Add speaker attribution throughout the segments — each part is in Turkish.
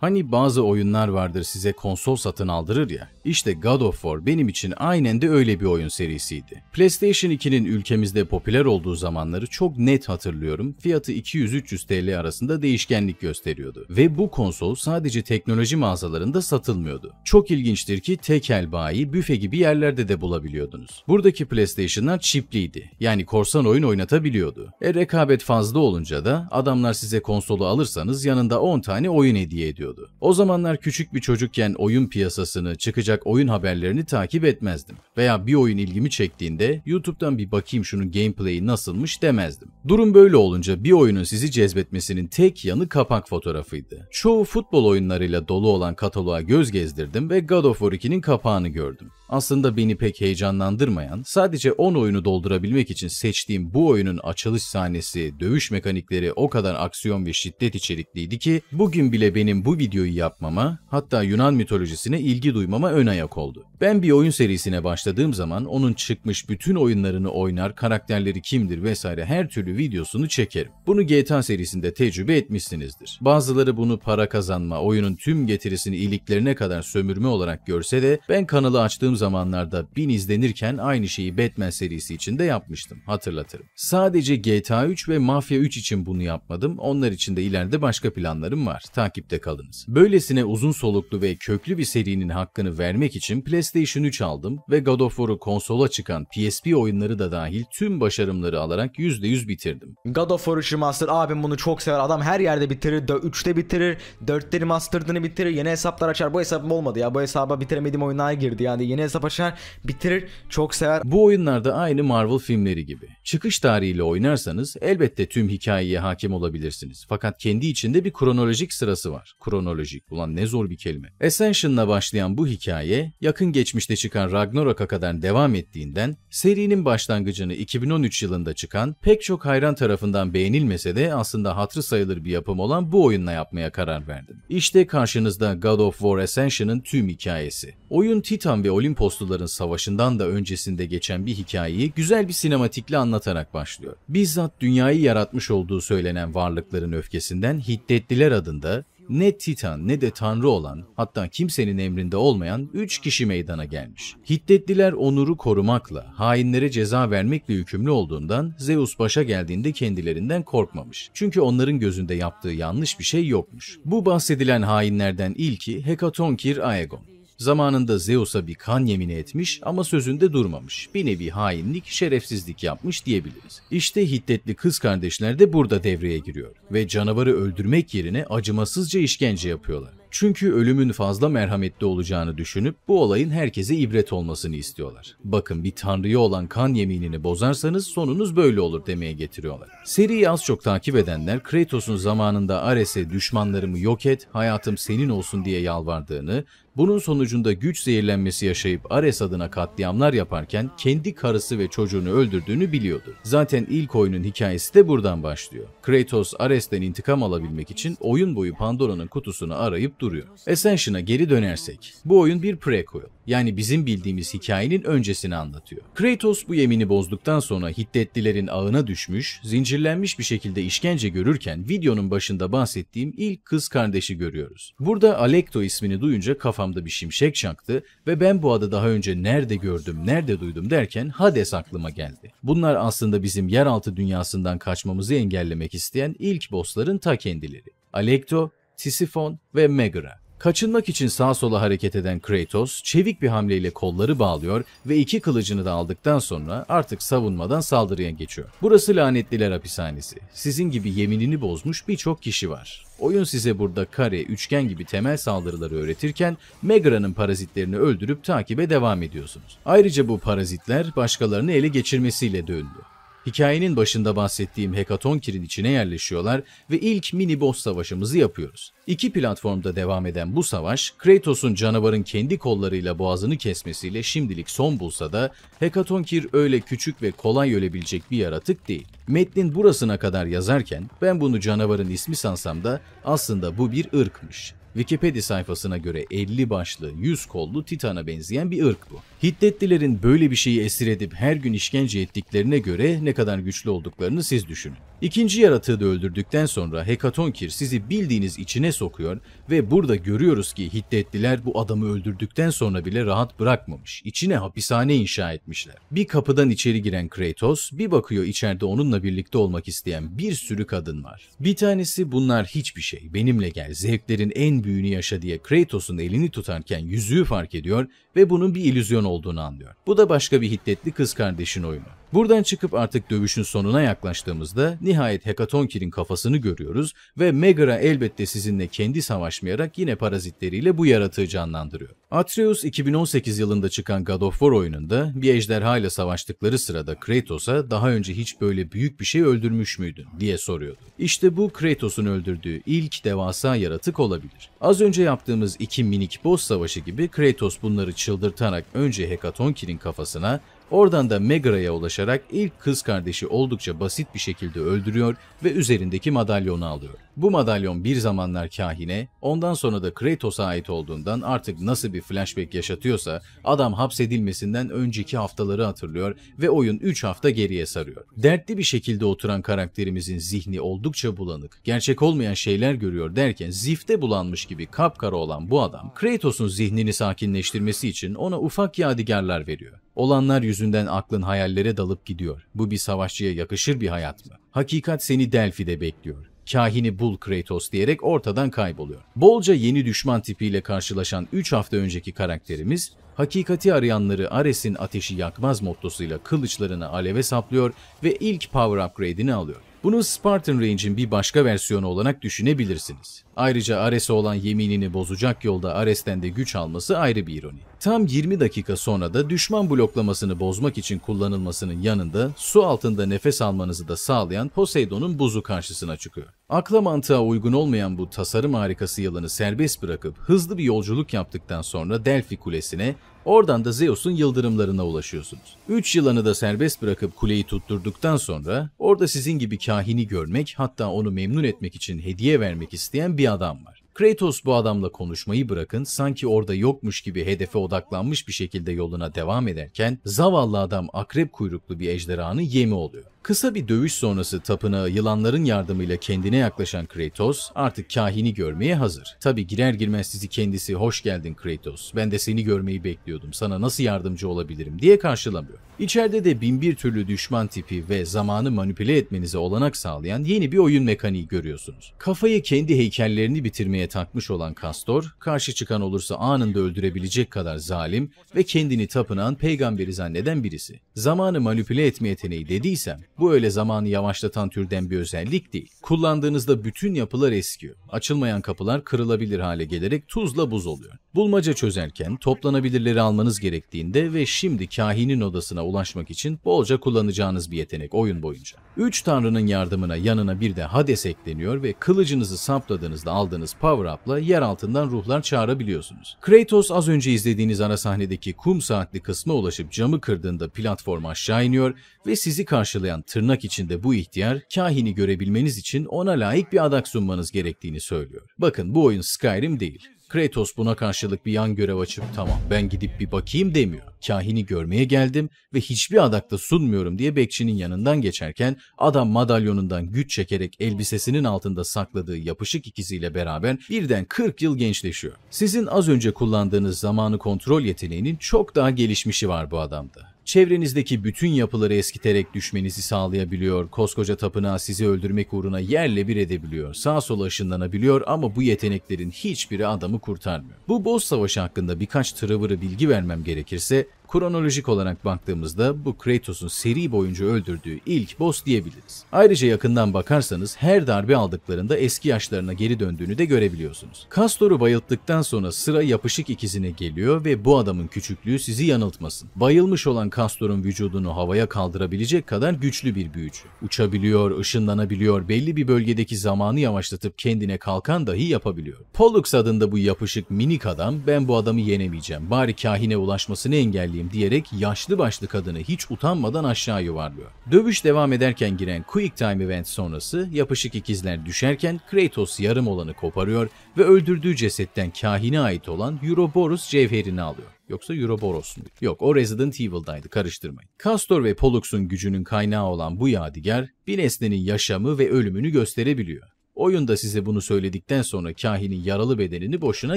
Speaker 1: Hani bazı oyunlar vardır size konsol satın aldırır ya, işte God of War benim için aynen de öyle bir oyun serisiydi. PlayStation 2'nin ülkemizde popüler olduğu zamanları çok net hatırlıyorum, fiyatı 200-300 TL arasında değişkenlik gösteriyordu. Ve bu konsol sadece teknoloji mağazalarında satılmıyordu. Çok ilginçtir ki tekel bayi, büfe gibi yerlerde de bulabiliyordunuz. Buradaki PlayStation'lar çipliydi, yani korsan oyun oynatabiliyordu. E rekabet fazla olunca da adamlar size konsolu alırsanız yanında 10 tane oyun hediye ediyor satıyordu. O zamanlar küçük bir çocukken oyun piyasasını, çıkacak oyun haberlerini takip etmezdim. Veya bir oyun ilgimi çektiğinde YouTube'dan bir bakayım şunun gameplay'i nasılmış demezdim. Durum böyle olunca bir oyunun sizi cezbetmesinin tek yanı kapak fotoğrafıydı. Çoğu futbol oyunlarıyla dolu olan kataloğa göz gezdirdim ve God of War 2'nin kapağını gördüm aslında beni pek heyecanlandırmayan, sadece 10 oyunu doldurabilmek için seçtiğim bu oyunun açılış sahnesi, dövüş mekanikleri o kadar aksiyon ve şiddet içerikliydi ki bugün bile benim bu videoyu yapmama, hatta Yunan mitolojisine ilgi duymama ön ayak oldu. Ben bir oyun serisine başladığım zaman onun çıkmış bütün oyunlarını oynar, karakterleri kimdir vesaire her türlü videosunu çekerim. Bunu GTA serisinde tecrübe etmişsinizdir. Bazıları bunu para kazanma, oyunun tüm getirisini iliklerine kadar sömürme olarak görse de ben kanalı açtığım zamanlarda bin izlenirken aynı şeyi Batman serisi için de yapmıştım hatırlatırım. Sadece GTA 3 ve Mafya 3 için bunu yapmadım. Onlar için de ileride başka planlarım var. Takipte kalınız. Böylesine uzun soluklu ve köklü bir serinin hakkını vermek için PlayStation 3 aldım ve God of War'u konsola çıkan PSP oyunları da dahil tüm başarımları alarak %100 bitirdim. God of War Remastered abim bunu çok sever. Adam her yerde bitirir. 3'te bitirir. 4'te Remastered'ını bitirir. Yeni hesaplar açar. Bu hesabım olmadı ya. Bu hesaba bitiremediğim oyunlar girdi. Yani yeni hesap açar, bitirir, çok sever. Bu oyunlarda aynı Marvel filmleri gibi. Çıkış tarihiyle oynarsanız elbette tüm hikayeye hakim olabilirsiniz. Fakat kendi içinde bir kronolojik sırası var. Kronolojik, ulan ne zor bir kelime. Ascension'la başlayan bu hikaye, yakın geçmişte çıkan Ragnarok'a kadar devam ettiğinden, serinin başlangıcını 2013 yılında çıkan, pek çok hayran tarafından beğenilmese de aslında hatırı sayılır bir yapım olan bu oyunla yapmaya karar verdim. İşte karşınızda God of War Ascension'ın tüm hikayesi. Oyun Titan ve Olympus Postuların savaşından da öncesinde geçen bir hikayeyi güzel bir sinematikle anlatarak başlıyor. Bizzat dünyayı yaratmış olduğu söylenen varlıkların öfkesinden Hiddetliler adında ne Titan ne de Tanrı olan hatta kimsenin emrinde olmayan 3 kişi meydana gelmiş. Hiddetliler onuru korumakla, hainlere ceza vermekle yükümlü olduğundan Zeus başa geldiğinde kendilerinden korkmamış. Çünkü onların gözünde yaptığı yanlış bir şey yokmuş. Bu bahsedilen hainlerden ilki Hekatonkir Aegon. Zamanında Zeus'a bir kan yemini etmiş ama sözünde durmamış. Bir nevi hainlik, şerefsizlik yapmış diyebiliriz. İşte hiddetli kız kardeşler de burada devreye giriyor ve canavarı öldürmek yerine acımasızca işkence yapıyorlar. Çünkü ölümün fazla merhametli olacağını düşünüp bu olayın herkese ibret olmasını istiyorlar. Bakın bir tanrıya olan kan yeminini bozarsanız sonunuz böyle olur demeye getiriyorlar. Seriyi az çok takip edenler Kratos'un zamanında Ares'e düşmanlarımı yok et, hayatım senin olsun diye yalvardığını, bunun sonucunda güç zehirlenmesi yaşayıp Ares adına katliamlar yaparken kendi karısı ve çocuğunu öldürdüğünü biliyordu. Zaten ilk oyunun hikayesi de buradan başlıyor. Kratos Ares'ten intikam alabilmek için oyun boyu Pandora'nın kutusunu arayıp duruyor. Ascension'a geri dönersek, bu oyun bir prequel yani bizim bildiğimiz hikayenin öncesini anlatıyor. Kratos bu yemini bozduktan sonra hiddetlilerin ağına düşmüş, zincirlenmiş bir şekilde işkence görürken videonun başında bahsettiğim ilk kız kardeşi görüyoruz. Burada Alekto ismini duyunca kafamda bir şimşek çaktı ve ben bu adı daha önce nerede gördüm, nerede duydum derken Hades aklıma geldi. Bunlar aslında bizim yeraltı dünyasından kaçmamızı engellemek isteyen ilk bossların ta kendileri. Alekto, Sisyphon ve Megara. Kaçınmak için sağ sola hareket eden Kratos, çevik bir hamleyle kolları bağlıyor ve iki kılıcını da aldıktan sonra artık savunmadan saldırıya geçiyor. Burası lanetliler hapishanesi. Sizin gibi yeminini bozmuş birçok kişi var. Oyun size burada kare, üçgen gibi temel saldırıları öğretirken Megra'nın parazitlerini öldürüp takibe devam ediyorsunuz. Ayrıca bu parazitler başkalarını ele geçirmesiyle döndü. Hikayenin başında bahsettiğim Hekaton Kirin içine yerleşiyorlar ve ilk mini boss savaşımızı yapıyoruz. İki platformda devam eden bu savaş, Kratos'un canavarın kendi kollarıyla boğazını kesmesiyle şimdilik son bulsa da Hekaton Kir öyle küçük ve kolay ölebilecek bir yaratık değil. Metnin burasına kadar yazarken ben bunu canavarın ismi sansam da aslında bu bir ırkmış. Wikipedia sayfasına göre 50 başlı, 100 kollu Titan'a benzeyen bir ırk bu. Hiddetlilerin böyle bir şeyi esir edip her gün işkence ettiklerine göre ne kadar güçlü olduklarını siz düşünün. İkinci yaratığı da öldürdükten sonra Hekatonkir sizi bildiğiniz içine sokuyor ve burada görüyoruz ki Hiddetliler bu adamı öldürdükten sonra bile rahat bırakmamış. İçine hapishane inşa etmişler. Bir kapıdan içeri giren Kratos bir bakıyor içeride onunla birlikte olmak isteyen bir sürü kadın var. Bir tanesi bunlar hiçbir şey benimle gel zevklerin en büyüğünü yaşa diye Kratos'un elini tutarken yüzüğü fark ediyor ve bunun bir illüzyon olduğunu anlıyor. Bu da başka bir hiddetli kız kardeşin oyunu. Buradan çıkıp artık dövüşün sonuna yaklaştığımızda nihayet Hekatonkir'in kafasını görüyoruz ve Megara elbette sizinle kendi savaşmayarak yine parazitleriyle bu yaratığı canlandırıyor. Atreus 2018 yılında çıkan God of War oyununda bir ejderha ile savaştıkları sırada Kratos'a daha önce hiç böyle büyük bir şey öldürmüş müydün diye soruyordu. İşte bu Kratos'un öldürdüğü ilk devasa yaratık olabilir. Az önce yaptığımız iki minik boss savaşı gibi Kratos bunları çıldırtarak önce Hekatonkir'in kafasına Oradan da Megara'ya ulaşarak ilk kız kardeşi oldukça basit bir şekilde öldürüyor ve üzerindeki madalyonu alıyor. Bu madalyon bir zamanlar kahine, ondan sonra da Kratos'a ait olduğundan artık nasıl bir flashback yaşatıyorsa adam hapsedilmesinden önceki haftaları hatırlıyor ve oyun 3 hafta geriye sarıyor. Dertli bir şekilde oturan karakterimizin zihni oldukça bulanık, gerçek olmayan şeyler görüyor derken zifte bulanmış gibi kapkara olan bu adam Kratos'un zihnini sakinleştirmesi için ona ufak yadigarlar veriyor. Olanlar yüzünden aklın hayallere dalıp gidiyor. Bu bir savaşçıya yakışır bir hayat mı? Hakikat seni Delphi'de bekliyor kahini bul Kratos diyerek ortadan kayboluyor. Bolca yeni düşman tipiyle karşılaşan 3 hafta önceki karakterimiz, hakikati arayanları Ares'in ateşi yakmaz mottosuyla kılıçlarını aleve saplıyor ve ilk power upgrade'ini alıyor. Bunu Spartan Range'in bir başka versiyonu olarak düşünebilirsiniz. Ayrıca Ares'e olan yeminini bozacak yolda Ares'ten de güç alması ayrı bir ironi. Tam 20 dakika sonra da düşman bloklamasını bozmak için kullanılmasının yanında su altında nefes almanızı da sağlayan Poseidon'un buzu karşısına çıkıyor. Akla mantığa uygun olmayan bu tasarım harikası yılanı serbest bırakıp hızlı bir yolculuk yaptıktan sonra Delphi Kulesi'ne Oradan da Zeus'un yıldırımlarına ulaşıyorsunuz. Üç yılanı da serbest bırakıp kuleyi tutturduktan sonra orada sizin gibi kahini görmek hatta onu memnun etmek için hediye vermek isteyen bir adam var. Kratos bu adamla konuşmayı bırakın sanki orada yokmuş gibi hedefe odaklanmış bir şekilde yoluna devam ederken zavallı adam akrep kuyruklu bir ejderhanın yemi oluyor. Kısa bir dövüş sonrası tapınağı yılanların yardımıyla kendine yaklaşan Kratos artık kahini görmeye hazır. Tabi girer girmez sizi kendisi hoş geldin Kratos ben de seni görmeyi bekliyordum sana nasıl yardımcı olabilirim diye karşılamıyor. İçeride de binbir türlü düşman tipi ve zamanı manipüle etmenize olanak sağlayan yeni bir oyun mekaniği görüyorsunuz. Kafayı kendi heykellerini bitirmeye takmış olan Kastor karşı çıkan olursa anında öldürebilecek kadar zalim ve kendini tapınağın peygamberi zanneden birisi. Zamanı manipüle etme yeteneği dediysem bu öyle zamanı yavaşlatan türden bir özellik değil. Kullandığınızda bütün yapılar eskiyor. Açılmayan kapılar kırılabilir hale gelerek tuzla buz oluyor. Bulmaca çözerken, toplanabilirleri almanız gerektiğinde ve şimdi kahinin odasına ulaşmak için bolca kullanacağınız bir yetenek oyun boyunca. Üç tanrının yardımına yanına bir de Hades ekleniyor ve kılıcınızı sapladığınızda aldığınız power up'la yer altından ruhlar çağırabiliyorsunuz. Kratos az önce izlediğiniz ana sahnedeki kum saatli kısma ulaşıp camı kırdığında platform aşağı iniyor ve sizi karşılayan tırnak içinde bu ihtiyar kahini görebilmeniz için ona layık bir adak sunmanız gerektiğini söylüyor. Bakın bu oyun Skyrim değil. Kratos buna karşılık bir yan görev açıp tamam ben gidip bir bakayım demiyor. Kahini görmeye geldim ve hiçbir adakta sunmuyorum diye bekçinin yanından geçerken adam madalyonundan güç çekerek elbisesinin altında sakladığı yapışık ikiziyle beraber birden 40 yıl gençleşiyor. Sizin az önce kullandığınız zamanı kontrol yeteneğinin çok daha gelişmişi var bu adamda çevrenizdeki bütün yapıları eskiterek düşmenizi sağlayabiliyor, koskoca tapınağı sizi öldürmek uğruna yerle bir edebiliyor, sağ sola ışınlanabiliyor ama bu yeteneklerin hiçbiri adamı kurtarmıyor. Bu boss savaşı hakkında birkaç tırıvırı bilgi vermem gerekirse, Kronolojik olarak baktığımızda bu Kratos'un seri boyunca öldürdüğü ilk boss diyebiliriz. Ayrıca yakından bakarsanız her darbe aldıklarında eski yaşlarına geri döndüğünü de görebiliyorsunuz. Castor'u bayılttıktan sonra sıra yapışık ikizine geliyor ve bu adamın küçüklüğü sizi yanıltmasın. Bayılmış olan Castor'un vücudunu havaya kaldırabilecek kadar güçlü bir büyücü. Uçabiliyor, ışınlanabiliyor, belli bir bölgedeki zamanı yavaşlatıp kendine kalkan dahi yapabiliyor. Pollux adında bu yapışık minik adam ben bu adamı yenemeyeceğim bari kahine ulaşmasını engelleyeceğim alayım diyerek yaşlı başlı kadını hiç utanmadan aşağı yuvarlıyor. Dövüş devam ederken giren Quick Time Event sonrası yapışık ikizler düşerken Kratos yarım olanı koparıyor ve öldürdüğü cesetten kahine ait olan Euroborus cevherini alıyor. Yoksa Euroboros muydu? Yok o Resident Evil'daydı karıştırmayın. Castor ve Pollux gücünün kaynağı olan bu yadigar bir nesnenin yaşamı ve ölümünü gösterebiliyor. Oyunda size bunu söyledikten sonra kahinin yaralı bedenini boşuna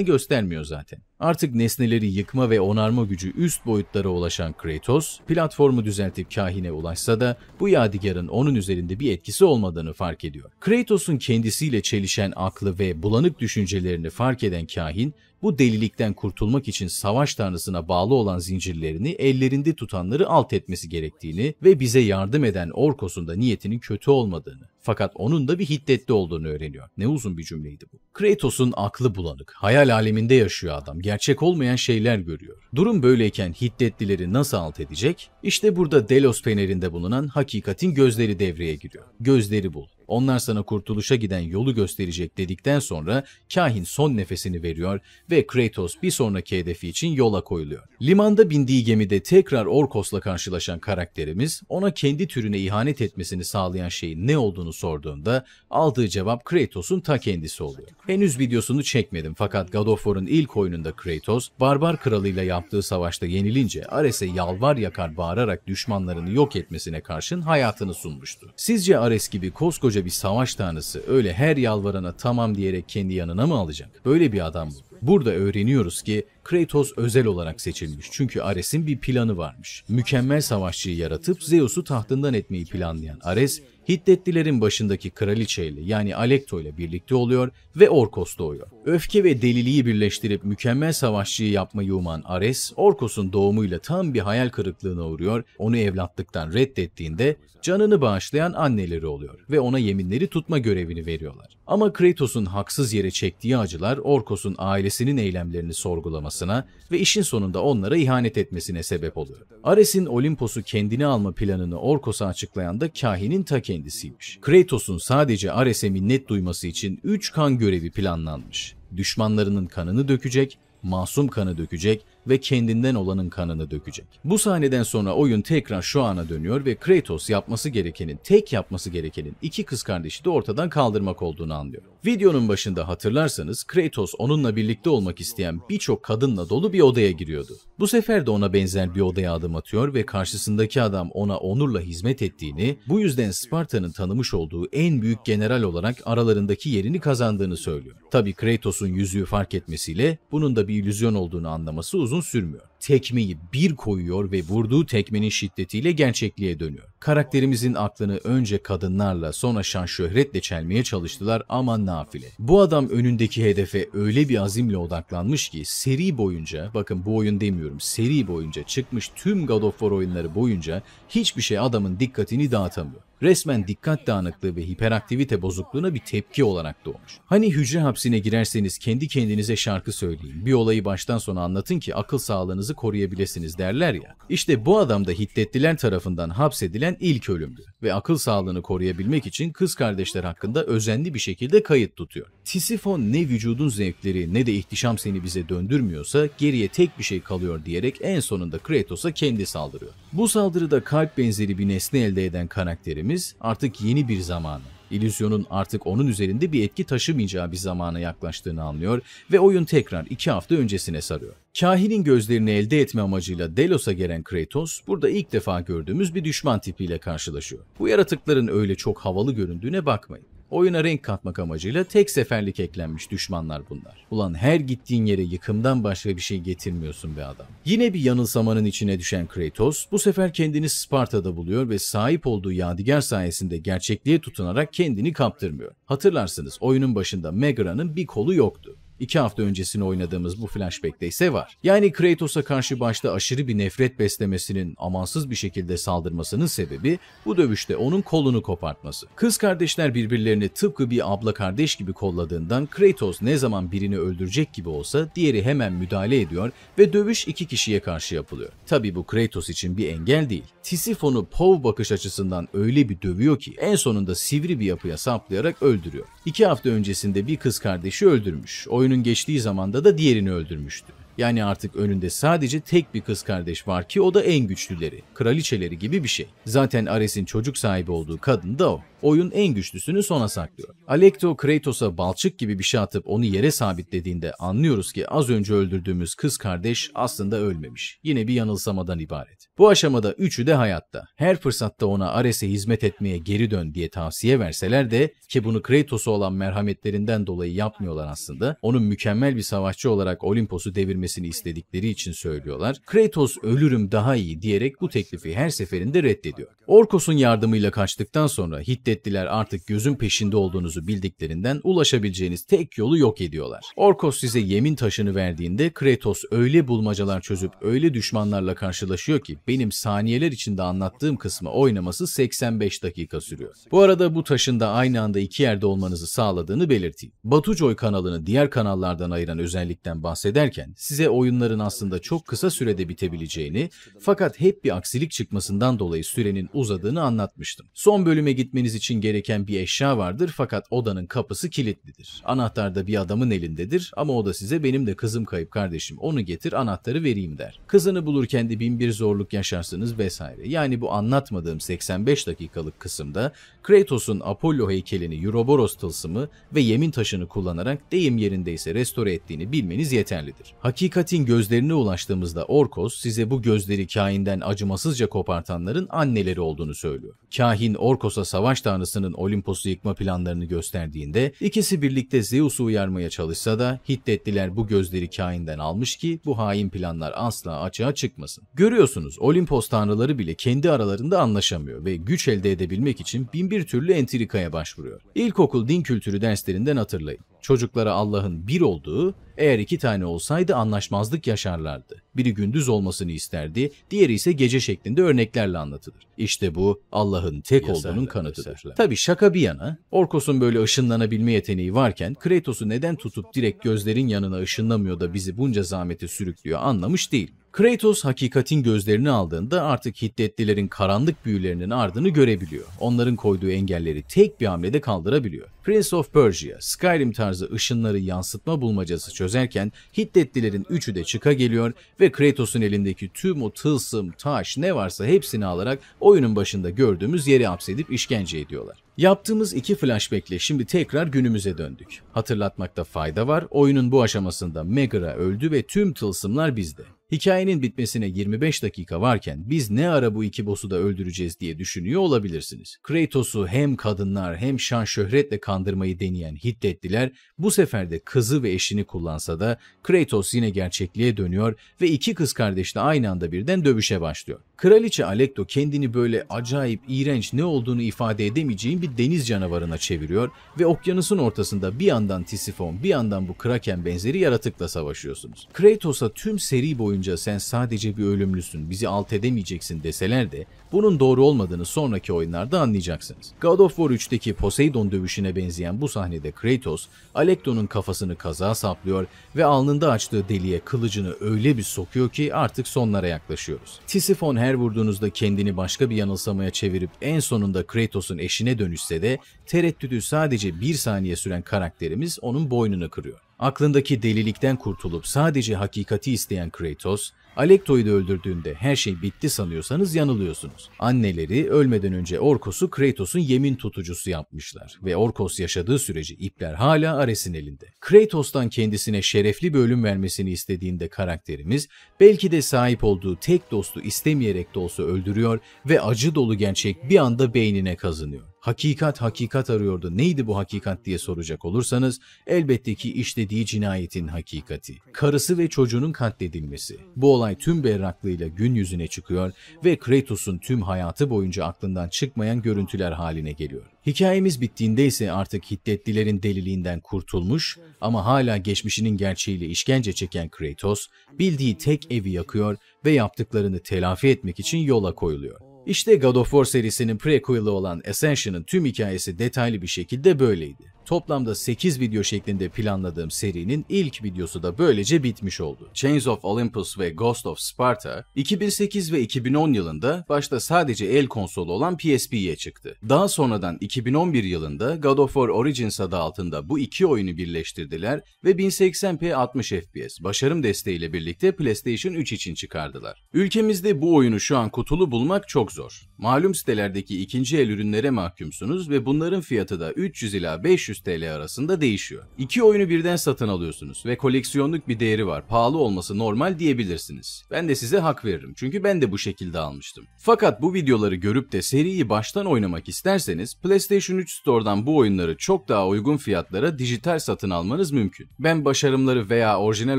Speaker 1: göstermiyor zaten. Artık nesneleri yıkma ve onarma gücü üst boyutlara ulaşan Kratos, platformu düzeltip kahine ulaşsa da bu yadigarın onun üzerinde bir etkisi olmadığını fark ediyor. Kratos'un kendisiyle çelişen aklı ve bulanık düşüncelerini fark eden kahin, bu delilikten kurtulmak için savaş tanrısına bağlı olan zincirlerini ellerinde tutanları alt etmesi gerektiğini ve bize yardım eden Orkos'un da niyetinin kötü olmadığını, fakat onun da bir hiddetli olduğunu öğreniyor. Ne uzun bir cümleydi bu. Kratos'un aklı bulanık. Hayal aleminde yaşıyor adam. Gerçek olmayan şeyler görüyor. Durum böyleyken hiddetlileri nasıl alt edecek? İşte burada Delos penerinde bulunan hakikatin gözleri devreye giriyor. Gözleri bul. Onlar sana kurtuluşa giden yolu gösterecek dedikten sonra kahin son nefesini veriyor ve Kratos bir sonraki hedefi için yola koyuluyor. Limanda bindiği gemide tekrar Orkos'la karşılaşan karakterimiz ona kendi türüne ihanet etmesini sağlayan şeyin ne olduğunu olduğunu sorduğumda aldığı cevap Kratos'un ta kendisi oluyor. Henüz videosunu çekmedim fakat God of War'ın ilk oyununda Kratos, Barbar Kralı'yla yaptığı savaşta yenilince Ares'e yalvar yakar bağırarak düşmanlarını yok etmesine karşın hayatını sunmuştu. Sizce Ares gibi koskoca bir savaş tanrısı öyle her yalvarana tamam diyerek kendi yanına mı alacak? Böyle bir adam mı? Burada öğreniyoruz ki Kratos özel olarak seçilmiş çünkü Ares'in bir planı varmış. Mükemmel savaşçıyı yaratıp Zeus'u tahtından etmeyi planlayan Ares, Hiddetlilerin başındaki kraliçeyle yani Alekto ile birlikte oluyor ve Orkos doğuyor. Öfke ve deliliği birleştirip mükemmel savaşçıyı yapmayı uman Ares, Orkos'un doğumuyla tam bir hayal kırıklığına uğruyor, onu evlatlıktan reddettiğinde canını bağışlayan anneleri oluyor ve ona yeminleri tutma görevini veriyorlar. Ama Kratos'un haksız yere çektiği acılar Orkos'un ailesi ailesinin eylemlerini sorgulamasına ve işin sonunda onlara ihanet etmesine sebep oluyor. Ares'in Olimpos'u kendine alma planını Orkos'a açıklayan da kahinin ta kendisiymiş. Kratos'un sadece Ares'e minnet duyması için 3 kan görevi planlanmış. Düşmanlarının kanını dökecek, masum kanı dökecek ve kendinden olanın kanını dökecek. Bu sahneden sonra oyun tekrar şu ana dönüyor ve Kratos yapması gerekenin, tek yapması gerekenin iki kız kardeşi de ortadan kaldırmak olduğunu anlıyor. Videonun başında hatırlarsanız Kratos onunla birlikte olmak isteyen birçok kadınla dolu bir odaya giriyordu. Bu sefer de ona benzer bir odaya adım atıyor ve karşısındaki adam ona onurla hizmet ettiğini, bu yüzden Sparta'nın tanımış olduğu en büyük general olarak aralarındaki yerini kazandığını söylüyor. Tabi Kratos'un yüzüğü fark etmesiyle bunun da bir illüzyon olduğunu anlaması uzun uzun sürmüyor. Tekmeyi bir koyuyor ve vurduğu tekmenin şiddetiyle gerçekliğe dönüyor. Karakterimizin aklını önce kadınlarla sonra şan şöhretle çelmeye çalıştılar ama nafile. Bu adam önündeki hedefe öyle bir azimle odaklanmış ki seri boyunca bakın bu oyun demiyorum seri boyunca çıkmış tüm God of War oyunları boyunca hiçbir şey adamın dikkatini dağıtamıyor resmen dikkat dağınıklığı ve hiperaktivite bozukluğuna bir tepki olarak doğmuş. Hani hücre hapsine girerseniz kendi kendinize şarkı söyleyin, bir olayı baştan sona anlatın ki akıl sağlığınızı koruyabilirsiniz derler ya. İşte bu adam da hiddetliler tarafından hapsedilen ilk ölümdü ve akıl sağlığını koruyabilmek için kız kardeşler hakkında özenli bir şekilde kayıt tutuyor. Tisifon ne vücudun zevkleri ne de ihtişam seni bize döndürmüyorsa geriye tek bir şey kalıyor diyerek en sonunda Kratos'a kendi saldırıyor. Bu saldırıda kalp benzeri bir nesne elde eden karakterimiz zihnimiz artık yeni bir zamanı, İllüzyonun artık onun üzerinde bir etki taşımayacağı bir zamana yaklaştığını anlıyor ve oyun tekrar iki hafta öncesine sarıyor. Kahinin gözlerini elde etme amacıyla Delos'a gelen Kratos, burada ilk defa gördüğümüz bir düşman tipiyle karşılaşıyor. Bu yaratıkların öyle çok havalı göründüğüne bakmayın. Oyuna renk katmak amacıyla tek seferlik eklenmiş düşmanlar bunlar. Ulan her gittiğin yere yıkımdan başka bir şey getirmiyorsun be adam. Yine bir yanılsamanın içine düşen Kratos bu sefer kendini Sparta'da buluyor ve sahip olduğu yadigar sayesinde gerçekliğe tutunarak kendini kaptırmıyor. Hatırlarsınız oyunun başında Megra'nın bir kolu yoktu. 2 hafta öncesini oynadığımız bu flashback'te ise var. Yani Kratos'a karşı başta aşırı bir nefret beslemesinin amansız bir şekilde saldırmasının sebebi bu dövüşte onun kolunu kopartması. Kız kardeşler birbirlerini tıpkı bir abla kardeş gibi kolladığından Kratos ne zaman birini öldürecek gibi olsa diğeri hemen müdahale ediyor ve dövüş iki kişiye karşı yapılıyor. Tabi bu Kratos için bir engel değil. Tisifon'u Pov bakış açısından öyle bir dövüyor ki en sonunda sivri bir yapıya saplayarak öldürüyor. İki hafta öncesinde bir kız kardeşi öldürmüş. Oyun günün geçtiği zamanda da diğerini öldürmüştü. Yani artık önünde sadece tek bir kız kardeş var ki o da en güçlüleri, kraliçeleri gibi bir şey. Zaten Ares'in çocuk sahibi olduğu kadın da o. Oyun en güçlüsünü sona saklıyor. Alekto Kratos'a balçık gibi bir şey atıp onu yere sabitlediğinde anlıyoruz ki az önce öldürdüğümüz kız kardeş aslında ölmemiş. Yine bir yanılsamadan ibaret. Bu aşamada üçü de hayatta. Her fırsatta ona Ares'e hizmet etmeye geri dön diye tavsiye verseler de ki bunu Kratos'a olan merhametlerinden dolayı yapmıyorlar aslında. Onun mükemmel bir savaşçı olarak Olimpos'u devirmesi edilmesini istedikleri için söylüyorlar. Kratos ölürüm daha iyi diyerek bu teklifi her seferinde reddediyor. Orkos'un yardımıyla kaçtıktan sonra Hittitliler artık gözün peşinde olduğunuzu bildiklerinden ulaşabileceğiniz tek yolu yok ediyorlar. Orkos size yemin taşını verdiğinde Kratos öyle bulmacalar çözüp öyle düşmanlarla karşılaşıyor ki benim saniyeler içinde anlattığım kısmı oynaması 85 dakika sürüyor. Bu arada bu taşın da aynı anda iki yerde olmanızı sağladığını belirteyim. Batucoy kanalını diğer kanallardan ayıran özellikten bahsederken size size oyunların aslında çok kısa sürede bitebileceğini fakat hep bir aksilik çıkmasından dolayı sürenin uzadığını anlatmıştım. Son bölüme gitmeniz için gereken bir eşya vardır fakat odanın kapısı kilitlidir. Anahtar da bir adamın elindedir ama o da size benim de kızım kayıp kardeşim onu getir anahtarı vereyim der. Kızını bulurken de bin bir zorluk yaşarsınız vesaire. Yani bu anlatmadığım 85 dakikalık kısımda Kratos'un Apollo heykelini Euroboros tılsımı ve yemin taşını kullanarak deyim yerindeyse restore ettiğini bilmeniz yeterlidir. Hakiki Hakikatin gözlerine ulaştığımızda Orkos size bu gözleri kahinden acımasızca kopartanların anneleri olduğunu söylüyor. Kahin Orkos'a savaş tanrısının Olimpos'u yıkma planlarını gösterdiğinde ikisi birlikte Zeus'u uyarmaya çalışsa da hiddetliler bu gözleri kahinden almış ki bu hain planlar asla açığa çıkmasın. Görüyorsunuz Olimpos tanrıları bile kendi aralarında anlaşamıyor ve güç elde edebilmek için binbir türlü entrikaya başvuruyor. İlkokul din kültürü derslerinden hatırlayın. Çocuklara Allah'ın bir olduğu, eğer iki tane olsaydı anlaşmazlık yaşarlardı. Biri gündüz olmasını isterdi, diğeri ise gece şeklinde örneklerle anlatılır. İşte bu Allah'ın tek Yasarlar, olduğunun kanıtıdır. Yasarlar. Tabi şaka bir yana, Orkos'un böyle ışınlanabilme yeteneği varken Kratos'u neden tutup direkt gözlerin yanına ışınlamıyor da bizi bunca zahmete sürüklüyor anlamış değil. Kratos hakikatin gözlerini aldığında artık hiddetlilerin karanlık büyülerinin ardını görebiliyor. Onların koyduğu engelleri tek bir hamlede kaldırabiliyor. Prince of Persia, Skyrim tarzı ışınları yansıtma bulmacası çözerken hiddetlilerin üçü de çıka geliyor ve Kratos'un elindeki tüm o tılsım, taş ne varsa hepsini alarak oyunun başında gördüğümüz yeri hapsedip işkence ediyorlar. Yaptığımız iki flashback ile şimdi tekrar günümüze döndük. Hatırlatmakta fayda var, oyunun bu aşamasında Megara öldü ve tüm tılsımlar bizde. Hikayenin bitmesine 25 dakika varken biz ne ara bu iki boss'u da öldüreceğiz diye düşünüyor olabilirsiniz. Kratos'u hem kadınlar hem şan şöhretle kandırmayı deneyen hiddetliler bu sefer de kızı ve eşini kullansa da Kratos yine gerçekliğe dönüyor ve iki kız kardeşle aynı anda birden dövüşe başlıyor. Kraliçe Alekto kendini böyle acayip iğrenç ne olduğunu ifade edemeyeceğin bir deniz canavarına çeviriyor ve okyanusun ortasında bir yandan Tisifon bir yandan bu Kraken benzeri yaratıkla savaşıyorsunuz. Kratos'a tüm seri boyunca boyunca sen sadece bir ölümlüsün, bizi alt edemeyeceksin deseler de bunun doğru olmadığını sonraki oyunlarda anlayacaksınız. God of War 3'teki Poseidon dövüşüne benzeyen bu sahnede Kratos, Alecto'nun kafasını kazağa saplıyor ve alnında açtığı deliğe kılıcını öyle bir sokuyor ki artık sonlara yaklaşıyoruz. Tisifon her vurduğunuzda kendini başka bir yanılsamaya çevirip en sonunda Kratos'un eşine dönüşse de tereddütü sadece bir saniye süren karakterimiz onun boynunu kırıyor. Aklındaki delilikten kurtulup sadece hakikati isteyen Kratos, Alekto'yu da öldürdüğünde her şey bitti sanıyorsanız yanılıyorsunuz. Anneleri ölmeden önce Orkos'u Kratos'un yemin tutucusu yapmışlar ve Orkos yaşadığı sürece ipler hala Ares'in elinde. Kratos'tan kendisine şerefli bir ölüm vermesini istediğinde karakterimiz belki de sahip olduğu tek dostu istemeyerek de olsa öldürüyor ve acı dolu gerçek bir anda beynine kazınıyor hakikat hakikat arıyordu. Neydi bu hakikat diye soracak olursanız elbette ki işlediği cinayetin hakikati. Karısı ve çocuğunun katledilmesi. Bu olay tüm berraklığıyla gün yüzüne çıkıyor ve Kratos'un tüm hayatı boyunca aklından çıkmayan görüntüler haline geliyor. Hikayemiz bittiğinde ise artık Hittitlilerin deliliğinden kurtulmuş ama hala geçmişinin gerçeğiyle işkence çeken Kratos, bildiği tek evi yakıyor ve yaptıklarını telafi etmek için yola koyuluyor. İşte God of War serisinin prequel'ı olan Ascension'ın tüm hikayesi detaylı bir şekilde böyleydi. Toplamda 8 video şeklinde planladığım serinin ilk videosu da böylece bitmiş oldu. Chains of Olympus ve Ghost of Sparta 2008 ve 2010 yılında başta sadece el konsolu olan PSP'ye çıktı. Daha sonradan 2011 yılında God of War Origins adı altında bu iki oyunu birleştirdiler ve 1080p 60 FPS başarım desteğiyle birlikte PlayStation 3 için çıkardılar. Ülkemizde bu oyunu şu an kutulu bulmak çok zor. Malum sitelerdeki ikinci el ürünlere mahkumsunuz ve bunların fiyatı da 300 ila 500 500 TL arasında değişiyor. İki oyunu birden satın alıyorsunuz ve koleksiyonluk bir değeri var. Pahalı olması normal diyebilirsiniz. Ben de size hak veririm çünkü ben de bu şekilde almıştım. Fakat bu videoları görüp de seriyi baştan oynamak isterseniz PlayStation 3 Store'dan bu oyunları çok daha uygun fiyatlara dijital satın almanız mümkün. Ben başarımları veya orijinal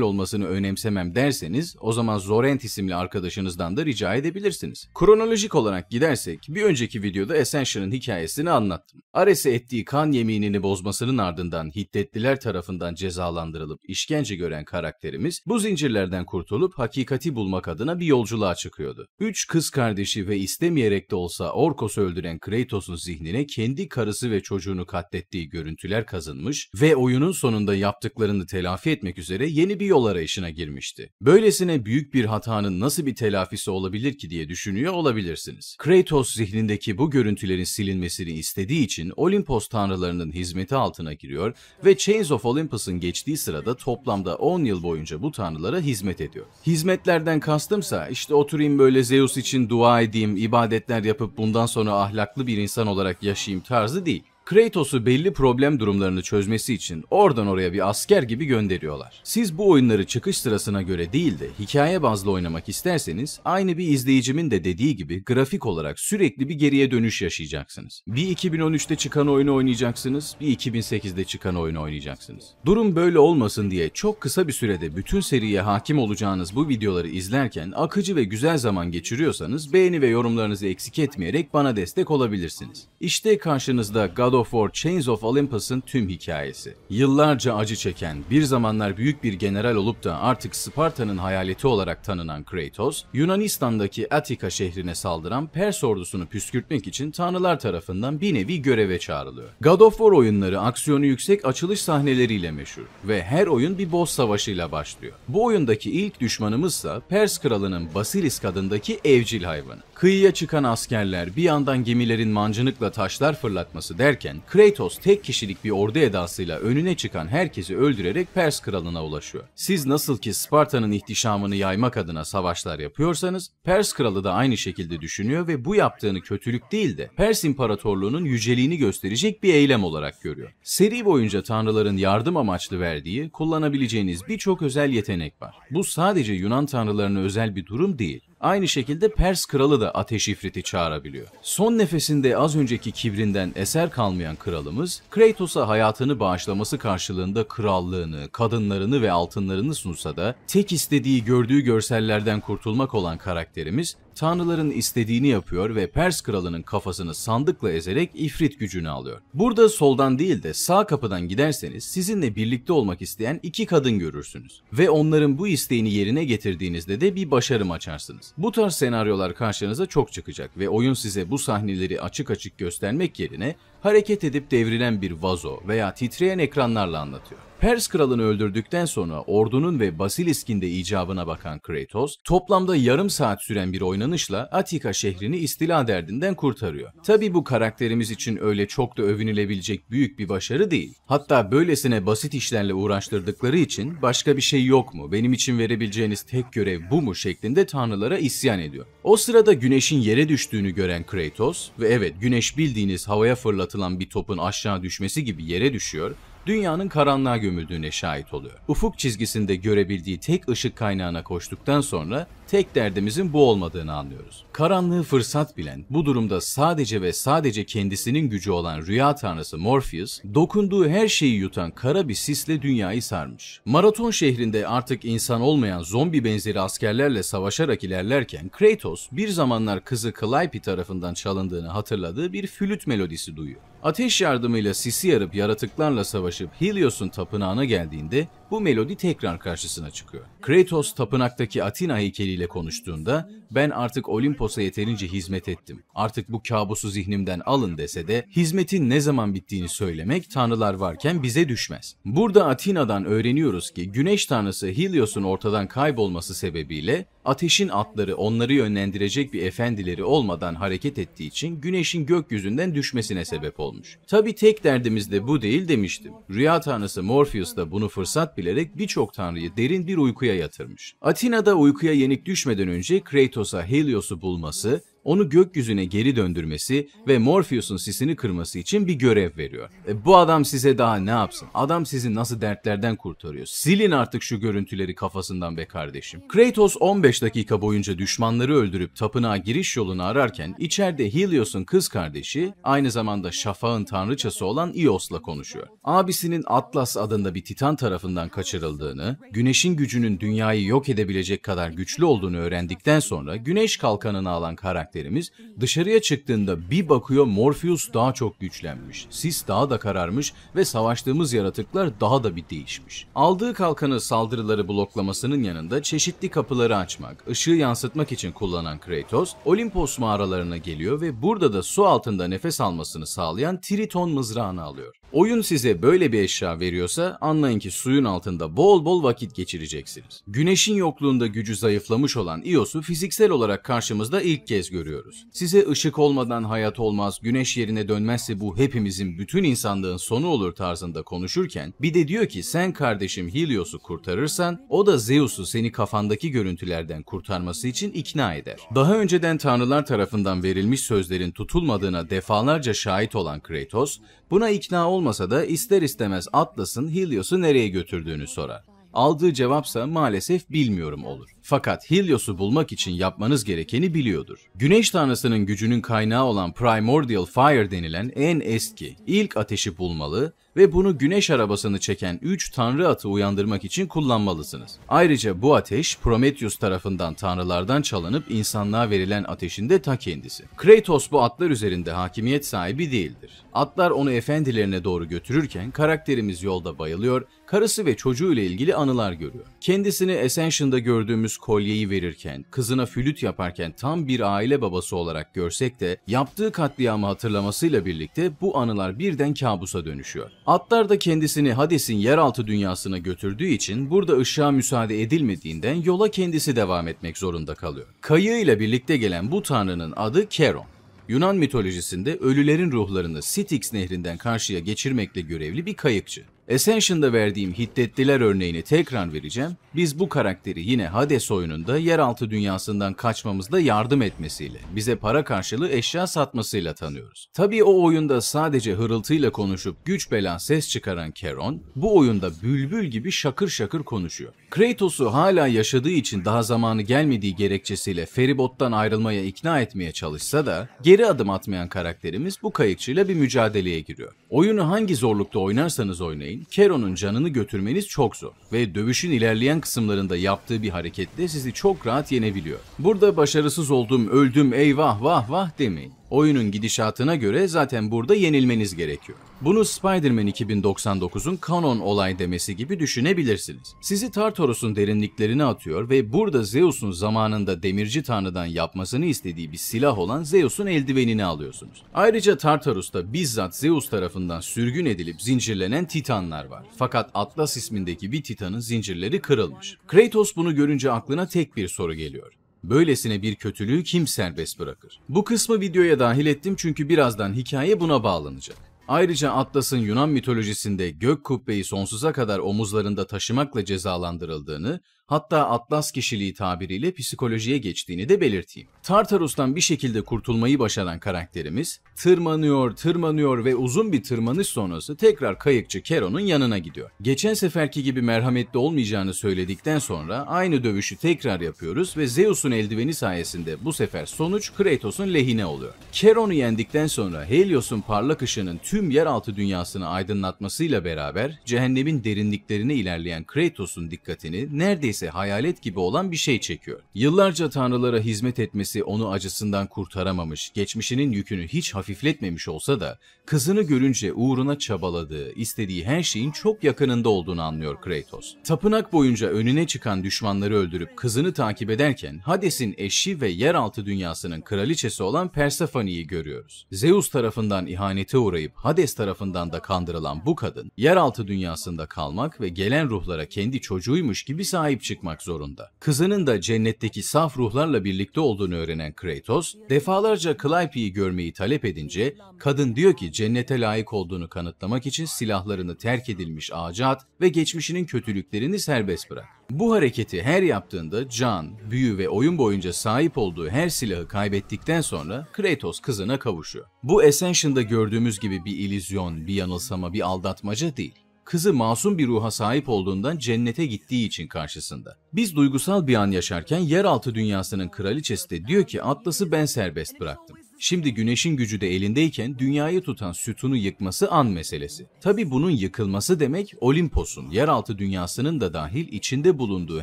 Speaker 1: olmasını önemsemem derseniz o zaman Zorent isimli arkadaşınızdan da rica edebilirsiniz. Kronolojik olarak gidersek bir önceki videoda Ascension'ın hikayesini anlattım. Ares'e ettiği kan yeminini bozmak bozmasının ardından Hiddetliler tarafından cezalandırılıp işkence gören karakterimiz bu zincirlerden kurtulup hakikati bulmak adına bir yolculuğa çıkıyordu. Üç kız kardeşi ve istemeyerek de olsa Orkos'u öldüren Kratos'un zihnine kendi karısı ve çocuğunu katlettiği görüntüler kazınmış ve oyunun sonunda yaptıklarını telafi etmek üzere yeni bir yol arayışına girmişti. Böylesine büyük bir hatanın nasıl bir telafisi olabilir ki diye düşünüyor olabilirsiniz. Kratos zihnindeki bu görüntülerin silinmesini istediği için Olimpos tanrılarının hizmeti etkisi altına giriyor ve Chains of Olympus'ın geçtiği sırada toplamda 10 yıl boyunca bu tanrılara hizmet ediyor. Hizmetlerden kastımsa işte oturayım böyle Zeus için dua edeyim, ibadetler yapıp bundan sonra ahlaklı bir insan olarak yaşayayım tarzı değil. Kratos'u belli problem durumlarını çözmesi için oradan oraya bir asker gibi gönderiyorlar. Siz bu oyunları çıkış sırasına göre değil de hikaye bazlı oynamak isterseniz aynı bir izleyicimin de dediği gibi grafik olarak sürekli bir geriye dönüş yaşayacaksınız. Bir 2013'te çıkan oyunu oynayacaksınız, bir 2008'de çıkan oyunu oynayacaksınız. Durum böyle olmasın diye çok kısa bir sürede bütün seriye hakim olacağınız bu videoları izlerken akıcı ve güzel zaman geçiriyorsanız beğeni ve yorumlarınızı eksik etmeyerek bana destek olabilirsiniz. İşte karşınızda God of War Chains of Olympus'ın tüm hikayesi. Yıllarca acı çeken, bir zamanlar büyük bir general olup da artık Sparta'nın hayaleti olarak tanınan Kratos, Yunanistan'daki Atika şehrine saldıran Pers ordusunu püskürtmek için tanrılar tarafından bir nevi göreve çağrılıyor. God of War oyunları aksiyonu yüksek açılış sahneleriyle meşhur ve her oyun bir boss savaşıyla başlıyor. Bu oyundaki ilk düşmanımızsa Pers kralının Basilisk adındaki evcil hayvanı. Kıyıya çıkan askerler bir yandan gemilerin mancınıkla taşlar fırlatması derken Kratos tek kişilik bir ordu edasıyla önüne çıkan herkesi öldürerek Pers kralına ulaşıyor. Siz nasıl ki Sparta'nın ihtişamını yaymak adına savaşlar yapıyorsanız Pers kralı da aynı şekilde düşünüyor ve bu yaptığını kötülük değil de Pers imparatorluğunun yüceliğini gösterecek bir eylem olarak görüyor. Seri boyunca tanrıların yardım amaçlı verdiği kullanabileceğiniz birçok özel yetenek var. Bu sadece Yunan tanrılarına özel bir durum değil. Aynı şekilde Pers kralı da ateş ifriti çağırabiliyor. Son nefesinde az önceki kibrinden eser kalmayan kralımız, Kratos'a hayatını bağışlaması karşılığında krallığını, kadınlarını ve altınlarını sunsa da tek istediği gördüğü görsellerden kurtulmak olan karakterimiz tanrıların istediğini yapıyor ve Pers kralının kafasını sandıkla ezerek ifrit gücünü alıyor. Burada soldan değil de sağ kapıdan giderseniz sizinle birlikte olmak isteyen iki kadın görürsünüz. Ve onların bu isteğini yerine getirdiğinizde de bir başarım açarsınız. Bu tarz senaryolar karşınıza çok çıkacak ve oyun size bu sahneleri açık açık göstermek yerine hareket edip devrilen bir vazo veya titreyen ekranlarla anlatıyor. Pers kralını öldürdükten sonra ordunun ve Basilisk'in de icabına bakan Kratos, toplamda yarım saat süren bir oynanışla Atika şehrini istila derdinden kurtarıyor. Tabi bu karakterimiz için öyle çok da övünülebilecek büyük bir başarı değil. Hatta böylesine basit işlerle uğraştırdıkları için başka bir şey yok mu, benim için verebileceğiniz tek görev bu mu şeklinde tanrılara isyan ediyor. O sırada güneşin yere düştüğünü gören Kratos ve evet güneş bildiğiniz havaya fırlatılan atılan bir topun aşağı düşmesi gibi yere düşüyor, dünyanın karanlığa gömüldüğüne şahit oluyor. Ufuk çizgisinde görebildiği tek ışık kaynağına koştuktan sonra tek derdimizin bu olmadığını anlıyoruz. Karanlığı fırsat bilen, bu durumda sadece ve sadece kendisinin gücü olan rüya tanrısı Morpheus, dokunduğu her şeyi yutan kara bir sisle dünyayı sarmış. Maraton şehrinde artık insan olmayan zombi benzeri askerlerle savaşarak ilerlerken Kratos bir zamanlar kızı Calliope tarafından çalındığını hatırladığı bir flüt melodisi duyuyor. Ateş yardımıyla sisi yarıp yaratıklarla savaşıp Helios'un tapınağına geldiğinde bu melodi tekrar karşısına çıkıyor. Kratos tapınaktaki Atina heykeliyle ile konuştuğunda ben artık Olimpos'a yeterince hizmet ettim. Artık bu kabusu zihnimden alın dese de hizmetin ne zaman bittiğini söylemek tanrılar varken bize düşmez. Burada Atina'dan öğreniyoruz ki güneş tanrısı Helios'un ortadan kaybolması sebebiyle ateşin atları onları yönlendirecek bir efendileri olmadan hareket ettiği için güneşin gökyüzünden düşmesine sebep olmuş. Tabi tek derdimiz de bu değil demiştim. Rüya tanrısı Morpheus da bunu fırsat bilerek birçok tanrıyı derin bir uykuya yatırmış. Atina'da uykuya yenik düşmeden önce Kratos Kronos'a Helios'u bulması onu gökyüzüne geri döndürmesi ve hmm. Morpheus'un sisini kırması için bir görev veriyor. E, bu adam size daha ne yapsın? Adam sizi nasıl dertlerden kurtarıyor? Silin artık şu görüntüleri kafasından be kardeşim. Hmm. Kratos 15 dakika boyunca düşmanları öldürüp tapınağa giriş yolunu ararken hmm. içeride Helios'un kız kardeşi aynı zamanda şafağın tanrıçası olan Ios'la konuşuyor. Abisinin Atlas adında bir titan tarafından kaçırıldığını, güneşin gücünün dünyayı yok edebilecek kadar güçlü olduğunu öğrendikten sonra güneş kalkanını alan karakter karakterimiz dışarıya çıktığında bir bakıyor Morpheus daha çok güçlenmiş, sis daha da kararmış ve savaştığımız yaratıklar daha da bir değişmiş. Aldığı kalkanı saldırıları bloklamasının yanında çeşitli kapıları açmak, ışığı yansıtmak için kullanan Kratos, Olimpos mağaralarına geliyor ve burada da su altında nefes almasını sağlayan Triton mızrağını alıyor. Oyun size böyle bir eşya veriyorsa anlayın ki suyun altında bol bol vakit geçireceksiniz. Güneşin yokluğunda gücü zayıflamış olan Ios'u fiziksel olarak karşımızda ilk kez görüyoruz. Size ışık olmadan hayat olmaz, güneş yerine dönmezse bu hepimizin bütün insanlığın sonu olur tarzında konuşurken bir de diyor ki sen kardeşim Helios'u kurtarırsan o da Zeus'u seni kafandaki görüntülerden kurtarması için ikna eder. Daha önceden tanrılar tarafından verilmiş sözlerin tutulmadığına defalarca şahit olan Kratos, Buna ikna olmasa da ister istemez Atlas'ın Helios'u nereye götürdüğünü sorar. Aldığı cevapsa maalesef bilmiyorum olur. Fakat Helios'u bulmak için yapmanız gerekeni biliyordur. Güneş tanrısının gücünün kaynağı olan Primordial Fire denilen en eski, ilk ateşi bulmalı ve bunu güneş arabasını çeken 3 tanrı atı uyandırmak için kullanmalısınız. Ayrıca bu ateş Prometheus tarafından tanrılardan çalınıp insanlığa verilen ateşin de ta kendisi. Kratos bu atlar üzerinde hakimiyet sahibi değildir. Atlar onu efendilerine doğru götürürken karakterimiz yolda bayılıyor karısı ve çocuğuyla ilgili anılar görüyor. Kendisini Ascension'da gördüğümüz kolyeyi verirken, kızına flüt yaparken tam bir aile babası olarak görsek de yaptığı katliamı hatırlamasıyla birlikte bu anılar birden kabusa dönüşüyor. Atlar da kendisini Hades'in yeraltı dünyasına götürdüğü için burada ışığa müsaade edilmediğinden yola kendisi devam etmek zorunda kalıyor. Kayığıyla birlikte gelen bu tanrının adı Keron. Yunan mitolojisinde ölülerin ruhlarını Styx nehrinden karşıya geçirmekle görevli bir kayıkçı. Ascension'da verdiğim hiddetliler örneğini tekrar vereceğim. Biz bu karakteri yine Hades oyununda yeraltı dünyasından kaçmamızda yardım etmesiyle, bize para karşılığı eşya satmasıyla tanıyoruz. Tabii o oyunda sadece hırıltıyla konuşup güç bela ses çıkaran Keron, bu oyunda bülbül gibi şakır şakır konuşuyor. Kratos'u hala yaşadığı için daha zamanı gelmediği gerekçesiyle feribottan ayrılmaya ikna etmeye çalışsa da geri adım atmayan karakterimiz bu kayıkçıyla bir mücadeleye giriyor. Oyunu hangi zorlukta oynarsanız oynayın, unutmayın, Kero'nun canını götürmeniz çok zor ve dövüşün ilerleyen kısımlarında yaptığı bir hareketle sizi çok rahat yenebiliyor. Burada başarısız oldum, öldüm, eyvah vah vah demeyin. Oyunun gidişatına göre zaten burada yenilmeniz gerekiyor. Bunu Spider-Man 2099'un kanon olay demesi gibi düşünebilirsiniz. Sizi Tartarus'un derinliklerine atıyor ve burada Zeus'un zamanında demirci tanrıdan yapmasını istediği bir silah olan Zeus'un eldivenini alıyorsunuz. Ayrıca Tartarus'ta bizzat Zeus tarafından sürgün edilip zincirlenen Titanlar var. Fakat Atlas ismindeki bir Titan'ın zincirleri kırılmış. Kratos bunu görünce aklına tek bir soru geliyor. Böylesine bir kötülüğü kim serbest bırakır? Bu kısmı videoya dahil ettim çünkü birazdan hikaye buna bağlanacak. Ayrıca Atlas'ın Yunan mitolojisinde gök kubbeyi sonsuza kadar omuzlarında taşımakla cezalandırıldığını hatta Atlas kişiliği tabiriyle psikolojiye geçtiğini de belirteyim. Tartarus'tan bir şekilde kurtulmayı başaran karakterimiz tırmanıyor, tırmanıyor ve uzun bir tırmanış sonrası tekrar kayıkçı Keron'un yanına gidiyor. Geçen seferki gibi merhametli olmayacağını söyledikten sonra aynı dövüşü tekrar yapıyoruz ve Zeus'un eldiveni sayesinde bu sefer sonuç Kratos'un lehine oluyor. Keron'u yendikten sonra Helios'un parlak ışığının tüm yeraltı dünyasını aydınlatmasıyla beraber cehennemin derinliklerine ilerleyen Kratos'un dikkatini neredeyse neredeyse hayalet gibi olan bir şey çekiyor. Yıllarca tanrılara hizmet etmesi onu acısından kurtaramamış, geçmişinin yükünü hiç hafifletmemiş olsa da kızını görünce uğruna çabaladığı, istediği her şeyin çok yakınında olduğunu anlıyor Kratos. Tapınak boyunca önüne çıkan düşmanları öldürüp kızını takip ederken Hades'in eşi ve yeraltı dünyasının kraliçesi olan Persephone'yi görüyoruz. Zeus tarafından ihanete uğrayıp Hades tarafından da kandırılan bu kadın yeraltı dünyasında kalmak ve gelen ruhlara kendi çocuğuymuş gibi sahip çıkmak zorunda. Kızının da cennetteki saf ruhlarla birlikte olduğunu öğrenen Kratos, defalarca Calliope'yi görmeyi talep edince, kadın diyor ki cennete layık olduğunu kanıtlamak için silahlarını terk edilmiş ağaca at ve geçmişinin kötülüklerini serbest bırak. Bu hareketi her yaptığında can, büyü ve oyun boyunca sahip olduğu her silahı kaybettikten sonra Kratos kızına kavuşuyor. Bu Ascension'da gördüğümüz gibi bir illüzyon, bir yanılsama, bir aldatmaca değil kızı masum bir ruha sahip olduğundan cennete gittiği için karşısında. Biz duygusal bir an yaşarken yeraltı dünyasının kraliçesi de diyor ki Atlas'ı ben serbest bıraktım. Şimdi güneşin gücü de elindeyken dünyayı tutan sütunu yıkması an meselesi. Tabi bunun yıkılması demek Olimpos'un, yeraltı dünyasının da dahil içinde bulunduğu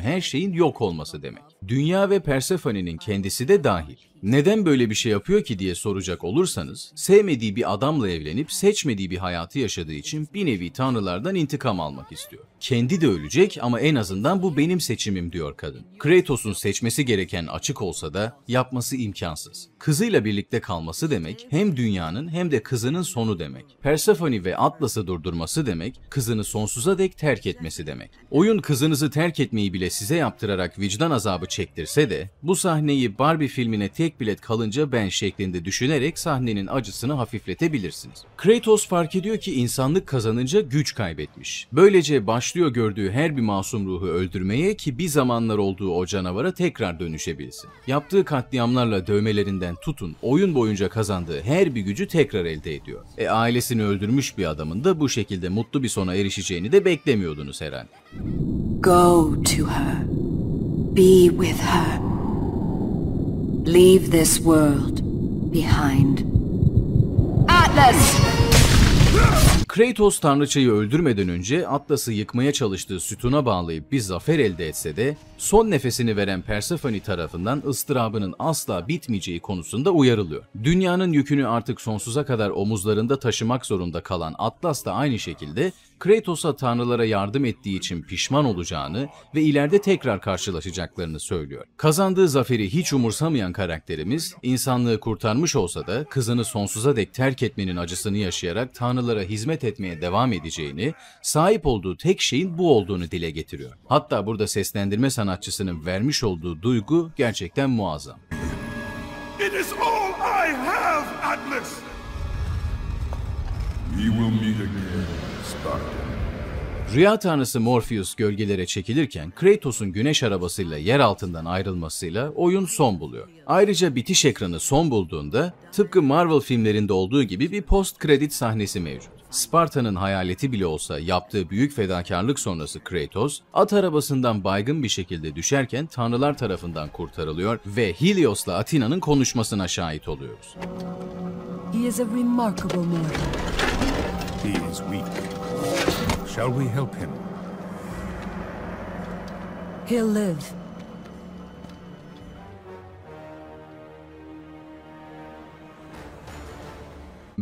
Speaker 1: her şeyin yok olması demek. Dünya ve Persephone'nin kendisi de dahil. Neden böyle bir şey yapıyor ki diye soracak olursanız, sevmediği bir adamla evlenip seçmediği bir hayatı yaşadığı için bir nevi tanrılardan intikam almak istiyor. Kendi de ölecek ama en azından bu benim seçimim diyor kadın. Kratos'un seçmesi gereken açık olsa da yapması imkansız. Kızıyla birlikte kalması demek hem dünyanın hem de kızının sonu demek. Persephone ve Atlas'ı durdurması demek, kızını sonsuza dek terk etmesi demek. Oyun kızınızı terk etmeyi bile size yaptırarak vicdan azabı çektirse de bu sahneyi Barbie filmine tek tek bilet kalınca ben şeklinde düşünerek sahnenin acısını hafifletebilirsiniz. Kratos fark ediyor ki insanlık kazanınca güç kaybetmiş. Böylece başlıyor gördüğü her bir masum ruhu öldürmeye ki bir zamanlar olduğu o canavara tekrar dönüşebilsin. Yaptığı katliamlarla dövmelerinden tutun oyun boyunca kazandığı her bir gücü tekrar elde ediyor. E ailesini öldürmüş bir adamın da bu şekilde mutlu bir sona erişeceğini de beklemiyordunuz herhalde.
Speaker 2: Go to her. Be with her. Leave this world behind. Atlas!
Speaker 1: Kratos tanrıçayı öldürmeden önce Atlas'ı yıkmaya çalıştığı sütuna bağlayıp bir zafer elde etse de son nefesini veren Persephone tarafından ıstırabının asla bitmeyeceği konusunda uyarılıyor. Dünyanın yükünü artık sonsuza kadar omuzlarında taşımak zorunda kalan Atlas da aynı şekilde Kratos'a tanrılara yardım ettiği için pişman olacağını ve ileride tekrar karşılaşacaklarını söylüyor. Kazandığı zaferi hiç umursamayan karakterimiz, insanlığı kurtarmış olsa da kızını sonsuza dek terk etmenin acısını yaşayarak tanrılara hizmet etmeye devam edeceğini, sahip olduğu tek şeyin bu olduğunu dile getiriyor. Hatta burada seslendirme sanatçısı sanatçısının vermiş olduğu duygu gerçekten muazzam.
Speaker 2: It is all I have, Atlas.
Speaker 1: We will meet again, Spartan. Rüya tanrısı Morpheus gölgelere çekilirken Kratos'un güneş arabasıyla yer altından ayrılmasıyla oyun son buluyor. Ayrıca bitiş ekranı son bulduğunda tıpkı Marvel filmlerinde olduğu gibi bir post kredit sahnesi mevcut. Sparta'nın hayaleti bile olsa yaptığı büyük fedakarlık sonrası Kratos, at arabasından baygın bir şekilde düşerken tanrılar tarafından kurtarılıyor ve Helios'la Atina'nın konuşmasına şahit oluyoruz.
Speaker 2: He is a remarkable mortal. He is weak. Shall we help him? He'll live.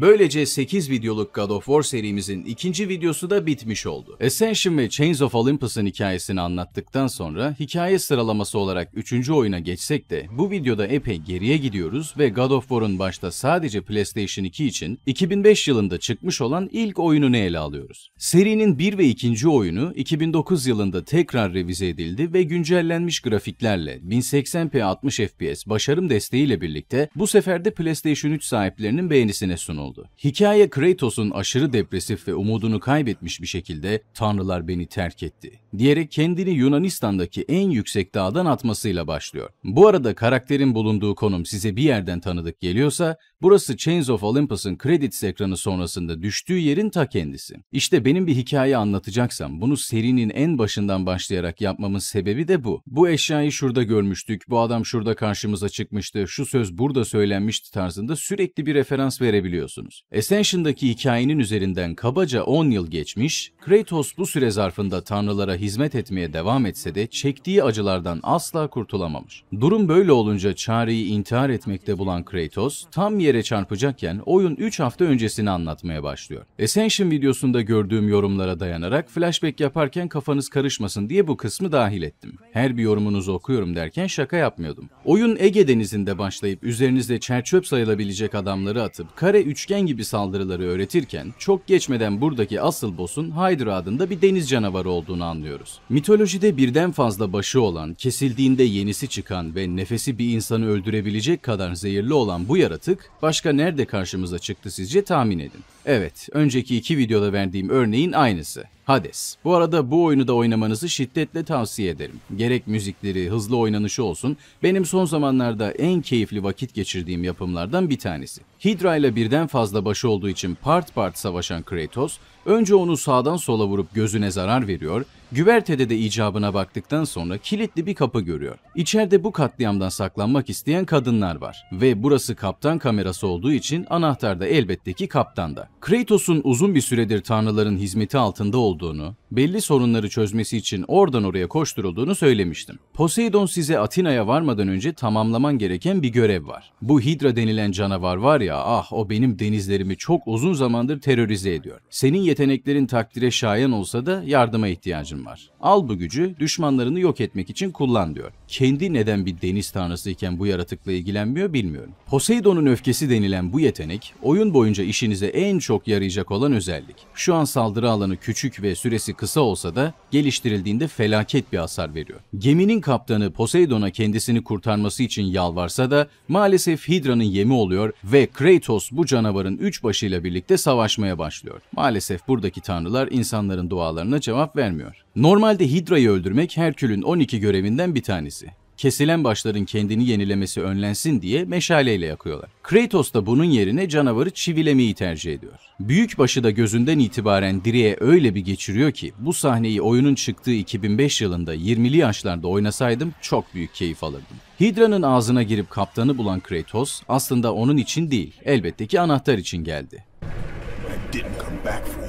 Speaker 1: Böylece 8 videoluk God of War serimizin ikinci videosu da bitmiş oldu. Ascension ve Chains of Olympus'ın hikayesini anlattıktan sonra hikaye sıralaması olarak 3. oyuna geçsek de bu videoda epey geriye gidiyoruz ve God of War'un başta sadece PlayStation 2 için 2005 yılında çıkmış olan ilk oyununu ele alıyoruz. Serinin 1 ve 2. oyunu 2009 yılında tekrar revize edildi ve güncellenmiş grafiklerle 1080p 60 fps başarım desteğiyle birlikte bu sefer de PlayStation 3 sahiplerinin beğenisine sunuldu oldu. Hikaye Kratos'un aşırı depresif ve umudunu kaybetmiş bir şekilde tanrılar beni terk etti diyerek kendini Yunanistan'daki en yüksek dağdan atmasıyla başlıyor. Bu arada karakterin bulunduğu konum size bir yerden tanıdık geliyorsa burası Chains of Olympus'ın Credits ekranı sonrasında düştüğü yerin ta kendisi. İşte benim bir hikaye anlatacaksam bunu serinin en başından başlayarak yapmamın sebebi de bu. Bu eşyayı şurada görmüştük, bu adam şurada karşımıza çıkmıştı, şu söz burada söylenmişti tarzında sürekli bir referans verebiliyorsun görüyorsunuz. Ascension'daki hikayenin üzerinden kabaca 10 yıl geçmiş, Kratos bu süre zarfında tanrılara hizmet etmeye devam etse de çektiği acılardan asla kurtulamamış. Durum böyle olunca çareyi intihar etmekte bulan Kratos, tam yere çarpacakken oyun 3 hafta öncesini anlatmaya başlıyor. Ascension videosunda gördüğüm yorumlara dayanarak flashback yaparken kafanız karışmasın diye bu kısmı dahil ettim. Her bir yorumunuzu okuyorum derken şaka yapmıyordum. Oyun Ege Denizi'nde başlayıp üzerinizde çerçöp sayılabilecek adamları atıp kare 3 üçgen gibi saldırıları öğretirken çok geçmeden buradaki asıl boss'un Hydra adında bir deniz canavarı olduğunu anlıyoruz. Mitolojide birden fazla başı olan, kesildiğinde yenisi çıkan ve nefesi bir insanı öldürebilecek kadar zehirli olan bu yaratık başka nerede karşımıza çıktı sizce tahmin edin. Evet, önceki iki videoda verdiğim örneğin aynısı. Hades. Bu arada bu oyunu da oynamanızı şiddetle tavsiye ederim. Gerek müzikleri, hızlı oynanışı olsun, benim son zamanlarda en keyifli vakit geçirdiğim yapımlardan bir tanesi. Hydra ile birden fazla başı olduğu için part part savaşan Kratos, Önce onu sağdan sola vurup gözüne zarar veriyor, güvertede de icabına baktıktan sonra kilitli bir kapı görüyor. İçeride bu katliamdan saklanmak isteyen kadınlar var ve burası kaptan kamerası olduğu için anahtar da elbette ki kaptanda. Kratos'un uzun bir süredir tanrıların hizmeti altında olduğunu, belli sorunları çözmesi için oradan oraya koşturulduğunu söylemiştim. Poseidon size Atina'ya varmadan önce tamamlaman gereken bir görev var. Bu Hidra denilen canavar var ya ah o benim denizlerimi çok uzun zamandır terörize ediyor. Senin yeteneklerin yeteneklerin takdire şayan olsa da yardıma ihtiyacın var. Al bu gücü, düşmanlarını yok etmek için kullan diyor. Kendi neden bir deniz tanrısıyken bu yaratıkla ilgilenmiyor bilmiyorum. Poseidon'un öfkesi denilen bu yetenek, oyun boyunca işinize en çok yarayacak olan özellik. Şu an saldırı alanı küçük ve süresi kısa olsa da geliştirildiğinde felaket bir hasar veriyor. Geminin kaptanı Poseidon'a kendisini kurtarması için yalvarsa da maalesef Hydra'nın yemi oluyor ve Kratos bu canavarın üç başıyla birlikte savaşmaya başlıyor. Maalesef maalesef buradaki tanrılar insanların dualarına cevap vermiyor. Normalde Hidra'yı öldürmek Herkül'ün 12 görevinden bir tanesi. Kesilen başların kendini yenilemesi önlensin diye meşaleyle yakıyorlar. Kratos da bunun yerine canavarı çivilemeyi tercih ediyor. Büyük başı da gözünden itibaren direğe öyle bir geçiriyor ki bu sahneyi oyunun çıktığı 2005 yılında 20'li yaşlarda oynasaydım çok büyük keyif alırdım. Hidra'nın ağzına girip kaptanı bulan Kratos aslında onun için değil elbette ki anahtar için geldi. didn't come back for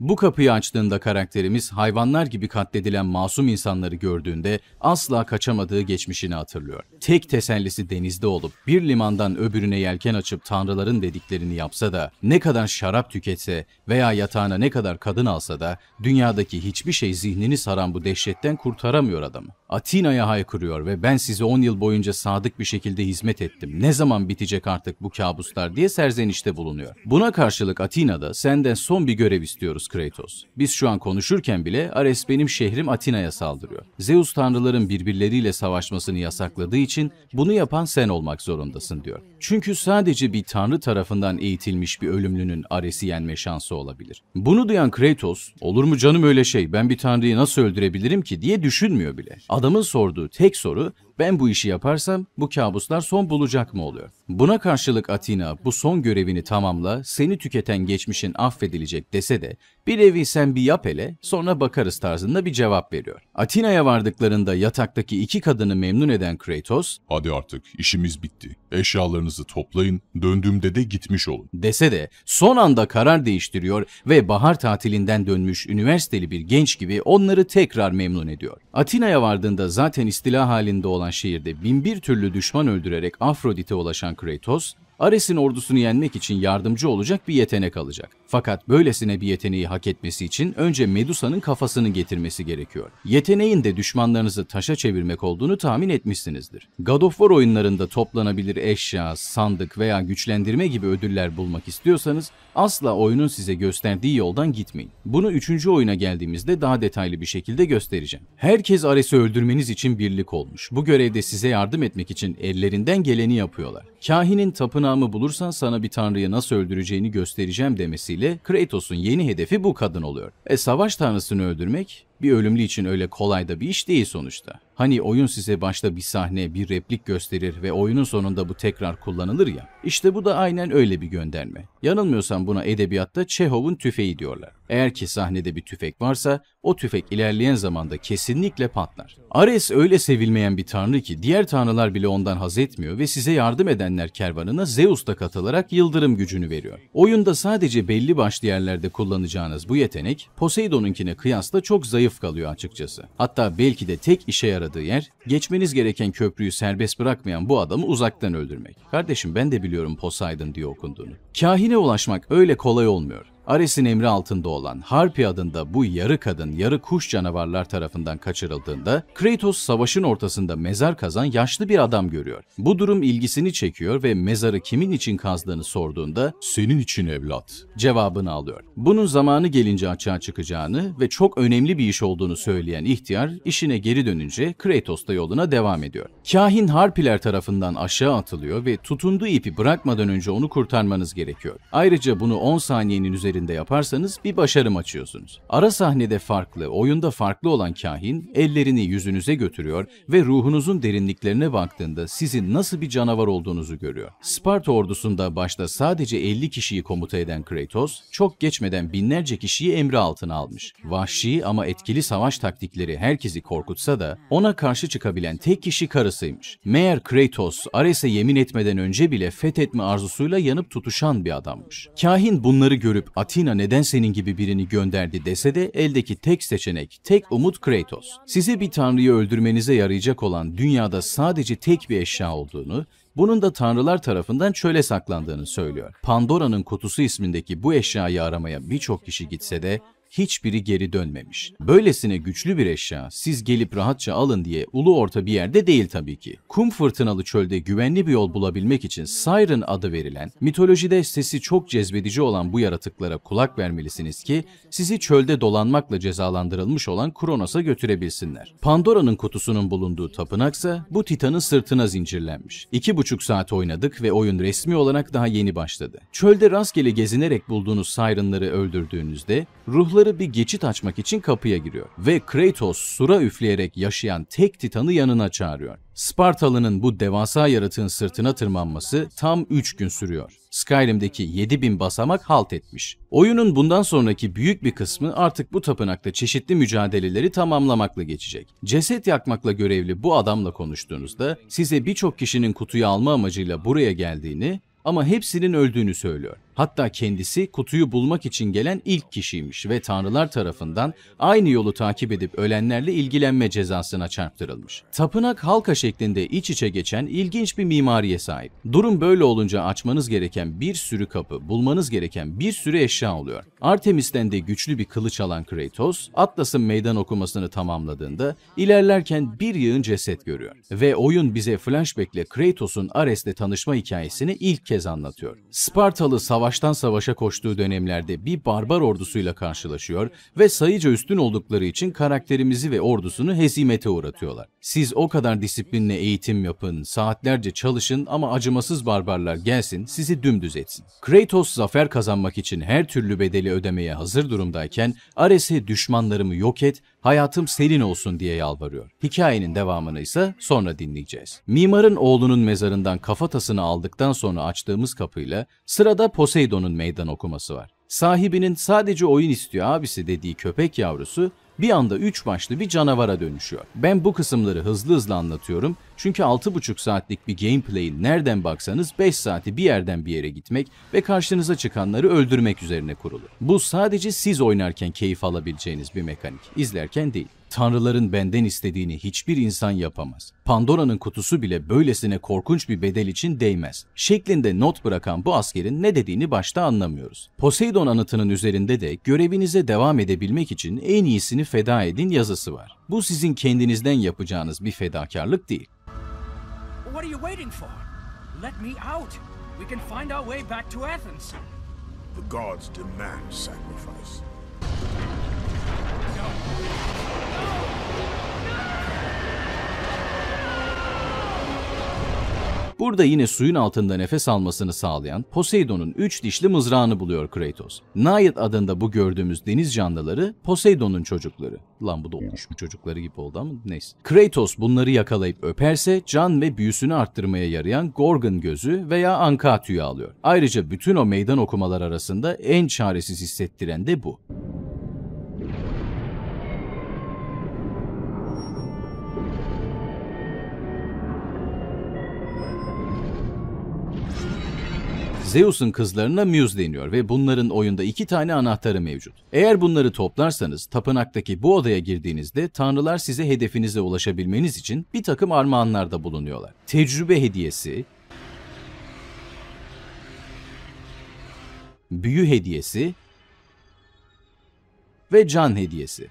Speaker 1: Bu kapıyı açtığında karakterimiz hayvanlar gibi katledilen masum insanları gördüğünde asla kaçamadığı geçmişini hatırlıyor tek tesellisi denizde olup bir limandan öbürüne yelken açıp tanrıların dediklerini yapsa da, ne kadar şarap tüketse veya yatağına ne kadar kadın alsa da dünyadaki hiçbir şey zihnini saran bu dehşetten kurtaramıyor adamı. Atina'ya haykırıyor ve ben size 10 yıl boyunca sadık bir şekilde hizmet ettim. Ne zaman bitecek artık bu kabuslar diye serzenişte bulunuyor. Buna karşılık Atina'da senden son bir görev istiyoruz Kratos. Biz şu an konuşurken bile Ares benim şehrim Atina'ya saldırıyor. Zeus tanrıların birbirleriyle savaşmasını yasakladığı için için bunu yapan sen olmak zorundasın diyor. Çünkü sadece bir tanrı tarafından eğitilmiş bir ölümlünün Ares'i yenme şansı olabilir. Bunu duyan Kratos, olur mu canım öyle şey ben bir tanrıyı nasıl öldürebilirim ki diye düşünmüyor bile. Adamın sorduğu tek soru ben bu işi yaparsam bu kabuslar son bulacak mı oluyor? Buna karşılık Atina bu son görevini tamamla seni tüketen geçmişin affedilecek dese de bir evi sen bir yap hele sonra bakarız tarzında bir cevap veriyor. Atina'ya vardıklarında yataktaki iki kadını memnun eden Kratos Hadi artık işimiz bitti. Eşyalarınızı toplayın döndüğümde de gitmiş olun. Dese de son anda karar değiştiriyor ve bahar tatilinden dönmüş üniversiteli bir genç gibi onları tekrar memnun ediyor. Atina'ya vardığında zaten istila halinde olan şehirde binbir türlü düşman öldürerek Afrodit'e ulaşan Kratos, Ares'in ordusunu yenmek için yardımcı olacak bir yetenek alacak. Fakat böylesine bir yeteneği hak etmesi için önce Medusa'nın kafasını getirmesi gerekiyor. Yeteneğin de düşmanlarınızı taşa çevirmek olduğunu tahmin etmişsinizdir. God of War oyunlarında toplanabilir eşya, sandık veya güçlendirme gibi ödüller bulmak istiyorsanız asla oyunun size gösterdiği yoldan gitmeyin. Bunu 3. oyuna geldiğimizde daha detaylı bir şekilde göstereceğim. Herkes Ares'i öldürmeniz için birlik olmuş. Bu görevde size yardım etmek için ellerinden geleni yapıyorlar. Kahinin tapınağı İstisnamı bulursan sana bir tanrıyı nasıl öldüreceğini göstereceğim demesiyle Kratos'un yeni hedefi bu kadın oluyor. E savaş tanrısını öldürmek bir ölümlü için öyle kolay da bir iş değil sonuçta. Hani oyun size başta bir sahne, bir replik gösterir ve oyunun sonunda bu tekrar kullanılır ya. İşte bu da aynen öyle bir gönderme. Yanılmıyorsam buna edebiyatta Çehov'un tüfeği diyorlar. Eğer ki sahnede bir tüfek varsa o tüfek ilerleyen zamanda kesinlikle patlar. Ares öyle sevilmeyen bir tanrı ki diğer tanrılar bile ondan haz etmiyor ve size yardım edenler kervanına Zeus da katılarak yıldırım gücünü veriyor. Oyunda sadece belli başlı yerlerde kullanacağınız bu yetenek Poseidon'unkine kıyasla çok zayıf kalıyor açıkçası. Hatta belki de tek işe yaradığı aradığı yer, geçmeniz gereken köprüyü serbest bırakmayan bu adamı uzaktan öldürmek. Kardeşim ben de biliyorum Poseidon diye okunduğunu. Kahine ulaşmak öyle kolay olmuyor. Ares'in emri altında olan Harpy adında bu yarı kadın yarı kuş canavarlar tarafından kaçırıldığında Kratos savaşın ortasında mezar kazan yaşlı bir adam görüyor. Bu durum ilgisini çekiyor ve mezarı kimin için kazdığını sorduğunda senin için evlat cevabını alıyor. Bunun zamanı gelince açığa çıkacağını ve çok önemli bir iş olduğunu söyleyen ihtiyar işine geri dönünce Kratos da yoluna devam ediyor. Kahin Harpiler tarafından aşağı atılıyor ve tutunduğu ipi bırakmadan önce onu kurtarmanız gerekiyor. Ayrıca bunu 10 saniyenin üzerinde halinde yaparsanız bir başarım açıyorsunuz. Ara sahnede farklı, oyunda farklı olan kahin ellerini yüzünüze götürüyor ve ruhunuzun derinliklerine baktığında sizin nasıl bir canavar olduğunuzu görüyor. Sparta ordusunda başta sadece 50 kişiyi komuta eden Kratos, çok geçmeden binlerce kişiyi emri altına almış. Vahşi ama etkili savaş taktikleri herkesi korkutsa da ona karşı çıkabilen tek kişi karısıymış. Meğer Kratos, Ares'e yemin etmeden önce bile fethetme arzusuyla yanıp tutuşan bir adammış. Kahin bunları görüp Atina neden senin gibi birini gönderdi dese de eldeki tek seçenek, tek umut Kratos. Size bir tanrıyı öldürmenize yarayacak olan dünyada sadece tek bir eşya olduğunu, bunun da tanrılar tarafından çöle saklandığını söylüyor. Pandora'nın kutusu ismindeki bu eşyayı aramaya birçok kişi gitse de hiçbiri geri dönmemiş. Böylesine güçlü bir eşya siz gelip rahatça alın diye ulu orta bir yerde değil tabii ki. Kum fırtınalı çölde güvenli bir yol bulabilmek için Siren adı verilen, mitolojide sesi çok cezbedici olan bu yaratıklara kulak vermelisiniz ki sizi çölde dolanmakla cezalandırılmış olan Kronos'a götürebilsinler. Pandora'nın kutusunun bulunduğu tapınaksa bu Titan'ın sırtına zincirlenmiş. İki buçuk saat oynadık ve oyun resmi olarak daha yeni başladı. Çölde rastgele gezinerek bulduğunuz Siren'ları öldürdüğünüzde ruhları ruhları bir geçit açmak için kapıya giriyor ve Kratos sura üfleyerek yaşayan tek titanı yanına çağırıyor. Spartalı'nın bu devasa yaratığın sırtına tırmanması tam 3 gün sürüyor. Skyrim'deki 7000 basamak halt etmiş. Oyunun bundan sonraki büyük bir kısmı artık bu tapınakta çeşitli mücadeleleri tamamlamakla geçecek. Ceset yakmakla görevli bu adamla konuştuğunuzda size birçok kişinin kutuyu alma amacıyla buraya geldiğini ama hepsinin öldüğünü söylüyor. Hatta kendisi kutuyu bulmak için gelen ilk kişiymiş ve tanrılar tarafından aynı yolu takip edip ölenlerle ilgilenme cezasına çarptırılmış. Tapınak halka şeklinde iç içe geçen ilginç bir mimariye sahip. Durum böyle olunca açmanız gereken bir sürü kapı, bulmanız gereken bir sürü eşya oluyor. Artemis'ten de güçlü bir kılıç alan Kratos, Atlas'ın meydan okumasını tamamladığında ilerlerken bir yığın ceset görüyor. Ve oyun bize Flashback ile Kratos'un Ares'le tanışma hikayesini ilk kez anlatıyor. Spartalı savaştan savaşa koştuğu dönemlerde bir barbar ordusuyla karşılaşıyor ve sayıca üstün oldukları için karakterimizi ve ordusunu hezimete uğratıyorlar. Siz o kadar disiplinle eğitim yapın, saatlerce çalışın ama acımasız barbarlar gelsin sizi dümdüz etsin. Kratos zafer kazanmak için her türlü bedeli ödemeye hazır durumdayken Ares'e düşmanlarımı yok et hayatım senin olsun diye yalvarıyor. Hikayenin devamını ise sonra dinleyeceğiz. Mimarın oğlunun mezarından kafatasını aldıktan sonra açtığımız kapıyla sırada Poseidon'un meydan okuması var. Sahibinin sadece oyun istiyor abisi dediği köpek yavrusu bir anda üç başlı bir canavara dönüşüyor. Ben bu kısımları hızlı hızlı anlatıyorum çünkü 6,5 saatlik bir gameplay'in nereden baksanız 5 saati bir yerden bir yere gitmek ve karşınıza çıkanları öldürmek üzerine kurulu. Bu sadece siz oynarken keyif alabileceğiniz bir mekanik, izlerken değil tanrıların benden istediğini hiçbir insan yapamaz. Pandora'nın kutusu bile böylesine korkunç bir bedel için değmez. Şeklinde not bırakan bu askerin ne dediğini başta anlamıyoruz. Poseidon anıtının üzerinde de görevinize devam edebilmek için en iyisini feda edin yazısı var. Bu sizin kendinizden yapacağınız bir fedakarlık
Speaker 2: değil. What are you waiting for? Let me out. We can find our way back to Athens. The gods demand sacrifice. No.
Speaker 1: Burada yine suyun altında nefes almasını sağlayan Poseidon'un üç dişli mızrağını buluyor Kratos. Naiad adında bu gördüğümüz deniz canlıları Poseidon'un çocukları. Lan bu da olmuş bu çocukları gibi oldu ama neyse. Kratos bunları yakalayıp öperse can ve büyüsünü arttırmaya yarayan Gorgon gözü veya anka tüyü alıyor. Ayrıca bütün o meydan okumalar arasında en çaresiz hissettiren de bu. Zeus'un kızlarına Muse deniyor ve bunların oyunda iki tane anahtarı mevcut. Eğer bunları toplarsanız tapınaktaki bu odaya girdiğinizde tanrılar size hedefinize ulaşabilmeniz için bir takım armağanlarda bulunuyorlar. Tecrübe hediyesi, büyü hediyesi ve can hediyesi.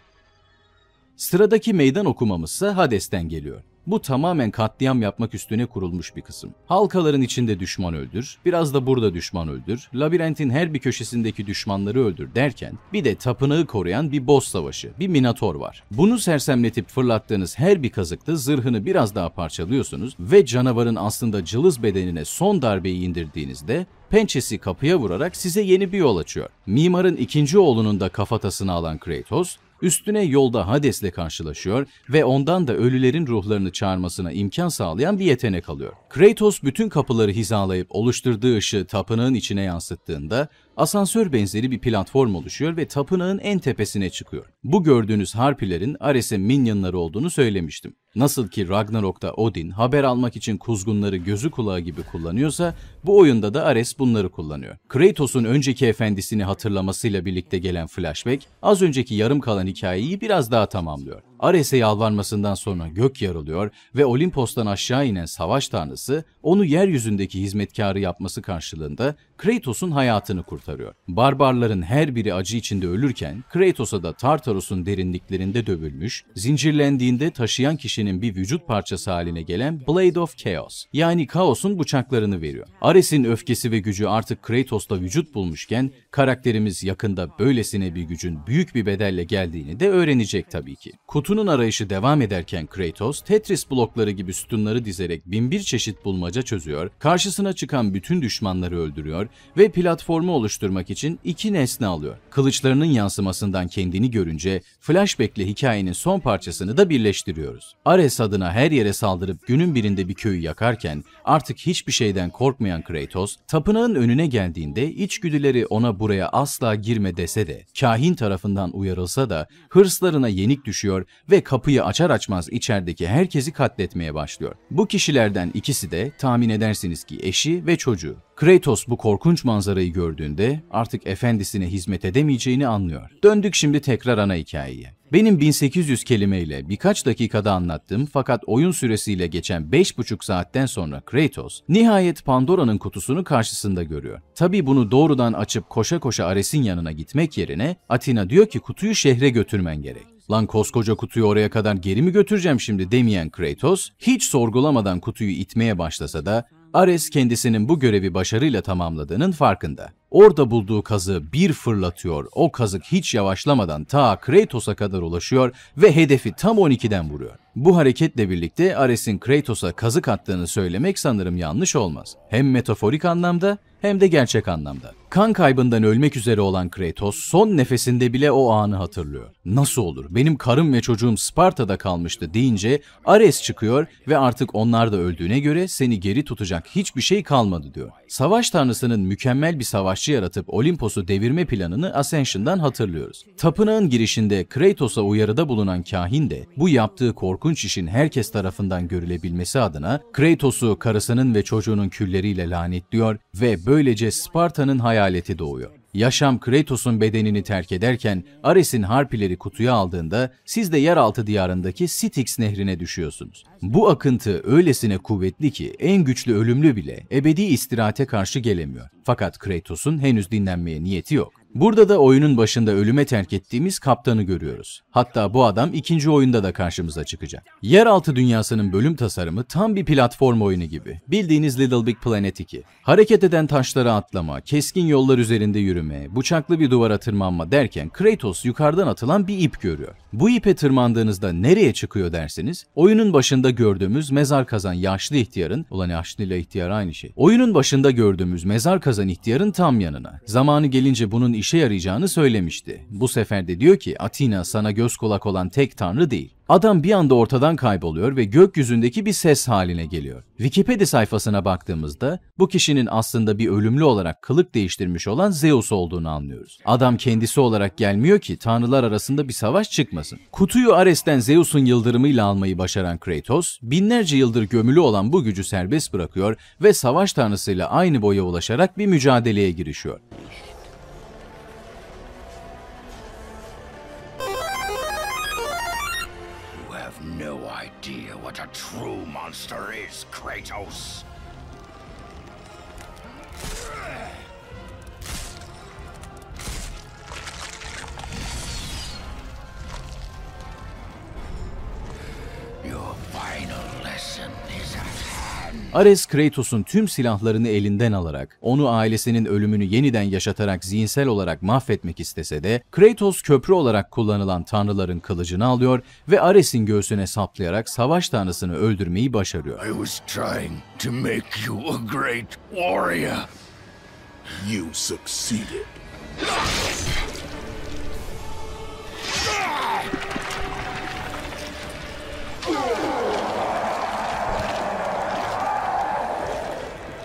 Speaker 1: Sıradaki meydan okumamızsa Hades'ten geliyor. Bu tamamen katliam yapmak üstüne kurulmuş bir kısım. Halkaların içinde düşman öldür, biraz da burada düşman öldür, labirentin her bir köşesindeki düşmanları öldür derken bir de tapınağı koruyan bir boss savaşı, bir minator var. Bunu sersemletip fırlattığınız her bir kazıkta zırhını biraz daha parçalıyorsunuz ve canavarın aslında cılız bedenine son darbeyi indirdiğinizde pençesi kapıya vurarak size yeni bir yol açıyor. Mimarın ikinci oğlunun da kafatasını alan Kratos, Üstüne yolda Hades'le karşılaşıyor ve ondan da ölülerin ruhlarını çağırmasına imkan sağlayan bir yetenek alıyor. Kratos bütün kapıları hizalayıp oluşturduğu ışığı tapınağın içine yansıttığında asansör benzeri bir platform oluşuyor ve tapınağın en tepesine çıkıyor. Bu gördüğünüz harpilerin Ares'in minyonları olduğunu söylemiştim. Nasıl ki Ragnarok'ta Odin haber almak için kuzgunları gözü kulağı gibi kullanıyorsa bu oyunda da Ares e bunları kullanıyor. Kratos'un önceki efendisini hatırlamasıyla birlikte gelen flashback az önceki yarım kalan hikayeyi biraz daha tamamlıyor. Ares'e yalvarmasından sonra gök yarılıyor ve Olimpos'tan aşağı inen savaş tanrısı onu yeryüzündeki hizmetkarı yapması karşılığında Kratos'un hayatını kurtarıyor. Barbarların her biri acı içinde ölürken Kratos'a da Tartarus'un derinliklerinde dövülmüş, zincirlendiğinde taşıyan kişinin bir vücut parçası haline gelen Blade of Chaos yani Kaos'un bıçaklarını veriyor. Ares'in öfkesi ve gücü artık Kratos'ta vücut bulmuşken karakterimiz yakında böylesine bir gücün büyük bir bedelle geldiğini de öğrenecek tabii ki. Kutu Sütunun arayışı devam ederken Kratos, Tetris blokları gibi sütunları dizerek binbir çeşit bulmaca çözüyor, karşısına çıkan bütün düşmanları öldürüyor ve platformu oluşturmak için iki nesne alıyor. Kılıçlarının yansımasından kendini görünce flashback'le hikayenin son parçasını da birleştiriyoruz. Ares adına her yere saldırıp günün birinde bir köyü yakarken artık hiçbir şeyden korkmayan Kratos, tapınağın önüne geldiğinde içgüdüleri ona buraya asla girme dese de, kahin tarafından uyarılsa da hırslarına yenik düşüyor ve kapıyı açar açmaz içerideki herkesi katletmeye başlıyor. Bu kişilerden ikisi de tahmin edersiniz ki eşi ve çocuğu. Kratos bu korkunç manzarayı gördüğünde artık efendisine hizmet edemeyeceğini anlıyor. Döndük şimdi tekrar ana hikayeye. Benim 1800 kelimeyle birkaç dakikada anlattığım fakat oyun süresiyle geçen 5,5 saatten sonra Kratos nihayet Pandora'nın kutusunu karşısında görüyor. Tabii bunu doğrudan açıp koşa koşa Ares'in yanına gitmek yerine Atina diyor ki kutuyu şehre götürmen gerek lan koskoca kutuyu oraya kadar geri mi götüreceğim şimdi demeyen Kratos, hiç sorgulamadan kutuyu itmeye başlasa da Ares kendisinin bu görevi başarıyla tamamladığının farkında. Orada bulduğu kazığı bir fırlatıyor, o kazık hiç yavaşlamadan ta Kratos'a kadar ulaşıyor ve hedefi tam 12'den vuruyor. Bu hareketle birlikte Ares'in Kratos'a kazık attığını söylemek sanırım yanlış olmaz. Hem metaforik anlamda hem de gerçek anlamda. Kan kaybından ölmek üzere olan Kratos son nefesinde bile o anı hatırlıyor. Nasıl olur benim karım ve çocuğum Sparta'da kalmıştı deyince Ares çıkıyor ve artık onlar da öldüğüne göre seni geri tutacak hiçbir şey kalmadı diyor. Savaş tanrısının mükemmel bir savaşçı yaratıp Olimpos'u devirme planını Ascension'dan hatırlıyoruz. Tapınağın girişinde Kratos'a uyarıda bulunan kahin de bu yaptığı korkunç işin herkes tarafından görülebilmesi adına Kratos'u karısının ve çocuğunun külleriyle lanetliyor ve böylece Sparta'nın hayaleti doğuyor. Yaşam Kratos'un bedenini terk ederken Ares'in harpileri kutuya aldığında siz de yeraltı diyarındaki Styx nehrine düşüyorsunuz. Bu akıntı öylesine kuvvetli ki en güçlü ölümlü bile ebedi istirahate karşı gelemiyor. Fakat Kratos'un henüz dinlenmeye niyeti yok. Burada da oyunun başında ölüme terk ettiğimiz kaptanı görüyoruz. Hatta bu adam ikinci oyunda da karşımıza çıkacak. Yeraltı dünyasının bölüm tasarımı tam bir platform oyunu gibi. Bildiğiniz Little Big Planet 2. Hareket eden taşlara atlama, keskin yollar üzerinde yürüme, bıçaklı bir duvara tırmanma derken Kratos yukarıdan atılan bir ip görüyor. Bu ipe tırmandığınızda nereye çıkıyor derseniz, oyunun başında gördüğümüz mezar kazan yaşlı ihtiyarın, ulan yaşlıyla ihtiyar aynı şey. Oyunun başında gördüğümüz mezar kazan ihtiyarın tam yanına. Zamanı gelince bunun işe yarayacağını söylemişti. Bu sefer de diyor ki Atina sana göz kulak olan tek tanrı değil. Adam bir anda ortadan kayboluyor ve gökyüzündeki bir ses haline geliyor. Wikipedia sayfasına baktığımızda bu kişinin aslında bir ölümlü olarak kılık değiştirmiş olan Zeus olduğunu anlıyoruz. Adam kendisi olarak gelmiyor ki tanrılar arasında bir savaş çıkmasın. Kutuyu Ares'ten Zeus'un yıldırımıyla almayı başaran Kratos, binlerce yıldır gömülü olan bu gücü serbest bırakıyor ve savaş tanrısıyla aynı boya ulaşarak bir mücadeleye girişiyor.
Speaker 2: Kratos!
Speaker 1: Your final lesson. Ares Kratos'un tüm silahlarını elinden alarak, onu ailesinin ölümünü yeniden yaşatarak zihinsel olarak mahvetmek istese de Kratos köprü olarak kullanılan tanrıların kılıcını alıyor ve Ares'in göğsüne saplayarak savaş tanrısını öldürmeyi
Speaker 2: başarıyor. I was trying to make you a great warrior. You succeeded.
Speaker 1: Oh!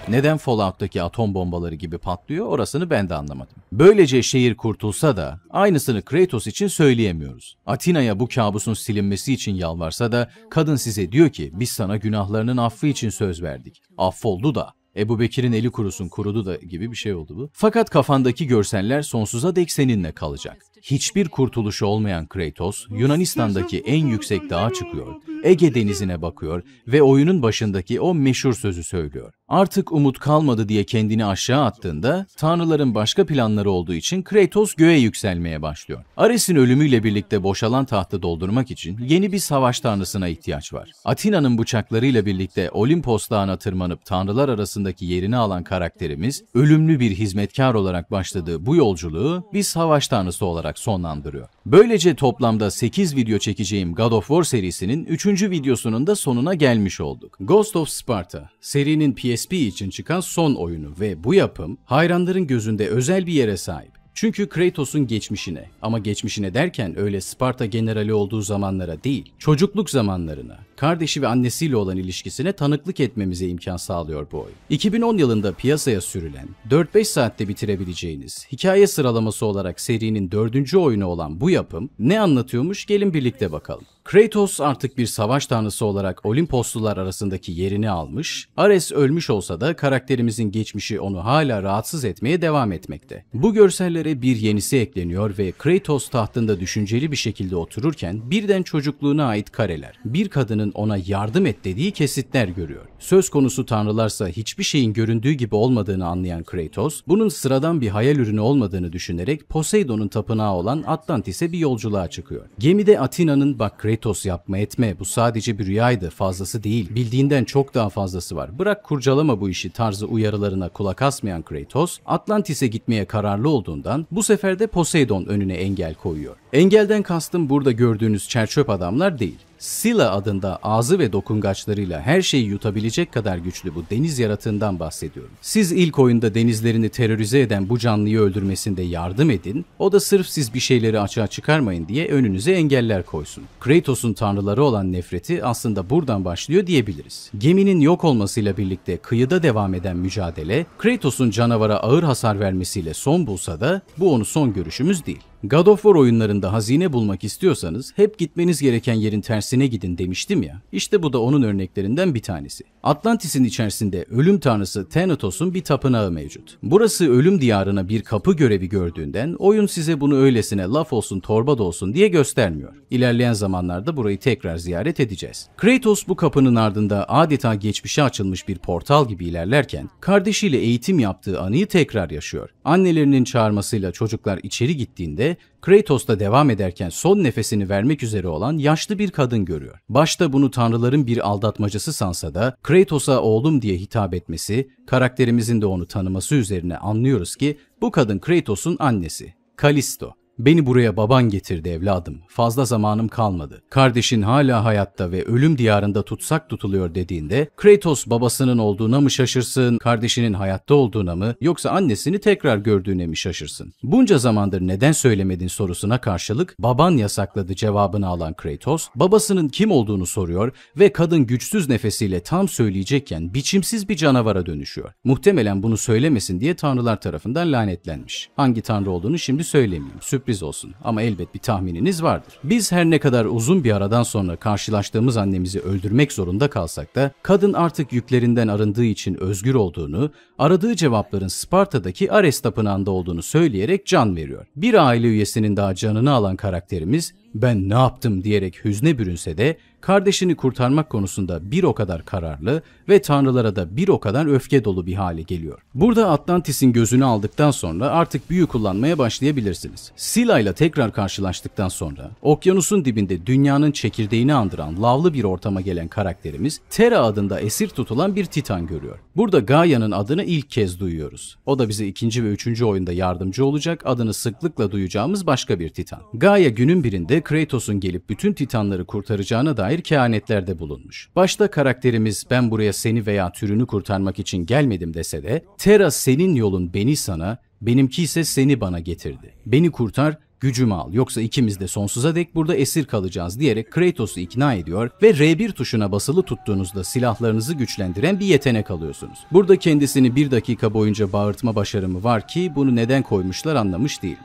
Speaker 1: Neden Fallout'taki atom bombaları gibi patlıyor orasını ben de anlamadım. Böylece şehir kurtulsa da aynısını Kratos için söyleyemiyoruz. Atina'ya bu kabusun silinmesi için yalvarsa da kadın size diyor ki biz sana günahlarının affı için söz verdik. Affoldu da Ebu Bekir'in eli kurusun kurudu da gibi bir şey oldu bu. Fakat kafandaki görseller sonsuza dek seninle kalacak hiçbir kurtuluşu olmayan Kratos, Yunanistan'daki en yüksek dağa çıkıyor, Ege denizine bakıyor ve oyunun başındaki o meşhur sözü söylüyor. Artık umut kalmadı diye kendini aşağı attığında, tanrıların başka planları olduğu için Kratos göğe yükselmeye başlıyor. Ares'in ölümüyle birlikte boşalan tahtı doldurmak için yeni bir savaş tanrısına ihtiyaç var. Atina'nın bıçaklarıyla birlikte Olimpos dağına tırmanıp tanrılar arasındaki yerini alan karakterimiz, ölümlü bir hizmetkar olarak başladığı bu yolculuğu bir savaş tanrısı olarak olarak sonlandırıyor. Böylece toplamda 8 video çekeceğim God of War serisinin 3. videosunun da sonuna gelmiş olduk. Ghost of Sparta, serinin PSP için çıkan son oyunu ve bu yapım hayranların gözünde özel bir yere sahip. Çünkü Kratos'un geçmişine ama geçmişine derken öyle Sparta generali olduğu zamanlara değil, çocukluk zamanlarına, kardeşi ve annesiyle olan ilişkisine tanıklık etmemize imkan sağlıyor bu oyun. 2010 yılında piyasaya sürülen, 4-5 saatte bitirebileceğiniz, hikaye sıralaması olarak serinin dördüncü oyunu olan bu yapım ne anlatıyormuş gelin birlikte bakalım. Kratos artık bir savaş tanrısı olarak Olimposlular arasındaki yerini almış, Ares ölmüş olsa da karakterimizin geçmişi onu hala rahatsız etmeye devam etmekte. Bu görsellere bir yenisi ekleniyor ve Kratos tahtında düşünceli bir şekilde otururken birden çocukluğuna ait kareler, bir kadının ona yardım et dediği kesitler görüyor. Söz konusu tanrılarsa hiçbir şeyin göründüğü gibi olmadığını anlayan Kratos, bunun sıradan bir hayal ürünü olmadığını düşünerek Poseidon'un tapınağı olan Atlantis'e bir yolculuğa çıkıyor. Gemide Atina'nın bak Kratos Kratos yapma etme bu sadece bir rüyaydı fazlası değil. Bildiğinden çok daha fazlası var. Bırak kurcalama bu işi tarzı uyarılarına kulak asmayan Kratos Atlantis'e gitmeye kararlı olduğundan bu sefer de Poseidon önüne engel koyuyor. Engelden kastım burada gördüğünüz çerçöp adamlar değil. Sila adında ağzı ve dokungaçlarıyla her şeyi yutabilecek kadar güçlü bu deniz yaratığından bahsediyorum. Siz ilk oyunda denizlerini terörize eden bu canlıyı öldürmesinde yardım edin, o da sırf siz bir şeyleri açığa çıkarmayın diye önünüze engeller koysun. Kratos'un tanrıları olan nefreti aslında buradan başlıyor diyebiliriz. Geminin yok olmasıyla birlikte kıyıda devam eden mücadele, Kratos'un canavara ağır hasar vermesiyle son bulsa da bu onu son görüşümüz değil. God of War oyunlarında hazine bulmak istiyorsanız hep gitmeniz gereken yerin tersine gidin demiştim ya. İşte bu da onun örneklerinden bir tanesi. Atlantis'in içerisinde ölüm tanrısı Thanatos'un bir tapınağı mevcut. Burası ölüm diyarına bir kapı görevi gördüğünden oyun size bunu öylesine laf olsun torba da olsun diye göstermiyor. İlerleyen zamanlarda burayı tekrar ziyaret edeceğiz. Kratos bu kapının ardında adeta geçmişe açılmış bir portal gibi ilerlerken kardeşiyle eğitim yaptığı anıyı tekrar yaşıyor. Annelerinin çağırmasıyla çocuklar içeri gittiğinde Kratos'ta devam ederken son nefesini vermek üzere olan yaşlı bir kadın görüyor. Başta bunu tanrıların bir aldatmacası sansa da Kratos'a oğlum diye hitap etmesi, karakterimizin de onu tanıması üzerine anlıyoruz ki bu kadın Kratos'un annesi. Kalisto. Beni buraya baban getirdi evladım. Fazla zamanım kalmadı. Kardeşin hala hayatta ve ölüm diyarında tutsak tutuluyor dediğinde Kratos babasının olduğuna mı şaşırsın, kardeşinin hayatta olduğuna mı yoksa annesini tekrar gördüğüne mi şaşırsın? Bunca zamandır neden söylemedin sorusuna karşılık baban yasakladı cevabını alan Kratos babasının kim olduğunu soruyor ve kadın güçsüz nefesiyle tam söyleyecekken biçimsiz bir canavara dönüşüyor. Muhtemelen bunu söylemesin diye tanrılar tarafından lanetlenmiş. Hangi tanrı olduğunu şimdi söylemeyeyim. Süper sürpriz olsun ama elbet bir tahmininiz vardır. Biz her ne kadar uzun bir aradan sonra karşılaştığımız annemizi öldürmek zorunda kalsak da kadın artık yüklerinden arındığı için özgür olduğunu, aradığı cevapların Sparta'daki Ares tapınağında olduğunu söyleyerek can veriyor. Bir aile üyesinin daha canını alan karakterimiz ben ne yaptım diyerek hüzne bürünse de kardeşini kurtarmak konusunda bir o kadar kararlı ve tanrılara da bir o kadar öfke dolu bir hale geliyor. Burada Atlantis'in gözünü aldıktan sonra artık büyü kullanmaya başlayabilirsiniz. Sila ile tekrar karşılaştıktan sonra okyanusun dibinde dünyanın çekirdeğini andıran lavlı bir ortama gelen karakterimiz Terra adında esir tutulan bir titan görüyor. Burada Gaia'nın adını ilk kez duyuyoruz. O da bize ikinci ve üçüncü oyunda yardımcı olacak adını sıklıkla duyacağımız başka bir titan. Gaia günün birinde Kratos'un gelip bütün Titanları kurtaracağına dair kehanetlerde bulunmuş. Başta karakterimiz ben buraya seni veya türünü kurtarmak için gelmedim dese de Terra senin yolun beni sana, benimki ise seni bana getirdi. Beni kurtar, gücümü al yoksa ikimiz de sonsuza dek burada esir kalacağız diyerek Kratos'u ikna ediyor ve R1 tuşuna basılı tuttuğunuzda silahlarınızı güçlendiren bir yetenek alıyorsunuz. Burada kendisini bir dakika boyunca bağırtma başarımı var ki bunu neden koymuşlar anlamış değilim.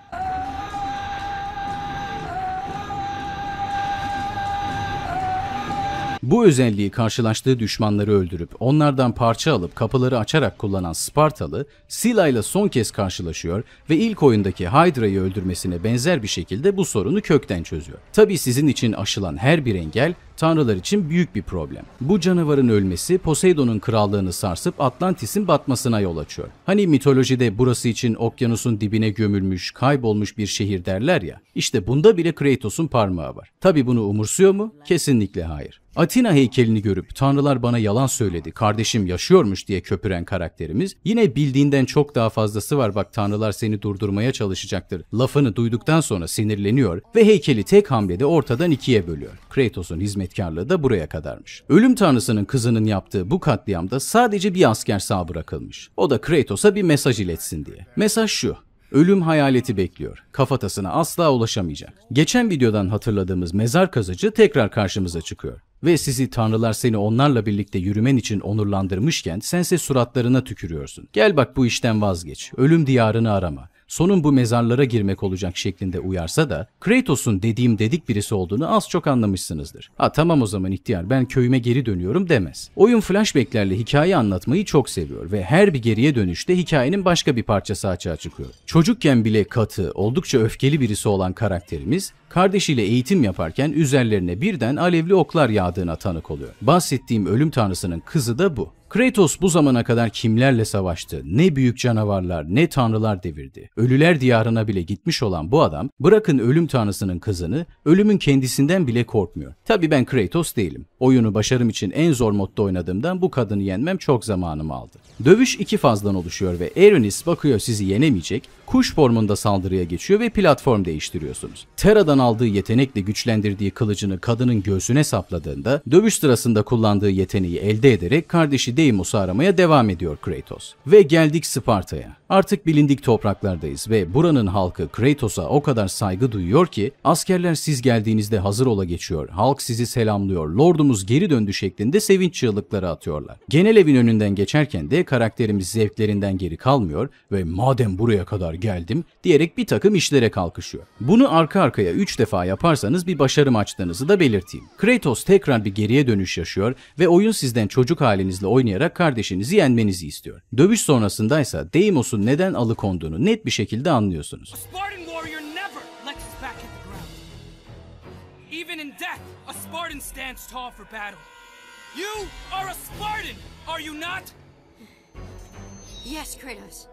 Speaker 1: Bu özelliği karşılaştığı düşmanları öldürüp onlardan parça alıp kapıları açarak kullanan Spartalı Sila ile son kez karşılaşıyor ve ilk oyundaki Hydra'yı öldürmesine benzer bir şekilde bu sorunu kökten çözüyor. Tabi sizin için aşılan her bir engel tanrılar için büyük bir problem. Bu canavarın ölmesi Poseidon'un krallığını sarsıp Atlantis'in batmasına yol açıyor. Hani mitolojide burası için okyanusun dibine gömülmüş, kaybolmuş bir şehir derler ya. İşte bunda bile Kratos'un parmağı var. Tabi bunu umursuyor mu? Kesinlikle hayır. Atina heykelini görüp tanrılar bana yalan söyledi, kardeşim yaşıyormuş diye köpüren karakterimiz yine bildiğinden çok daha fazlası var bak tanrılar seni durdurmaya çalışacaktır lafını duyduktan sonra sinirleniyor ve heykeli tek hamlede ortadan ikiye bölüyor. Kratos'un hizmeti cemaatkarlığı da buraya kadarmış. Ölüm tanrısının kızının yaptığı bu katliamda sadece bir asker sağ bırakılmış. O da Kratos'a bir mesaj iletsin diye. Mesaj şu. Ölüm hayaleti bekliyor. Kafatasına asla ulaşamayacak. Geçen videodan hatırladığımız mezar kazıcı tekrar karşımıza çıkıyor. Ve sizi tanrılar seni onlarla birlikte yürümen için onurlandırmışken sense suratlarına tükürüyorsun. Gel bak bu işten vazgeç. Ölüm diyarını arama sonun bu mezarlara girmek olacak şeklinde uyarsa da Kratos'un dediğim dedik birisi olduğunu az çok anlamışsınızdır. Ha tamam o zaman ihtiyar ben köyüme geri dönüyorum demez. Oyun flashbacklerle hikaye anlatmayı çok seviyor ve her bir geriye dönüşte hikayenin başka bir parçası açığa çıkıyor. Çocukken bile katı, oldukça öfkeli birisi olan karakterimiz kardeşiyle eğitim yaparken üzerlerine birden alevli oklar yağdığına tanık oluyor. Bahsettiğim ölüm tanrısının kızı da bu. Kratos bu zamana kadar kimlerle savaştı, ne büyük canavarlar, ne tanrılar devirdi. Ölüler diyarına bile gitmiş olan bu adam, bırakın ölüm tanrısının kızını, ölümün kendisinden bile korkmuyor. Tabi ben Kratos değilim. Oyunu başarım için en zor modda oynadığımdan bu kadını yenmem çok zamanımı aldı. Dövüş iki fazdan oluşuyor ve Erinys bakıyor sizi yenemeyecek, kuş formunda saldırıya geçiyor ve platform değiştiriyorsunuz. Tera'dan aldığı yetenekle güçlendirdiği kılıcını kadının göğsüne sapladığında dövüş sırasında kullandığı yeteneği elde ederek kardeşi Deimos'u aramaya devam ediyor Kratos. Ve geldik Sparta'ya. Artık bilindik topraklardayız ve buranın halkı Kratos'a o kadar saygı duyuyor ki askerler siz geldiğinizde hazır ola geçiyor, halk sizi selamlıyor, lordumuz geri döndü şeklinde sevinç çığlıkları atıyorlar. Genel evin önünden geçerken de karakterimiz zevklerinden geri kalmıyor ve madem buraya kadar geldim diyerek bir takım işlere kalkışıyor. Bunu arka arkaya 3 defa yaparsanız bir başarım açtığınızı da belirteyim. Kratos tekrar bir geriye dönüş yaşıyor ve oyun sizden çocuk halinizle oynayarak kardeşinizi yenmenizi istiyor. Dövüş sonrasındaysa Deimos'un Thanos'u neden alıkonduğunu net bir şekilde anlıyorsunuz.
Speaker 2: You are a Spartan, are you not? Yes, Kratos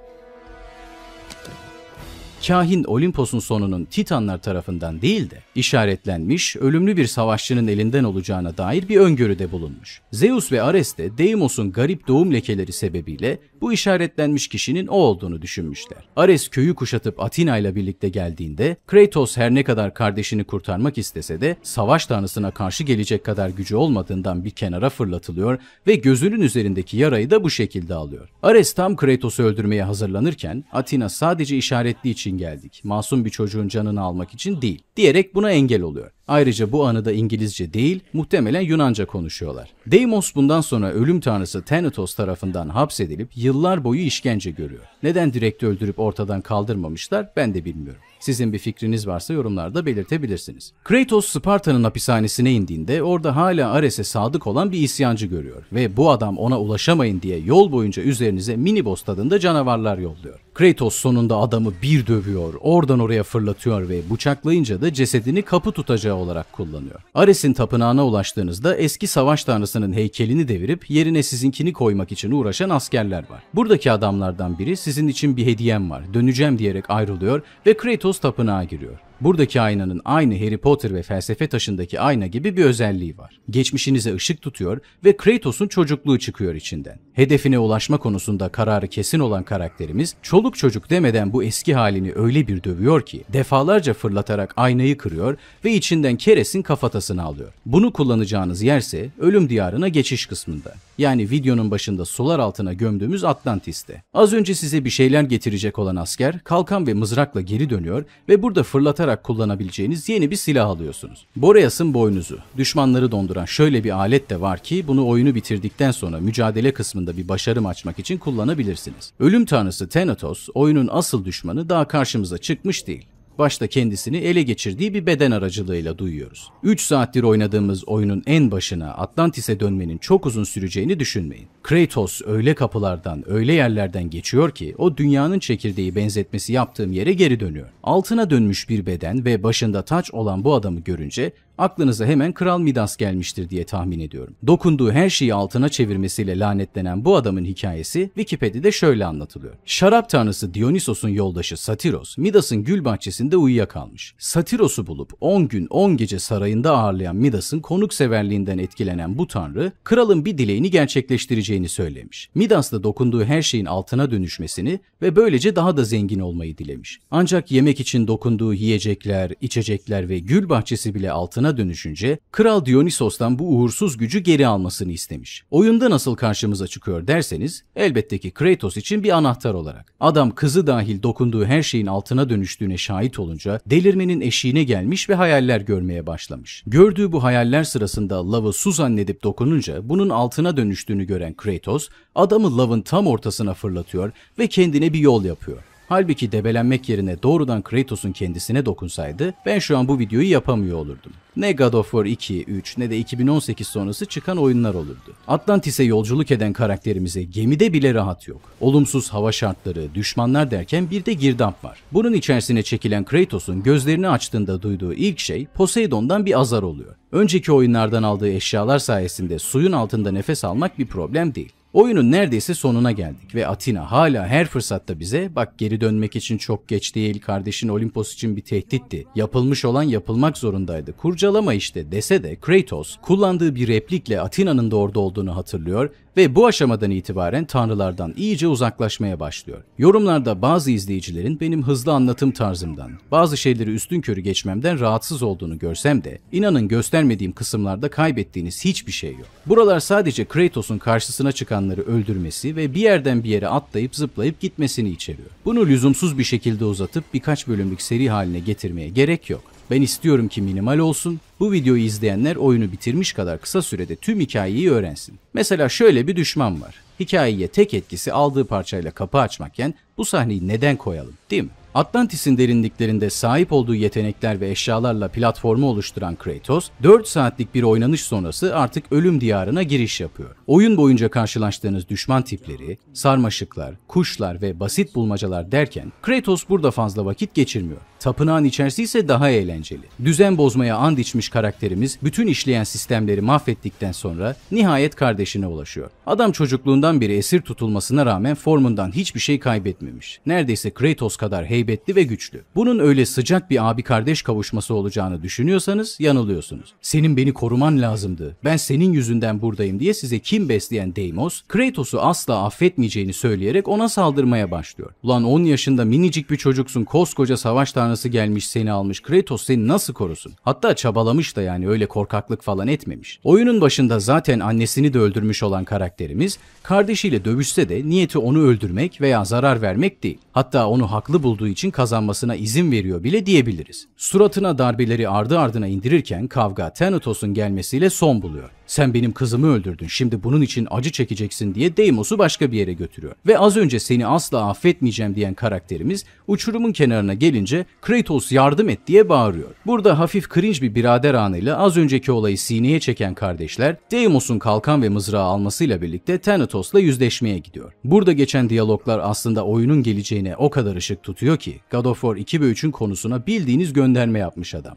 Speaker 1: kahin Olimpos'un sonunun Titanlar tarafından değil de işaretlenmiş, ölümlü bir savaşçının elinden olacağına dair bir öngörüde bulunmuş. Zeus ve Ares de Deimos'un garip doğum lekeleri sebebiyle bu işaretlenmiş kişinin o olduğunu düşünmüşler. Ares köyü kuşatıp Atina ile birlikte geldiğinde Kratos her ne kadar kardeşini kurtarmak istese de savaş tanrısına karşı gelecek kadar gücü olmadığından bir kenara fırlatılıyor ve gözünün üzerindeki yarayı da bu şekilde alıyor. Ares tam Kratos'u öldürmeye hazırlanırken Atina sadece işaretli için için geldik. Masum bir çocuğun canını almak için değil diyerek buna engel oluyor. Ayrıca bu anıda İngilizce değil, muhtemelen Yunanca konuşuyorlar. Deimos bundan sonra ölüm tanrısı Thanatos tarafından hapsedilip yıllar boyu işkence görüyor. Neden direkt öldürüp ortadan kaldırmamışlar ben de bilmiyorum. Sizin bir fikriniz varsa yorumlarda belirtebilirsiniz. Kratos Sparta'nın hapishanesine indiğinde orada hala Ares'e sadık olan bir isyancı görüyor ve bu adam ona ulaşamayın diye yol boyunca üzerinize minibos tadında canavarlar yolluyor. Kratos sonunda adamı bir dövüyor, oradan oraya fırlatıyor ve bıçaklayınca da cesedini kapı tutacağı olarak kullanıyor. Ares'in tapınağına ulaştığınızda eski savaş tanrısının heykelini devirip yerine sizinkini koymak için uğraşan askerler var. Buradaki adamlardan biri sizin için bir hediyem var, döneceğim diyerek ayrılıyor ve Kratos tapınağa giriyor. Buradaki aynanın aynı Harry Potter ve felsefe taşındaki ayna gibi bir özelliği var. Geçmişinize ışık tutuyor ve Kratos'un çocukluğu çıkıyor içinden. Hedefine ulaşma konusunda kararı kesin olan karakterimiz çoluk çocuk demeden bu eski halini öyle bir dövüyor ki defalarca fırlatarak aynayı kırıyor ve içinden keresin kafatasını alıyor. Bunu kullanacağınız yerse ölüm diyarına geçiş kısmında yani videonun başında sular altına gömdüğümüz Atlantis'te. Az önce size bir şeyler getirecek olan asker kalkan ve mızrakla geri dönüyor ve burada fırlatarak kullanabileceğiniz yeni bir silah alıyorsunuz. Boreas'ın boynuzu. Düşmanları donduran şöyle bir alet de var ki bunu oyunu bitirdikten sonra mücadele kısmında bir başarım açmak için kullanabilirsiniz. Ölüm tanrısı Thanatos oyunun asıl düşmanı daha karşımıza çıkmış değil başta kendisini ele geçirdiği bir beden aracılığıyla duyuyoruz. 3 saattir oynadığımız oyunun en başına Atlantis'e dönmenin çok uzun süreceğini düşünmeyin. Kratos öyle kapılardan, öyle yerlerden geçiyor ki o dünyanın çekirdeği benzetmesi yaptığım yere geri dönüyor. Altına dönmüş bir beden ve başında taç olan bu adamı görünce aklınıza hemen Kral Midas gelmiştir diye tahmin ediyorum. Dokunduğu her şeyi altına çevirmesiyle lanetlenen bu adamın hikayesi Wikipedia'da şöyle anlatılıyor. Şarap tanrısı Dionysos'un yoldaşı Satiros, Midas'ın gül bahçesinde uyuyakalmış. Satiros'u bulup 10 gün 10 gece sarayında ağırlayan Midas'ın konukseverliğinden etkilenen bu tanrı, kralın bir dileğini gerçekleştireceğini söylemiş. Midas da dokunduğu her şeyin altına dönüşmesini ve böylece daha da zengin olmayı dilemiş. Ancak yemek için dokunduğu yiyecekler, içecekler ve gül bahçesi bile altına şeytana dönüşünce Kral Dionysos'tan bu uğursuz gücü geri almasını istemiş. Oyunda nasıl karşımıza çıkıyor derseniz elbette ki Kratos için bir anahtar olarak. Adam kızı dahil dokunduğu her şeyin altına dönüştüğüne şahit olunca delirmenin eşiğine gelmiş ve hayaller görmeye başlamış. Gördüğü bu hayaller sırasında Love'ı su zannedip dokununca bunun altına dönüştüğünü gören Kratos adamı Love'ın tam ortasına fırlatıyor ve kendine bir yol yapıyor. Halbuki debelenmek yerine doğrudan Kratos'un kendisine dokunsaydı ben şu an bu videoyu yapamıyor olurdum. Ne God of War 2, 3 ne de 2018 sonrası çıkan oyunlar olurdu. Atlantis'e yolculuk eden karakterimize gemide bile rahat yok. Olumsuz hava şartları, düşmanlar derken bir de girdap var. Bunun içerisine çekilen Kratos'un gözlerini açtığında duyduğu ilk şey Poseidon'dan bir azar oluyor. Önceki oyunlardan aldığı eşyalar sayesinde suyun altında nefes almak bir problem değil. Oyunun neredeyse sonuna geldik ve Atina hala her fırsatta bize bak geri dönmek için çok geç değil kardeşin Olimpos için bir tehditti. Yapılmış olan yapılmak zorundaydı. Kurcalama işte dese de Kratos kullandığı bir replikle Atina'nın da orada olduğunu hatırlıyor ve bu aşamadan itibaren tanrılardan iyice uzaklaşmaya başlıyor. Yorumlarda bazı izleyicilerin benim hızlı anlatım tarzımdan, bazı şeyleri üstün körü geçmemden rahatsız olduğunu görsem de inanın göstermediğim kısımlarda kaybettiğiniz hiçbir şey yok. Buralar sadece Kratos'un karşısına çıkanları öldürmesi ve bir yerden bir yere atlayıp zıplayıp gitmesini içeriyor. Bunu lüzumsuz bir şekilde uzatıp birkaç bölümlük seri haline getirmeye gerek yok. Ben istiyorum ki minimal olsun. Bu videoyu izleyenler oyunu bitirmiş kadar kısa sürede tüm hikayeyi öğrensin. Mesela şöyle bir düşman var. Hikayeye tek etkisi aldığı parçayla kapı açmakken bu sahneyi neden koyalım değil mi? Atlantis'in derinliklerinde sahip olduğu yetenekler ve eşyalarla platformu oluşturan Kratos, 4 saatlik bir oynanış sonrası artık ölüm diyarına giriş yapıyor. Oyun boyunca karşılaştığınız düşman tipleri, sarmaşıklar, kuşlar ve basit bulmacalar derken Kratos burada fazla vakit geçirmiyor. Tapınağın içerisi ise daha eğlenceli. Düzen bozmaya and içmiş karakterimiz bütün işleyen sistemleri mahvettikten sonra nihayet kardeşine ulaşıyor. Adam çocukluğundan beri esir tutulmasına rağmen formundan hiçbir şey kaybetmiyor etmemiş. Neredeyse Kratos kadar heybetli ve güçlü. Bunun öyle sıcak bir abi kardeş kavuşması olacağını düşünüyorsanız yanılıyorsunuz. Senin beni koruman lazımdı. Ben senin yüzünden buradayım diye size kim besleyen Deimos, Kratos'u asla affetmeyeceğini söyleyerek ona saldırmaya başlıyor. Ulan 10 yaşında minicik bir çocuksun koskoca savaş tanrısı gelmiş seni almış Kratos seni nasıl korusun? Hatta çabalamış da yani öyle korkaklık falan etmemiş. Oyunun başında zaten annesini de öldürmüş olan karakterimiz kardeşiyle dövüşse de niyeti onu öldürmek veya zarar vermek vermek değil. Hatta onu haklı bulduğu için kazanmasına izin veriyor bile diyebiliriz. Suratına darbeleri ardı ardına indirirken kavga Thanatos'un gelmesiyle son buluyor. Sen benim kızımı öldürdün şimdi bunun için acı çekeceksin diye Deimos'u başka bir yere götürüyor. Ve az önce seni asla affetmeyeceğim diyen karakterimiz uçurumun kenarına gelince Kratos yardım et diye bağırıyor. Burada hafif cringe bir birader anıyla az önceki olayı sineye çeken kardeşler Deimos'un kalkan ve mızrağı almasıyla birlikte Thanatos'la yüzleşmeye gidiyor. Burada geçen diyaloglar aslında oyunun geleceğine o kadar ışık tutuyor ki God of War 2 ve 3'ün konusuna bildiğiniz gönderme yapmış adam.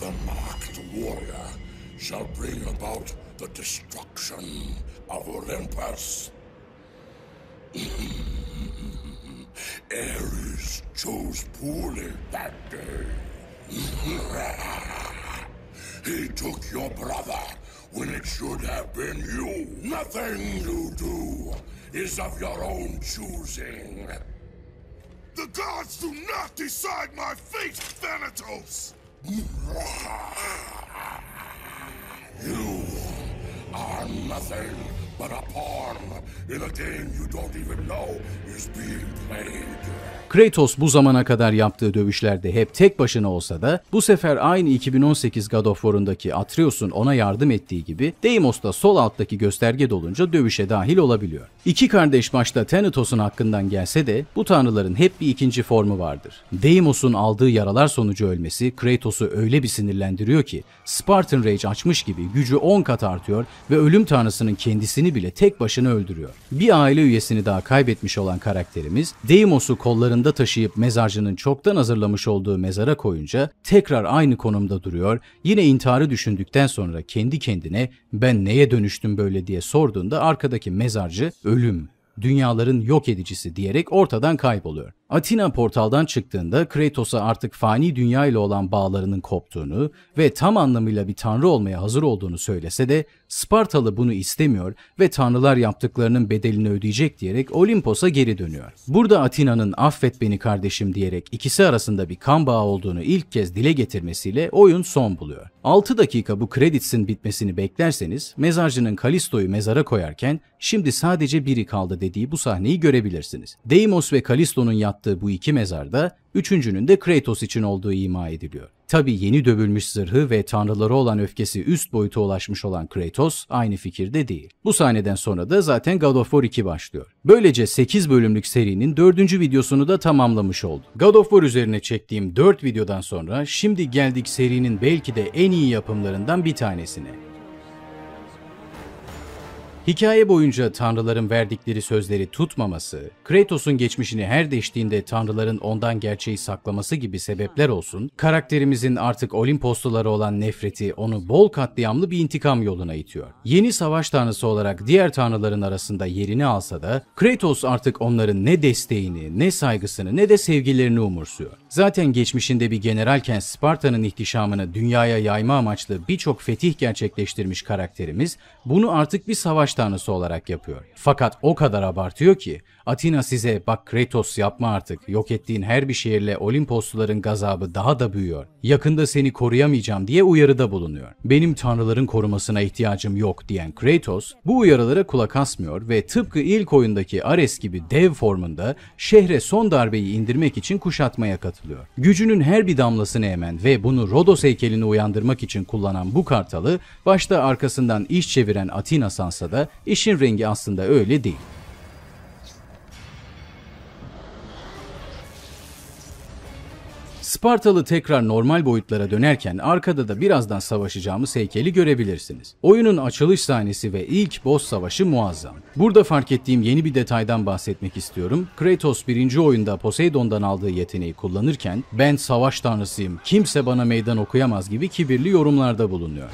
Speaker 2: The marked warrior shall bring about destruction of Olympus. Ares chose poorly that day. he took your brother when it should have been you. Nothing you do is of your own choosing. The gods do not decide my fate, Thanatos! you are nothing. but a pawn in a game you don't even know is being
Speaker 1: played. Kratos bu zamana kadar yaptığı dövüşlerde hep tek başına olsa da bu sefer aynı 2018 God of War'undaki Atreus'un ona yardım ettiği gibi Deimos da sol alttaki gösterge dolunca dövüşe dahil olabiliyor. İki kardeş başta Thanatos'un hakkından gelse de bu tanrıların hep bir ikinci formu vardır. Deimos'un aldığı yaralar sonucu ölmesi Kratos'u öyle bir sinirlendiriyor ki Spartan Rage açmış gibi gücü 10 kat artıyor ve ölüm tanrısının kendisini kendini bile tek başına öldürüyor. Bir aile üyesini daha kaybetmiş olan karakterimiz Deimos'u kollarında taşıyıp mezarcının çoktan hazırlamış olduğu mezara koyunca tekrar aynı konumda duruyor. Yine intiharı düşündükten sonra kendi kendine ben neye dönüştüm böyle diye sorduğunda arkadaki mezarcı ölüm dünyaların yok edicisi diyerek ortadan kayboluyor. Atina portaldan çıktığında Kratos'a artık fani dünya ile olan bağlarının koptuğunu ve tam anlamıyla bir tanrı olmaya hazır olduğunu söylese de Spartalı bunu istemiyor ve tanrılar yaptıklarının bedelini ödeyecek diyerek Olimpos'a geri dönüyor. Burada Atina'nın affet beni kardeşim diyerek ikisi arasında bir kan bağı olduğunu ilk kez dile getirmesiyle oyun son buluyor. 6 dakika bu kreditsin bitmesini beklerseniz mezarcının Kalisto'yu mezara koyarken şimdi sadece biri kaldı dediği bu sahneyi görebilirsiniz. Deimos ve Kalisto'nun yattığı yaptığı bu iki mezarda, üçüncünün de Kratos için olduğu ima ediliyor. Tabi yeni dövülmüş zırhı ve tanrıları olan öfkesi üst boyuta ulaşmış olan Kratos aynı fikirde değil. Bu sahneden sonra da zaten God of War 2 başlıyor. Böylece 8 bölümlük serinin 4. videosunu da tamamlamış oldum. God of War üzerine çektiğim 4 videodan sonra şimdi geldik serinin belki de en iyi yapımlarından bir tanesine. Hikaye boyunca tanrıların verdikleri sözleri tutmaması, Kratos'un geçmişini her değiştiğinde tanrıların ondan gerçeği saklaması gibi sebepler olsun, karakterimizin artık Olimposluları olan nefreti onu bol katliamlı bir intikam yoluna itiyor. Yeni savaş tanrısı olarak diğer tanrıların arasında yerini alsa da Kratos artık onların ne desteğini, ne saygısını, ne de sevgilerini umursuyor. Zaten geçmişinde bir generalken Sparta'nın ihtişamını dünyaya yayma amaçlı birçok fetih gerçekleştirmiş karakterimiz bunu artık bir savaş tanrısı olarak yapıyor. Fakat o kadar abartıyor ki Atina size bak Kratos yapma artık. Yok ettiğin her bir şehirle Olimposluların gazabı daha da büyüyor. Yakında seni koruyamayacağım diye uyarıda bulunuyor. Benim tanrıların korumasına ihtiyacım yok diyen Kratos bu uyarılara kulak asmıyor ve tıpkı ilk oyundaki Ares gibi dev formunda şehre son darbeyi indirmek için kuşatmaya katılıyor. Gücünün her bir damlasını emen ve bunu Rodos heykelini uyandırmak için kullanan bu kartalı başta arkasından iş çeviren Atina sansa da işin rengi aslında öyle değil. Spartalı tekrar normal boyutlara dönerken arkada da birazdan savaşacağımız heykeli görebilirsiniz. Oyunun açılış sahnesi ve ilk boss savaşı muazzam. Burada fark ettiğim yeni bir detaydan bahsetmek istiyorum. Kratos birinci oyunda Poseidon'dan aldığı yeteneği kullanırken ben savaş tanrısıyım kimse bana meydan okuyamaz gibi kibirli yorumlarda bulunuyor.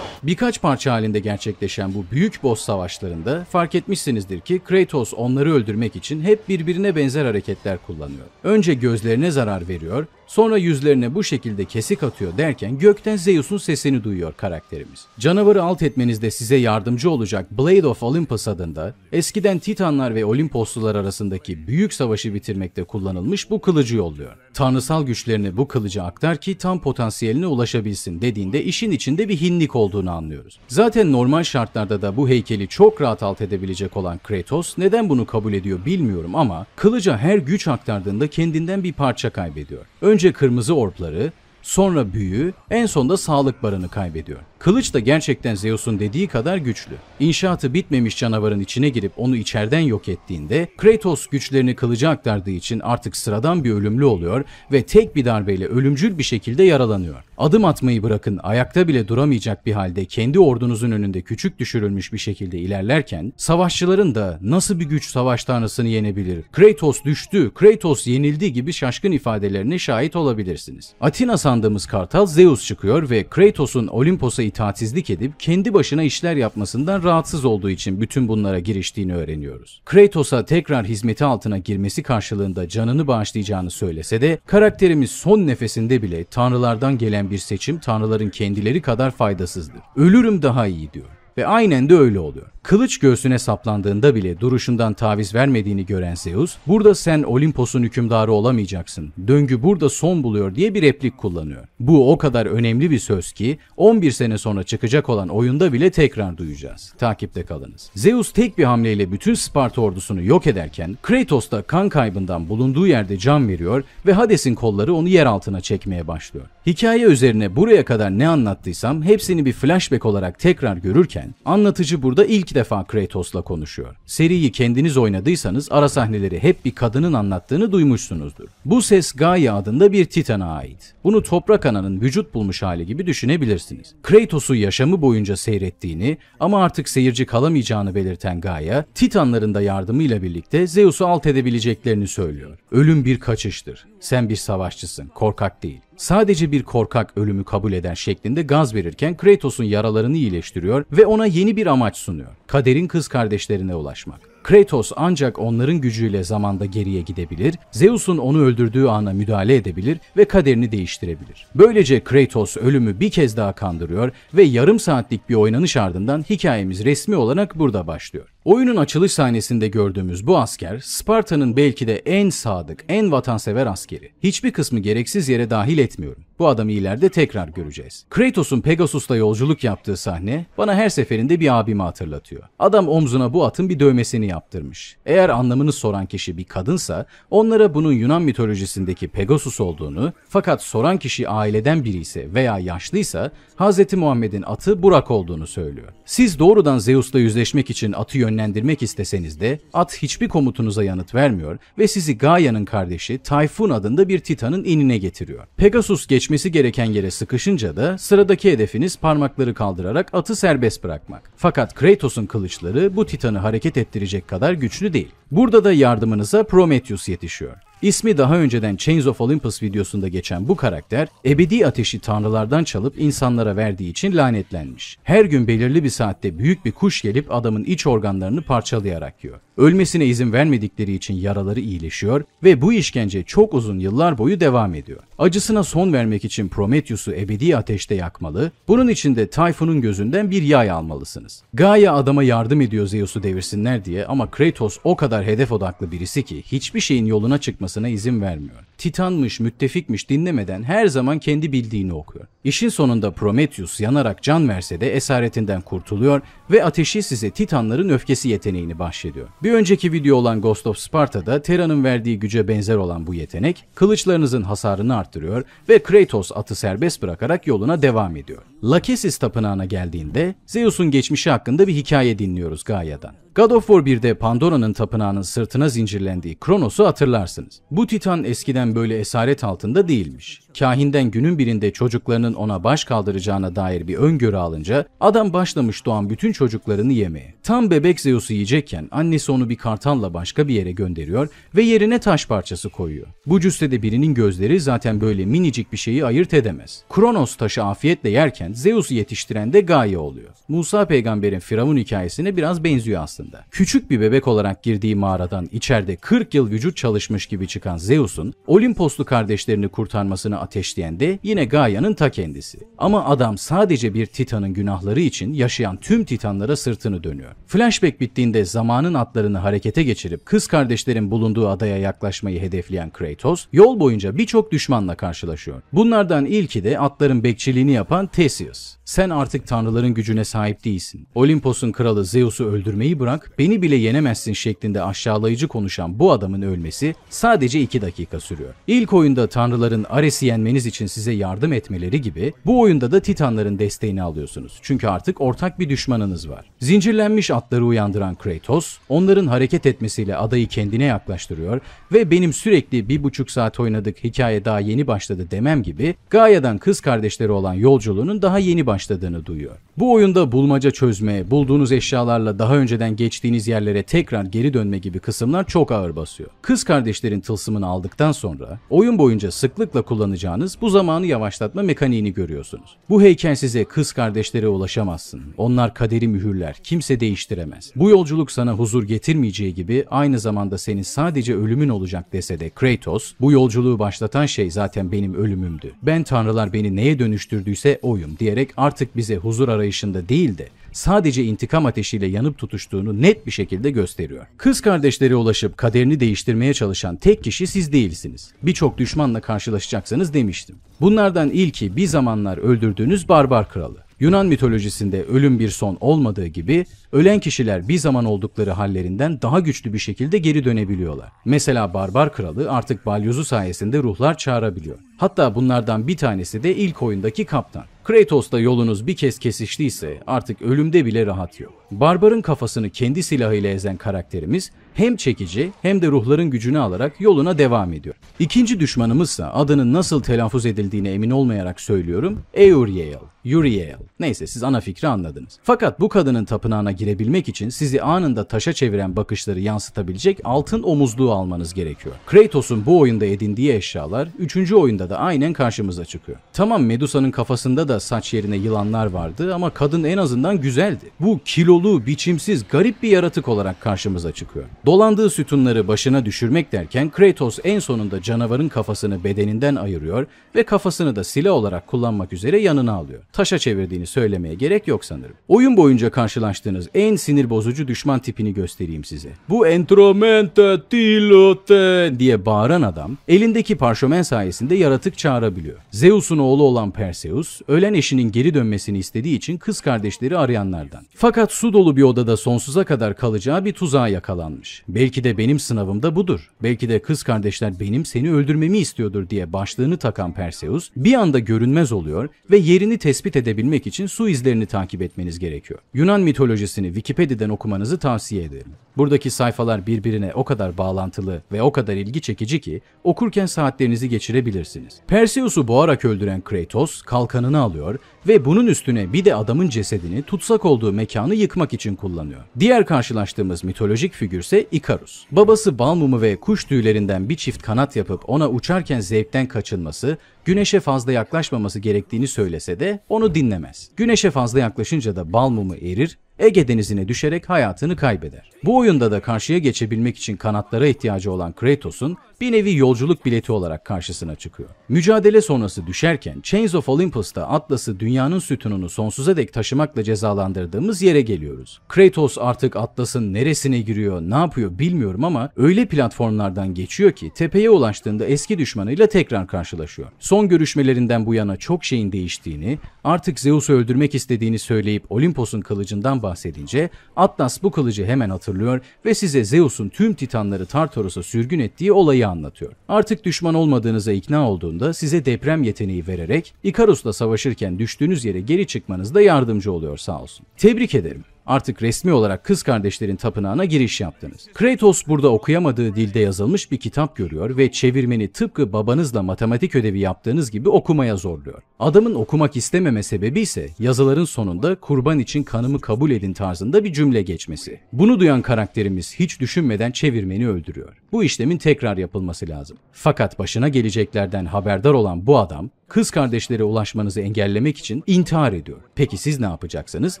Speaker 1: Birkaç parça halinde gerçekleşen bu büyük boss savaşlarında fark etmişsinizdir ki Kratos onları öldürmek için hep birbirine benzer hareketler kullanıyor. Önce gözlerine zarar veriyor, Sonra yüzlerine bu şekilde kesik atıyor derken gökten Zeus'un sesini duyuyor karakterimiz. Canavarı alt etmenizde size yardımcı olacak Blade of Olympus adında eskiden Titanlar ve Olimposlular arasındaki büyük savaşı bitirmekte kullanılmış bu kılıcı yolluyor. Tanrısal güçlerini bu kılıca aktar ki tam potansiyeline ulaşabilsin dediğinde işin içinde bir hinlik olduğunu anlıyoruz. Zaten normal şartlarda da bu heykeli çok rahat alt edebilecek olan Kratos neden bunu kabul ediyor bilmiyorum ama kılıca her güç aktardığında kendinden bir parça kaybediyor. Önce Önce kırmızı orpları, sonra büyü, en sonda sağlık barını kaybediyor. Kılıç da gerçekten Zeus'un dediği kadar güçlü. İnşaatı bitmemiş canavarın içine girip onu içeriden yok ettiğinde Kratos güçlerini kılıca aktardığı için artık sıradan bir ölümlü oluyor ve tek bir darbeyle ölümcül bir şekilde yaralanıyor. Adım atmayı bırakın ayakta bile duramayacak bir halde kendi ordunuzun önünde küçük düşürülmüş bir şekilde ilerlerken savaşçıların da nasıl bir güç savaş tanrısını yenebilir, Kratos düştü, Kratos yenildi gibi şaşkın ifadelerine şahit olabilirsiniz. Atina sandığımız kartal Zeus çıkıyor ve Kratos'un Olimpos'a itaatsizlik edip kendi başına işler yapmasından rahatsız olduğu için bütün bunlara giriştiğini öğreniyoruz. Kratos'a tekrar hizmeti altına girmesi karşılığında canını bağışlayacağını söylese de karakterimiz son nefesinde bile tanrılardan gelen bir seçim tanrıların kendileri kadar faydasızdır. Ölürüm daha iyi diyor ve aynen de öyle oluyor. Kılıç göğsüne saplandığında bile duruşundan taviz vermediğini gören Zeus, burada sen Olimpos'un hükümdarı olamayacaksın, döngü burada son buluyor diye bir replik kullanıyor. Bu o kadar önemli bir söz ki 11 sene sonra çıkacak olan oyunda bile tekrar duyacağız. Takipte kalınız. Zeus tek bir hamleyle bütün Sparta ordusunu yok ederken Kratos da kan kaybından bulunduğu yerde can veriyor ve Hades'in kolları onu yer altına çekmeye başlıyor. Hikaye üzerine buraya kadar ne anlattıysam hepsini bir flashback olarak tekrar görürken anlatıcı burada ilk iki defa Kratos'la konuşuyor. Seriyi kendiniz oynadıysanız ara sahneleri hep bir kadının anlattığını duymuşsunuzdur. Bu ses Gaia adında bir Titan'a ait. Bunu toprak ananın vücut bulmuş hali gibi düşünebilirsiniz. Kratos'u yaşamı boyunca seyrettiğini ama artık seyirci kalamayacağını belirten Gaia, Titanların da yardımıyla birlikte Zeus'u alt edebileceklerini söylüyor. Ölüm bir kaçıştır. Sen bir savaşçısın, korkak değil. Sadece bir korkak ölümü kabul eden şeklinde gaz verirken Kratos'un yaralarını iyileştiriyor ve ona yeni bir amaç sunuyor. Kader'in kız kardeşlerine ulaşmak. Kratos ancak onların gücüyle zamanda geriye gidebilir, Zeus'un onu öldürdüğü ana müdahale edebilir ve kaderini değiştirebilir. Böylece Kratos ölümü bir kez daha kandırıyor ve yarım saatlik bir oynanış ardından hikayemiz resmi olarak burada başlıyor. Oyunun açılış sahnesinde gördüğümüz bu asker Sparta'nın belki de en sadık, en vatansever askeri. Hiçbir kısmı gereksiz yere dahil etmiyorum. Bu adamı ileride tekrar göreceğiz. Kratos'un Pegasus'ta yolculuk yaptığı sahne bana her seferinde bir abimi hatırlatıyor. Adam omzuna bu atın bir dövmesini yaptırmış. Eğer anlamını soran kişi bir kadınsa onlara bunun Yunan mitolojisindeki Pegasus olduğunu fakat soran kişi aileden biri ise veya yaşlıysa Hz. Muhammed'in atı Burak olduğunu söylüyor. Siz doğrudan Zeus'la yüzleşmek için atı yönlendirmek isteseniz de at hiçbir komutunuza yanıt vermiyor ve sizi Gaia'nın kardeşi Tayfun adında bir Titan'ın inine getiriyor. Pegasus geçmesi gereken yere sıkışınca da sıradaki hedefiniz parmakları kaldırarak atı serbest bırakmak. Fakat Kratos'un kılıçları bu Titan'ı hareket ettirecek kadar güçlü değil. Burada da yardımınıza Prometheus yetişiyor. İsmi daha önceden Chains of Olympus videosunda geçen bu karakter, ebedi ateşi tanrılardan çalıp insanlara verdiği için lanetlenmiş. Her gün belirli bir saatte büyük bir kuş gelip adamın iç organlarını parçalayarak yiyor. Ölmesine izin vermedikleri için yaraları iyileşiyor ve bu işkence çok uzun yıllar boyu devam ediyor. Acısına son vermek için Prometheus'u ebedi ateşte yakmalı, bunun için de Typhon'un gözünden bir yay almalısınız. Gaia adama yardım ediyor Zeus'u devirsinler diye ama Kratos o kadar hedef odaklı birisi ki hiçbir şeyin yoluna çıkmasına izin vermiyor titanmış, müttefikmiş dinlemeden her zaman kendi bildiğini okuyor. İşin sonunda Prometheus yanarak can verse de esaretinden kurtuluyor ve ateşi size titanların öfkesi yeteneğini bahşediyor. Bir önceki video olan Ghost of Sparta'da Terra'nın verdiği güce benzer olan bu yetenek kılıçlarınızın hasarını arttırıyor ve Kratos atı serbest bırakarak yoluna devam ediyor. Lakesis tapınağına geldiğinde Zeus'un geçmişi hakkında bir hikaye dinliyoruz Gaia'dan. God of War 1'de Pandora'nın tapınağının sırtına zincirlendiği Kronos'u hatırlarsınız. Bu titan eskiden böyle esaret altında değilmiş. Kahinden günün birinde çocuklarının ona baş kaldıracağına dair bir öngörü alınca adam başlamış doğan bütün çocuklarını yemeye. Tam bebek Zeus'u yiyecekken annesi onu bir kartalla başka bir yere gönderiyor ve yerine taş parçası koyuyor. Bu cüssede birinin gözleri zaten böyle minicik bir şeyi ayırt edemez. Kronos taşı afiyetle yerken Zeus'u yetiştiren de Gaia oluyor. Musa peygamberin Firavun hikayesine biraz benziyor aslında yaşlarında. Küçük bir bebek olarak girdiği mağaradan içeride 40 yıl vücut çalışmış gibi çıkan Zeus'un Olimposlu kardeşlerini kurtarmasını ateşleyen de yine Gaia'nın ta kendisi. Ama adam sadece bir Titan'ın günahları için yaşayan tüm Titanlara sırtını dönüyor. Flashback bittiğinde zamanın atlarını harekete geçirip kız kardeşlerin bulunduğu adaya yaklaşmayı hedefleyen Kratos, yol boyunca birçok düşmanla karşılaşıyor. Bunlardan ilki de atların bekçiliğini yapan Theseus. Sen artık tanrıların gücüne sahip değilsin. Olimpos'un kralı Zeus'u öldürmeyi bırak bırak, beni bile yenemezsin şeklinde aşağılayıcı konuşan bu adamın ölmesi sadece 2 dakika sürüyor. İlk oyunda tanrıların Ares'i yenmeniz için size yardım etmeleri gibi bu oyunda da Titanların desteğini alıyorsunuz. Çünkü artık ortak bir düşmanınız var. Zincirlenmiş atları uyandıran Kratos, onların hareket etmesiyle adayı kendine yaklaştırıyor ve benim sürekli bir buçuk saat oynadık hikaye daha yeni başladı demem gibi Gaia'dan kız kardeşleri olan yolculuğunun daha yeni başladığını duyuyor. Bu oyunda bulmaca çözme, bulduğunuz eşyalarla daha önceden geçtiğiniz yerlere tekrar geri dönme gibi kısımlar çok ağır basıyor. Kız kardeşlerin tılsımını aldıktan sonra oyun boyunca sıklıkla kullanacağınız bu zamanı yavaşlatma mekaniğini görüyorsunuz. Bu heykel size kız kardeşlere ulaşamazsın. Onlar kaderi mühürler. Kimse değiştiremez. Bu yolculuk sana huzur getirmeyeceği gibi aynı zamanda senin sadece ölümün olacak dese de Kratos, bu yolculuğu başlatan şey zaten benim ölümümdü. Ben tanrılar beni neye dönüştürdüyse oyum diyerek artık bize huzur arayışında değil de sadece intikam ateşiyle yanıp tutuştuğunu net bir şekilde gösteriyor. Kız kardeşleri ulaşıp kaderini değiştirmeye çalışan tek kişi siz değilsiniz. Birçok düşmanla karşılaşacaksınız demiştim. Bunlardan ilki bir zamanlar öldürdüğünüz barbar kralı. Yunan mitolojisinde ölüm bir son olmadığı gibi ölen kişiler bir zaman oldukları hallerinden daha güçlü bir şekilde geri dönebiliyorlar. Mesela Barbar Kralı artık balyozu sayesinde ruhlar çağırabiliyor. Hatta bunlardan bir tanesi de ilk oyundaki kaptan. Kratos'la yolunuz bir kez kesiştiyse artık ölümde bile rahat yok. Barbarın kafasını kendi silahıyla ezen karakterimiz hem çekici hem de ruhların gücünü alarak yoluna devam ediyor. İkinci düşmanımızsa adının nasıl telaffuz edildiğine emin olmayarak söylüyorum Euriel. Uriel. Neyse siz ana fikri anladınız. Fakat bu kadının tapınağına girebilmek için sizi anında taşa çeviren bakışları yansıtabilecek altın omuzluğu almanız gerekiyor. Kratos'un bu oyunda edindiği eşyalar 3. oyunda da aynen karşımıza çıkıyor. Tamam Medusa'nın kafasında da saç yerine yılanlar vardı ama kadın en azından güzeldi. Bu kilolu, biçimsiz, garip bir yaratık olarak karşımıza çıkıyor. Dolandığı sütunları başına düşürmek derken Kratos en sonunda canavarın kafasını bedeninden ayırıyor ve kafasını da silah olarak kullanmak üzere yanına alıyor taşa çevirdiğini söylemeye gerek yok sanırım. Oyun boyunca karşılaştığınız en sinir bozucu düşman tipini göstereyim size. Bu entromenta tilote diye bağıran adam elindeki parşömen sayesinde yaratık çağırabiliyor. Zeus'un oğlu olan Perseus, ölen eşinin geri dönmesini istediği için kız kardeşleri arayanlardan. Fakat su dolu bir odada sonsuza kadar kalacağı bir tuzağa yakalanmış. Belki de benim sınavımda budur. Belki de kız kardeşler benim seni öldürmemi istiyordur diye başlığını takan Perseus bir anda görünmez oluyor ve yerini tespit tespit edebilmek için su izlerini takip etmeniz gerekiyor. Yunan mitolojisini Wikipedia'dan okumanızı tavsiye ederim. Buradaki sayfalar birbirine o kadar bağlantılı ve o kadar ilgi çekici ki okurken saatlerinizi geçirebilirsiniz. Perseus'u boğarak öldüren Kratos kalkanını alıyor ve bunun üstüne bir de adamın cesedini tutsak olduğu mekanı yıkmak için kullanıyor. Diğer karşılaştığımız mitolojik figürse Ikarus. Babası Balmum'u ve kuş tüylerinden bir çift kanat yapıp ona uçarken zevkten kaçınması, güneşe fazla yaklaşmaması gerektiğini söylese de onu dinlemez. Güneşe fazla yaklaşınca da Balmum'u erir Ege Denizi'ne düşerek hayatını kaybeder. Bu oyunda da karşıya geçebilmek için kanatlara ihtiyacı olan Kratos'un bir nevi yolculuk bileti olarak karşısına çıkıyor. Mücadele sonrası düşerken Chains of Olympus'ta Atlas'ı dünyanın sütununu sonsuza dek taşımakla cezalandırdığımız yere geliyoruz. Kratos artık Atlas'ın neresine giriyor, ne yapıyor bilmiyorum ama öyle platformlardan geçiyor ki tepeye ulaştığında eski düşmanıyla tekrar karşılaşıyor. Son görüşmelerinden bu yana çok şeyin değiştiğini, artık Zeus'u öldürmek istediğini söyleyip Olimpos'un kılıcından bahsedince Atlas bu kılıcı hemen hatırlıyor ve size Zeus'un tüm titanları Tartarus'a sürgün ettiği olayı anlatıyor. Artık düşman olmadığınıza ikna olduğunda size deprem yeteneği vererek Icarus'la savaşırken düştüğünüz yere geri çıkmanızda yardımcı oluyor sağ olsun. Tebrik ederim. Artık resmi olarak kız kardeşlerin tapınağına giriş yaptınız. Kratos burada okuyamadığı dilde yazılmış bir kitap görüyor ve çevirmeni tıpkı babanızla matematik ödevi yaptığınız gibi okumaya zorluyor. Adamın okumak istememe sebebi ise yazıların sonunda kurban için kanımı kabul edin tarzında bir cümle geçmesi. Bunu duyan karakterimiz hiç düşünmeden çevirmeni öldürüyor. Bu işlemin tekrar yapılması lazım. Fakat başına geleceklerden haberdar olan bu adam kız kardeşlere ulaşmanızı engellemek için intihar ediyor. Peki siz ne yapacaksınız?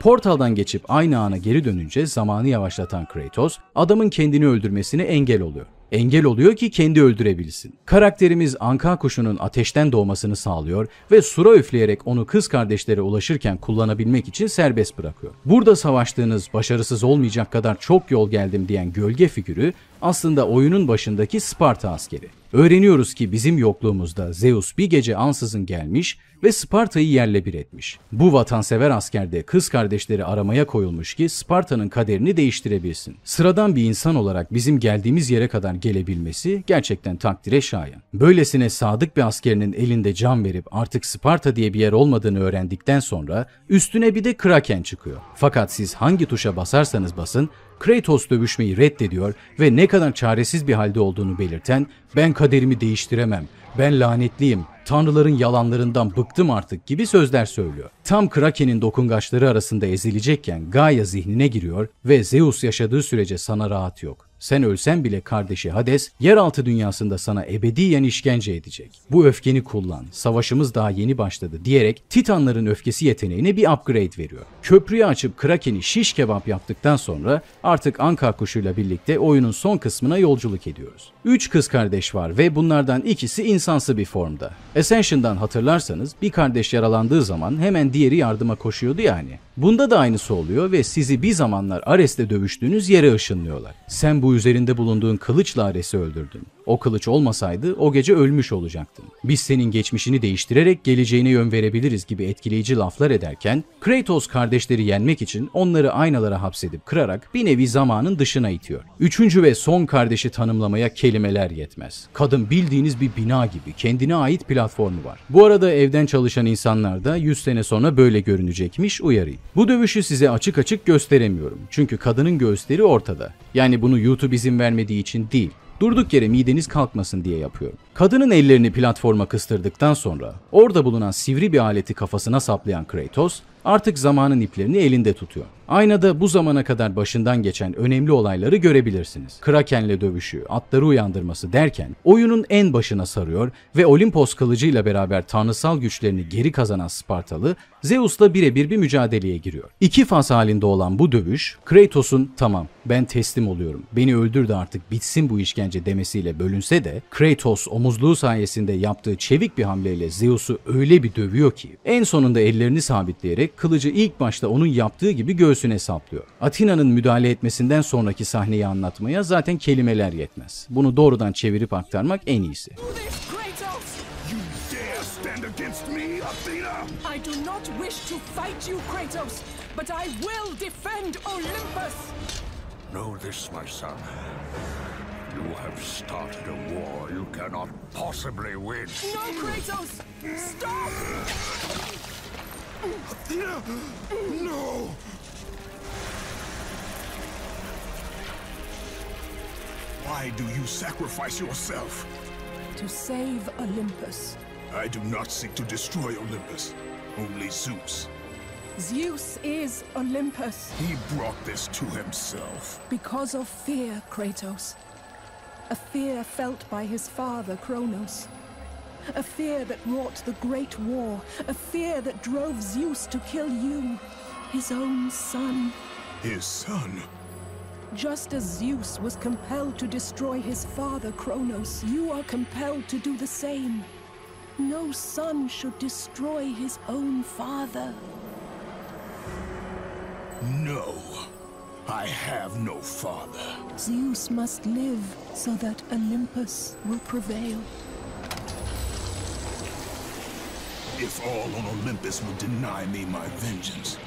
Speaker 1: Portaldan geçip aynı ana geri dönünce zamanı yavaşlatan Kratos, adamın kendini öldürmesine engel oluyor engel oluyor ki kendi öldürebilsin. Karakterimiz anka kuşunun ateşten doğmasını sağlıyor ve sura üfleyerek onu kız kardeşlere ulaşırken kullanabilmek için serbest bırakıyor. Burada savaştığınız başarısız olmayacak kadar çok yol geldim diyen gölge figürü aslında oyunun başındaki Sparta askeri. Öğreniyoruz ki bizim yokluğumuzda Zeus bir gece ansızın gelmiş ve Sparta'yı yerle bir etmiş. Bu vatansever asker de kız kardeşleri aramaya koyulmuş ki Sparta'nın kaderini değiştirebilsin. Sıradan bir insan olarak bizim geldiğimiz yere kadar gelebilmesi gerçekten takdire şayan. Böylesine sadık bir askerinin elinde can verip artık Sparta diye bir yer olmadığını öğrendikten sonra üstüne bir de Kraken çıkıyor. Fakat siz hangi tuşa basarsanız basın Kratos dövüşmeyi reddediyor ve ne kadar çaresiz bir halde olduğunu belirten ben kaderimi değiştiremem, ben lanetliyim, tanrıların yalanlarından bıktım artık gibi sözler söylüyor. Tam Kraken'in dokungaçları arasında ezilecekken Gaia zihnine giriyor ve Zeus yaşadığı sürece sana rahat yok. Sen ölsen bile kardeşi Hades yeraltı dünyasında sana ebediyen işkence edecek. Bu öfkeni kullan. Savaşımız daha yeni başladı diyerek Titanların öfkesi yeteneğine bir upgrade veriyor. Köprüyü açıp Kraken'i şiş kebap yaptıktan sonra artık Anka kuşuyla birlikte oyunun son kısmına yolculuk ediyoruz. 3 kız kardeş var ve bunlardan ikisi insansı bir formda. Ascension'dan hatırlarsanız bir kardeş yaralandığı zaman hemen diğeri yardıma koşuyordu yani. Bunda da aynısı oluyor ve sizi bir zamanlar Ares'te dövüştüğünüz yere ışınlıyorlar. Sen bu üzerinde bulunduğun kılıçla laresi öldürdün. O kılıç olmasaydı o gece ölmüş olacaktın. Biz senin geçmişini değiştirerek geleceğine yön verebiliriz gibi etkileyici laflar ederken Kratos kardeşleri yenmek için onları aynalara hapsedip kırarak bir nevi zamanın dışına itiyor. Üçüncü ve son kardeşi tanımlamaya kelimeler yetmez. Kadın bildiğiniz bir bina gibi kendine ait platformu var. Bu arada evden çalışan insanlar da 100 sene sonra böyle görünecekmiş uyarayım. Bu dövüşü size açık açık gösteremiyorum. Çünkü kadının göğüsleri ortada. Yani bunu YouTube izin vermediği için değil. Durduk yere mideniz kalkmasın diye yapıyorum. Kadının ellerini platforma kıstırdıktan sonra orada bulunan sivri bir aleti kafasına saplayan Kratos artık zamanın iplerini elinde tutuyor. Aynada bu zamana kadar başından geçen önemli olayları görebilirsiniz. Kraken'le dövüşü, atları uyandırması derken oyunun en başına sarıyor ve Olimpos kılıcıyla beraber tanrısal güçlerini geri kazanan Spartalı Zeus'la birebir bir mücadeleye giriyor. İki faz halinde olan bu dövüş Kratos'un tamam ben teslim oluyorum beni öldür de artık bitsin bu işkence demesiyle bölünse de Kratos omuzluğu sayesinde yaptığı çevik bir hamleyle Zeus'u öyle bir dövüyor ki en sonunda ellerini sabitleyerek kılıcı ilk başta onun yaptığı gibi gösteriyor göğsüne saplıyor. Atina'nın müdahale etmesinden sonraki sahneyi anlatmaya zaten kelimeler yetmez. Bunu doğrudan çevirip aktarmak en iyisi.
Speaker 2: You have started a war you cannot possibly win. No, Kratos! Stop! Athena! No! Why do you sacrifice yourself? To save Olympus. I do not seek to destroy Olympus, only Zeus. Zeus is Olympus. He brought this to himself. Because of fear, Kratos. A fear felt by his father, Kronos. A fear that wrought the Great War. A fear that drove Zeus to kill you, his own son. His son? Just as Zeus was compelled to destroy his father, Kronos, you are compelled to do the same. No son should destroy his own father. No. I have no father. Zeus must live so that Olympus will prevail. If all on Olympus would deny me my vengeance,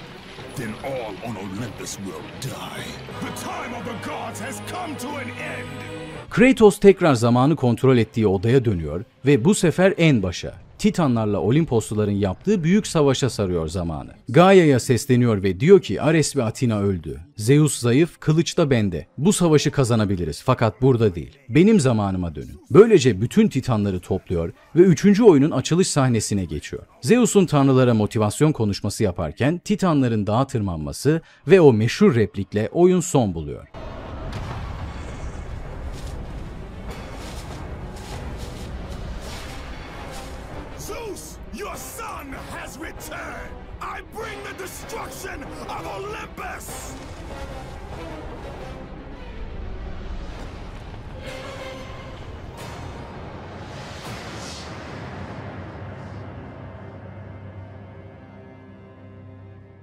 Speaker 2: then all on Olympus will die. The time of the gods has come to an end.
Speaker 1: Kratos tekrar zamanı kontrol ettiği odaya dönüyor ve bu sefer en başa Titanlarla Olimposluların yaptığı büyük savaşa sarıyor zamanı. Gaia'ya sesleniyor ve diyor ki Ares ve Atina öldü. Zeus zayıf, kılıç da bende. Bu savaşı kazanabiliriz fakat burada değil. Benim zamanıma dönün. Böylece bütün Titanları topluyor ve 3. oyunun açılış sahnesine geçiyor. Zeus'un tanrılara motivasyon konuşması yaparken Titanların dağa tırmanması ve o meşhur replikle oyun son buluyor.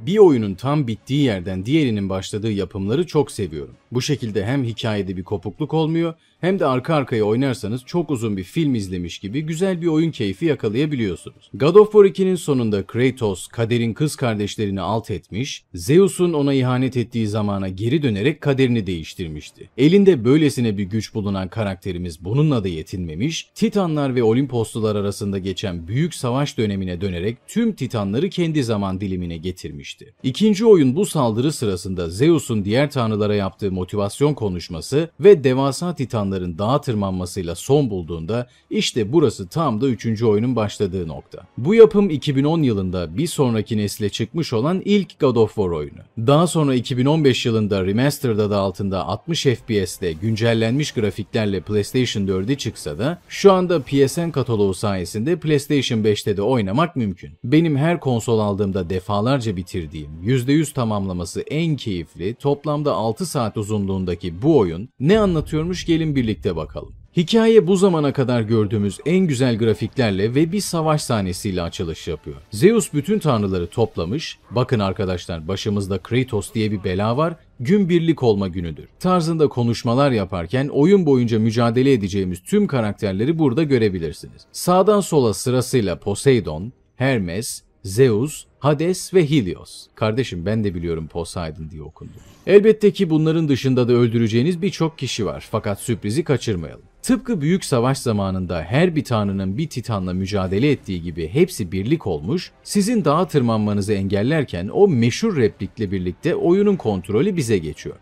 Speaker 1: bir oyunun tam bittiği yerden diğerinin başladığı yapımları çok seviyorum. Bu şekilde hem hikayede bir kopukluk olmuyor hem de arka arkaya oynarsanız çok uzun bir film izlemiş gibi güzel bir oyun keyfi yakalayabiliyorsunuz. God of War 2'nin sonunda Kratos, kaderin kız kardeşlerini alt etmiş, Zeus'un ona ihanet ettiği zamana geri dönerek kaderini değiştirmişti. Elinde böylesine bir güç bulunan karakterimiz bununla da yetinmemiş, Titanlar ve Olimposlular arasında geçen büyük savaş dönemine dönerek tüm Titanları kendi zaman dilimine getirmişti. İkinci oyun bu saldırı sırasında Zeus'un diğer tanrılara yaptığı motivasyon konuşması ve devasa titanların dağa tırmanmasıyla son bulduğunda işte burası tam da 3. oyunun başladığı nokta. Bu yapım 2010 yılında bir sonraki nesle çıkmış olan ilk God of War oyunu. Daha sonra 2015 yılında Remastered adı altında 60 FPS'de güncellenmiş grafiklerle PlayStation 4'e çıksa da şu anda PSN kataloğu sayesinde PlayStation 5'te de oynamak mümkün. Benim her konsol aldığımda defalarca bitirdiğim, %100 tamamlaması en keyifli, toplamda 6 saat uzun uzunluğundaki bu oyun ne anlatıyormuş gelin birlikte bakalım. Hikaye bu zamana kadar gördüğümüz en güzel grafiklerle ve bir savaş sahnesiyle açılış yapıyor. Zeus bütün tanrıları toplamış, bakın arkadaşlar başımızda Kratos diye bir bela var, gün birlik olma günüdür. Tarzında konuşmalar yaparken oyun boyunca mücadele edeceğimiz tüm karakterleri burada görebilirsiniz. Sağdan sola sırasıyla Poseidon, Hermes, Zeus Hades ve Helios. Kardeşim ben de biliyorum Poseidon diye okundu. Elbette ki bunların dışında da öldüreceğiniz birçok kişi var fakat sürprizi kaçırmayalım. Tıpkı büyük savaş zamanında her bir tanrının bir titanla mücadele ettiği gibi hepsi birlik olmuş, sizin dağa tırmanmanızı engellerken o meşhur replikle birlikte oyunun kontrolü bize geçiyor.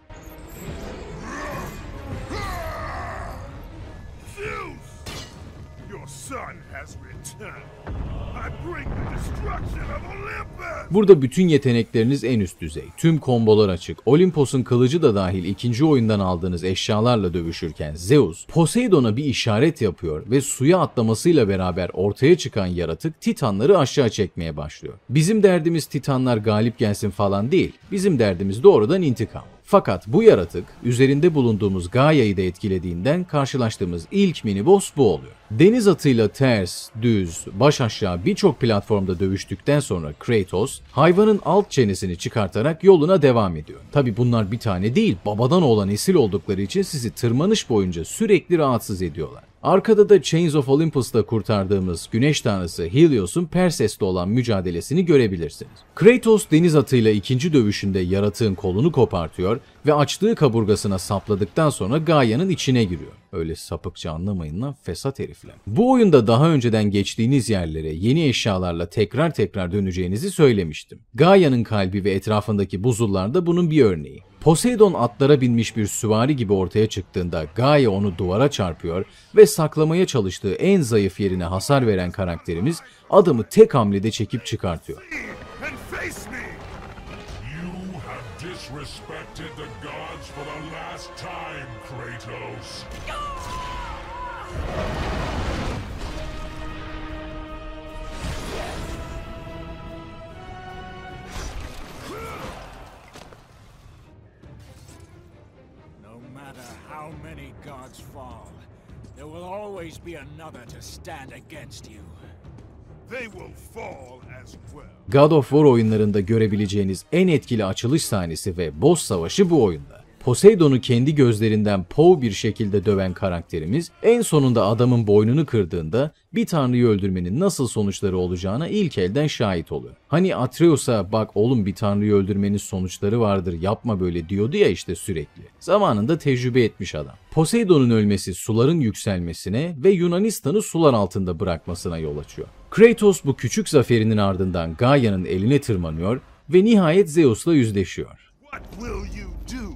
Speaker 1: Burada bütün yetenekleriniz en üst düzey. Tüm kombolar açık. Olimpos'un kılıcı da dahil ikinci oyundan aldığınız eşyalarla dövüşürken Zeus, Poseidon'a bir işaret yapıyor ve suya atlamasıyla beraber ortaya çıkan yaratık Titanları aşağı çekmeye başlıyor. Bizim derdimiz Titanlar galip gelsin falan değil. Bizim derdimiz doğrudan intikam. Fakat bu yaratık üzerinde bulunduğumuz gayayı da etkilediğinden karşılaştığımız ilk mini boss bu oluyor. Deniz atıyla ters, düz, baş aşağı birçok platformda dövüştükten sonra Kratos hayvanın alt çenesini çıkartarak yoluna devam ediyor. Tabi bunlar bir tane değil babadan olan esil oldukları için sizi tırmanış boyunca sürekli rahatsız ediyorlar. Arkada da Chains of Olympus'ta kurtardığımız güneş tanrısı Helios'un Perses'te olan mücadelesini görebilirsiniz. Kratos deniz atıyla ikinci dövüşünde yaratığın kolunu kopartıyor ve açtığı kaburgasına sapladıktan sonra Gaia'nın içine giriyor. Öyle sapıkça anlamayın lan fesat herifler. Bu oyunda daha önceden geçtiğiniz yerlere yeni eşyalarla tekrar tekrar döneceğinizi söylemiştim. Gaia'nın kalbi ve etrafındaki buzullarda bunun bir örneği. Poseidon atlara binmiş bir süvari gibi ortaya çıktığında Gaia onu duvara çarpıyor ve saklamaya çalıştığı en zayıf yerine hasar veren karakterimiz adamı tek hamlede çekip çıkartıyor.
Speaker 2: always be another to
Speaker 1: stand against you. They will fall as well. God of War oyunlarında görebileceğiniz en etkili açılış sahnesi ve boss savaşı bu oyunda. Poseidon'u kendi gözlerinden pov bir şekilde döven karakterimiz en sonunda adamın boynunu kırdığında bir tanrıyı öldürmenin nasıl sonuçları olacağına ilk elden şahit oluyor. Hani Atreus'a bak oğlum bir tanrıyı öldürmenin sonuçları vardır yapma böyle diyordu ya işte sürekli. Zamanında tecrübe etmiş adam. Poseidon'un ölmesi suların yükselmesine ve Yunanistan'ı sular altında bırakmasına yol açıyor. Kratos bu küçük zaferinin ardından Gaia'nın eline tırmanıyor ve nihayet Zeus'la yüzleşiyor.
Speaker 2: What will you do?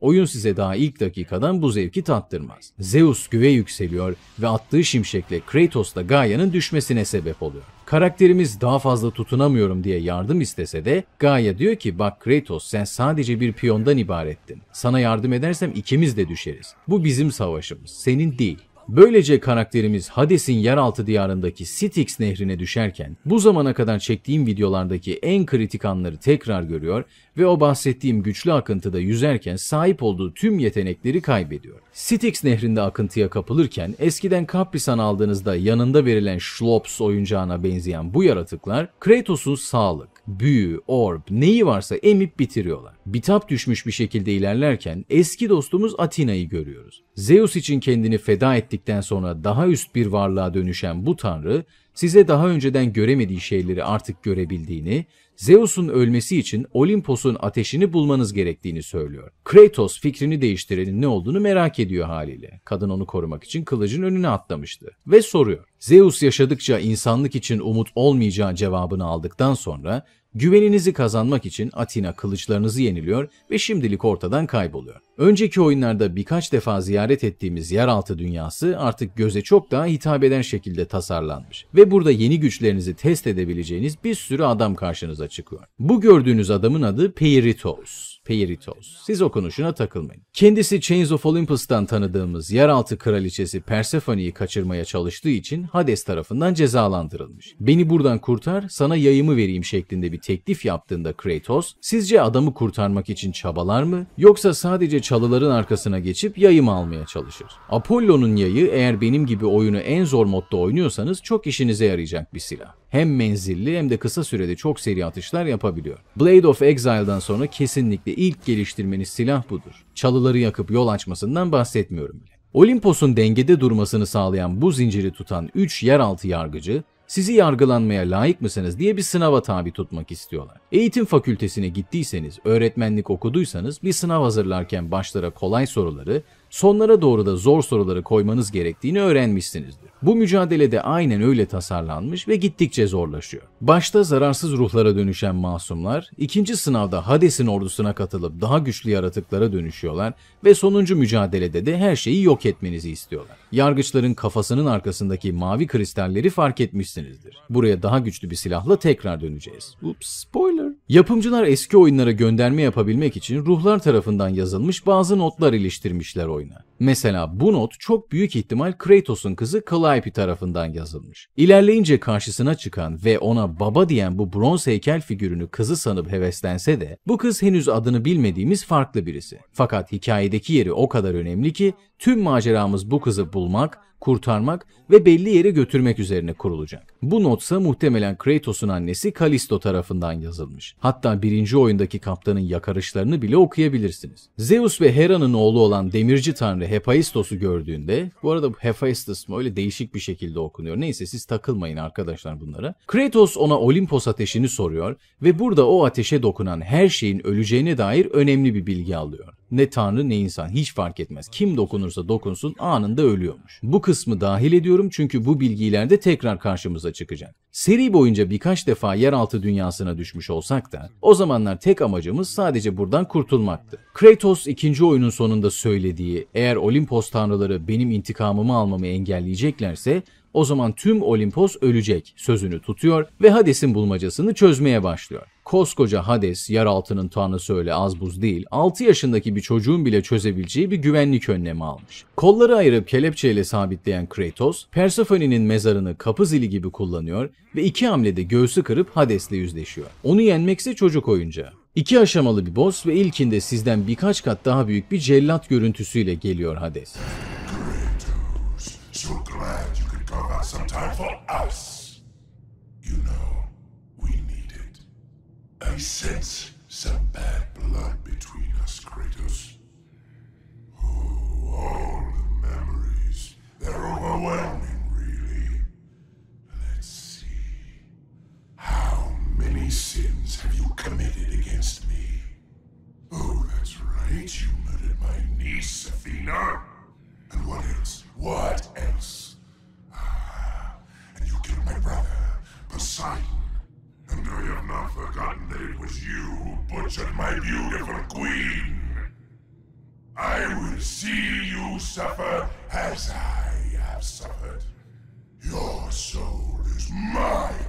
Speaker 1: Oyun size daha ilk dakikadan bu zevki tattırmaz. Zeus güve yükseliyor ve attığı şimşekle Kratos da Gaia'nın düşmesine sebep oluyor. Karakterimiz daha fazla tutunamıyorum diye yardım istese de Gaia diyor ki bak Kratos sen sadece bir piyondan ibarettin. Sana yardım edersem ikimiz de düşeriz. Bu bizim savaşımız, senin değil. Böylece karakterimiz Hades'in yeraltı diyarındaki Styx nehrine düşerken bu zamana kadar çektiğim videolardaki en kritik anları tekrar görüyor ve o bahsettiğim güçlü akıntıda yüzerken sahip olduğu tüm yetenekleri kaybediyor. Styx nehrinde akıntıya kapılırken eskiden Caprisan aldığınızda yanında verilen Schlops oyuncağına benzeyen bu yaratıklar Kratos'un sağlık, büyü, orb, neyi varsa emip bitiriyorlar. Bitap düşmüş bir şekilde ilerlerken eski dostumuz Atina'yı görüyoruz. Zeus için kendini feda ettikten sonra daha üst bir varlığa dönüşen bu tanrı size daha önceden göremediği şeyleri artık görebildiğini, Zeus'un ölmesi için Olimpos'un ateşini bulmanız gerektiğini söylüyor. Kratos fikrini değiştirenin ne olduğunu merak ediyor haliyle. Kadın onu korumak için kılıcın önüne atlamıştı ve soruyor. Zeus yaşadıkça insanlık için umut olmayacağı cevabını aldıktan sonra Güveninizi kazanmak için Atina kılıçlarınızı yeniliyor ve şimdilik ortadan kayboluyor. Önceki oyunlarda birkaç defa ziyaret ettiğimiz yeraltı dünyası artık göze çok daha hitap eden şekilde tasarlanmış ve burada yeni güçlerinizi test edebileceğiniz bir sürü adam karşınıza çıkıyor. Bu gördüğünüz adamın adı Peiritos. Peiritos. Siz o konuşuna takılmayın. Kendisi Chains of Olympus'tan tanıdığımız yeraltı kraliçesi Persephone'yi kaçırmaya çalıştığı için Hades tarafından cezalandırılmış. Beni buradan kurtar, sana yayımı vereyim şeklinde bir teklif yaptığında Kratos, sizce adamı kurtarmak için çabalar mı? Yoksa sadece çalıların arkasına geçip yayımı almaya çalışır. Apollo'nun yayı eğer benim gibi oyunu en zor modda oynuyorsanız çok işinize yarayacak bir silah hem menzilli hem de kısa sürede çok seri atışlar yapabiliyor. Blade of Exile'dan sonra kesinlikle ilk geliştirmeniz silah budur. Çalıları yakıp yol açmasından bahsetmiyorum bile. Olimpos'un dengede durmasını sağlayan bu zinciri tutan 3 yeraltı yargıcı, sizi yargılanmaya layık mısınız diye bir sınava tabi tutmak istiyorlar. Eğitim fakültesine gittiyseniz, öğretmenlik okuduysanız bir sınav hazırlarken başlara kolay soruları, Sonlara doğru da zor soruları koymanız gerektiğini öğrenmişsinizdir. Bu mücadelede aynen öyle tasarlanmış ve gittikçe zorlaşıyor. Başta zararsız ruhlara dönüşen masumlar, ikinci sınavda Hades'in ordusuna katılıp daha güçlü yaratıklara dönüşüyorlar ve sonuncu mücadelede de her şeyi yok etmenizi istiyorlar. Yargıçların kafasının arkasındaki mavi kristalleri fark etmişsinizdir. Buraya daha güçlü bir silahla tekrar döneceğiz. Ups, spoiler! Yapımcılar eski oyunlara gönderme yapabilmek için ruhlar tarafından yazılmış bazı notlar iliştirmişler oyuna. Mesela bu not çok büyük ihtimal Kratos'un kızı Calliope tarafından yazılmış. İlerleyince karşısına çıkan ve ona baba diyen bu bronz heykel figürünü kızı sanıp heveslense de bu kız henüz adını bilmediğimiz farklı birisi. Fakat hikayedeki yeri o kadar önemli ki tüm maceramız bu kızı bulmak, kurtarmak ve belli yere götürmek üzerine kurulacak. Bu notsa muhtemelen Kratos'un annesi Kalisto tarafından yazılmış. Hatta birinci oyundaki kaptanın yakarışlarını bile okuyabilirsiniz. Zeus ve Hera'nın oğlu olan demirci tanrı Hephaistos'u gördüğünde, bu arada Hephaistos mu öyle değişik bir şekilde okunuyor. Neyse siz takılmayın arkadaşlar bunlara. Kratos ona Olimpos ateşini soruyor ve burada o ateşe dokunan her şeyin öleceğine dair önemli bir bilgi alıyor. Ne tanrı ne insan hiç fark etmez. Kim dokunursa dokunsun anında ölüyormuş. Bu kısmı dahil ediyorum çünkü bu bilgilerde tekrar karşımıza karşımıza çıkacak. Seri boyunca birkaç defa yeraltı dünyasına düşmüş olsak da o zamanlar tek amacımız sadece buradan kurtulmaktı. Kratos ikinci oyunun sonunda söylediği eğer Olimpos tanrıları benim intikamımı almamı engelleyeceklerse o zaman tüm Olimpos ölecek sözünü tutuyor ve Hades'in bulmacasını çözmeye başlıyor. Koskoca Hades, yeraltının tanrısı öyle az buz değil, 6 yaşındaki bir çocuğun bile çözebileceği bir güvenlik önlemi almış. Kolları ayırıp kelepçeyle sabitleyen Kratos, Persephone'nin mezarını kapı zili gibi kullanıyor ve iki hamlede göğsü kırıp Hades'le yüzleşiyor. Onu yenmekse çocuk oyuncağı. İki aşamalı bir boss ve ilkinde sizden birkaç kat daha büyük bir cellat görüntüsüyle geliyor Hades. Kratos,
Speaker 2: so glad you some time for us. You know, we need it. I sense some bad blood between us, Kratos. Oh, all the memories. They're overwhelming, really. Let's see. How many sins have you committed against me? Oh, that's right. You murdered my niece, Athena. And what else? What else? but brother, Poseidon, And I have not forgotten that it was you who butchered my beautiful queen. I will see you suffer as I have suffered. Your soul is mine.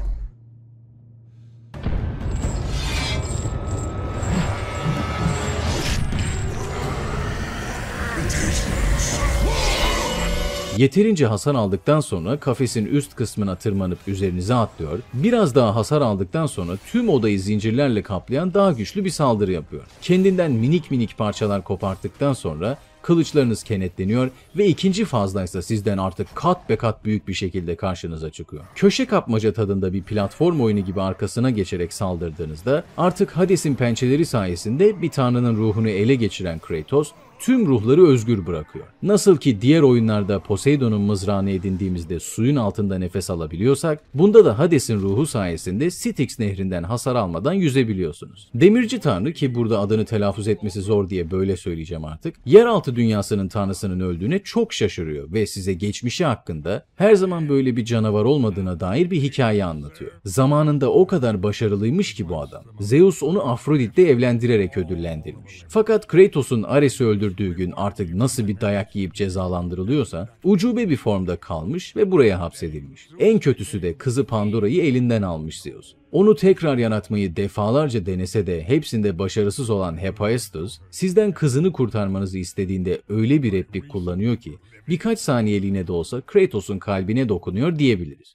Speaker 1: Yeterince hasar aldıktan sonra kafesin üst kısmına tırmanıp üzerinize atlıyor, biraz daha hasar aldıktan sonra tüm odayı zincirlerle kaplayan daha güçlü bir saldırı yapıyor. Kendinden minik minik parçalar koparttıktan sonra kılıçlarınız kenetleniyor ve ikinci fazlaysa sizden artık kat be kat büyük bir şekilde karşınıza çıkıyor. Köşe kapmaca tadında bir platform oyunu gibi arkasına geçerek saldırdığınızda artık Hades'in pençeleri sayesinde bir tanrının ruhunu ele geçiren Kratos tüm ruhları özgür bırakıyor. Nasıl ki diğer oyunlarda Poseidon'un mızrağını edindiğimizde suyun altında nefes alabiliyorsak, bunda da Hades'in ruhu sayesinde Styx nehrinden hasar almadan yüzebiliyorsunuz. Demirci tanrı ki burada adını telaffuz etmesi zor diye böyle söyleyeceğim artık, yeraltı dünyasının tanrısının öldüğüne çok şaşırıyor ve size geçmişi hakkında her zaman böyle bir canavar olmadığına dair bir hikaye anlatıyor. Zamanında o kadar başarılıymış ki bu adam. Zeus onu Afrodit'le evlendirerek ödüllendirmiş. Fakat Kratos'un Ares'i öldürdüğü öldürdüğü gün artık nasıl bir dayak yiyip cezalandırılıyorsa ucube bir formda kalmış ve buraya hapsedilmiş. En kötüsü de kızı Pandora'yı elinden almış Zeus. Onu tekrar yaratmayı defalarca denese de hepsinde başarısız olan Hephaestus, sizden kızını kurtarmanızı istediğinde öyle bir replik kullanıyor ki birkaç saniyeliğine de olsa Kratos'un kalbine dokunuyor diyebiliriz.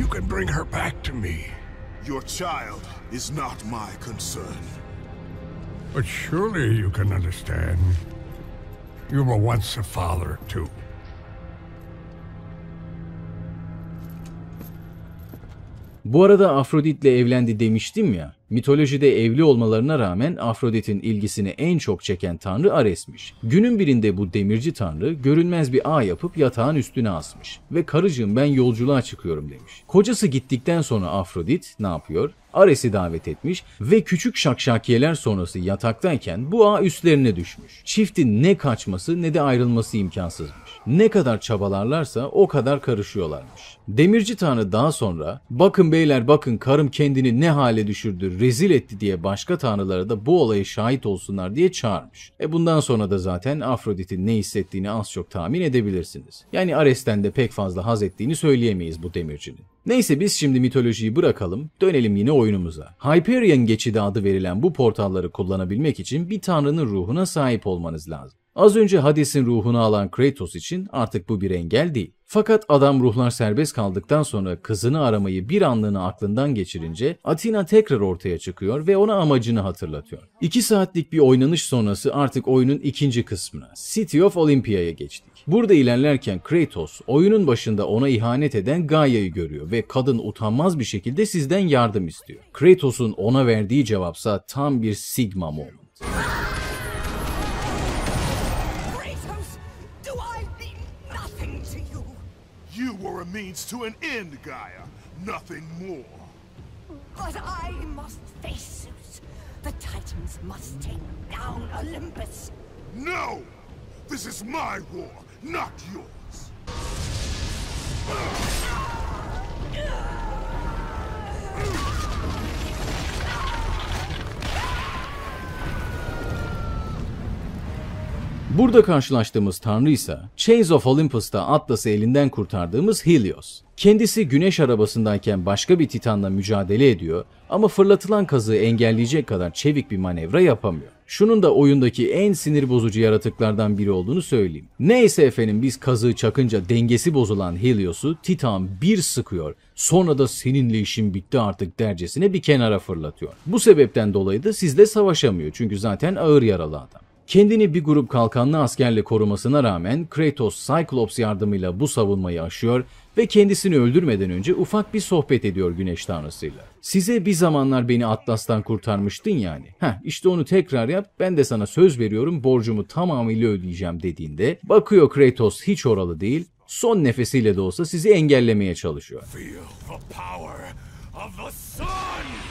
Speaker 2: You can bring her back to me. Your child is not my concern. But surely you can understand. You were once a father, too.
Speaker 1: Bu arada Afrodit'le evlendi demiştim ya. Mitolojide evli olmalarına rağmen Afrodit'in ilgisini en çok çeken tanrı Ares'miş. Günün birinde bu demirci tanrı görünmez bir ağ yapıp yatağın üstüne asmış ve karıcığım ben yolculuğa çıkıyorum demiş. Kocası gittikten sonra Afrodit ne yapıyor? Ares'i davet etmiş ve küçük şakşakiyeler sonrası yataktayken bu ağ üstlerine düşmüş. Çiftin ne kaçması ne de ayrılması imkansızmış. Ne kadar çabalarlarsa o kadar karışıyorlarmış. Demirci Tanrı daha sonra bakın beyler bakın karım kendini ne hale düşürdü rezil etti diye başka tanrılara da bu olaya şahit olsunlar diye çağırmış. E bundan sonra da zaten Afrodit'in ne hissettiğini az çok tahmin edebilirsiniz. Yani Ares'ten de pek fazla haz ettiğini söyleyemeyiz bu demircinin. Neyse biz şimdi mitolojiyi bırakalım, dönelim yine oyunumuza. Hyperion geçidi adı verilen bu portalları kullanabilmek için bir tanrının ruhuna sahip olmanız lazım. Az önce Hades'in ruhunu alan Kratos için artık bu bir engel değil. Fakat adam ruhlar serbest kaldıktan sonra kızını aramayı bir anlığına aklından geçirince Atina tekrar ortaya çıkıyor ve ona amacını hatırlatıyor. İki saatlik bir oynanış sonrası artık oyunun ikinci kısmına City of Olympia'ya geçtik. Burada ilerlerken Kratos oyunun başında ona ihanet eden Gaia'yı görüyor ve kadın utanmaz bir şekilde sizden yardım istiyor. Kratos'un ona verdiği cevapsa tam bir Sigma
Speaker 2: moment. you? were a means to an end, Gaia. Nothing more. But I must face it. The Titans must take down Olympus. No! This is my war not yours.
Speaker 1: Burada karşılaştığımız tanrı ise Chase of Olympus'ta Atlas'ı elinden kurtardığımız Helios. Kendisi güneş arabasındayken başka bir titanla mücadele ediyor ama fırlatılan kazığı engelleyecek kadar çevik bir manevra yapamıyor. Şunun da oyundaki en sinir bozucu yaratıklardan biri olduğunu söyleyeyim. Neyse efendim biz kazığı çakınca dengesi bozulan Helios'u Titan bir sıkıyor. Sonra da seninle işim bitti artık dercesine bir kenara fırlatıyor. Bu sebepten dolayı da sizle savaşamıyor çünkü zaten ağır yaralı adam. Kendini bir grup kalkanlı askerle korumasına rağmen Kratos Cyclops yardımıyla bu savunmayı aşıyor ve kendisini öldürmeden önce ufak bir sohbet ediyor Güneş Tanrısı'yla. Size bir zamanlar beni Atlas'tan kurtarmıştın yani. Ha, işte onu tekrar yap ben de sana söz veriyorum borcumu tamamıyla ödeyeceğim dediğinde bakıyor Kratos hiç oralı değil son nefesiyle de olsa sizi engellemeye çalışıyor.
Speaker 2: Feel the power of the sun!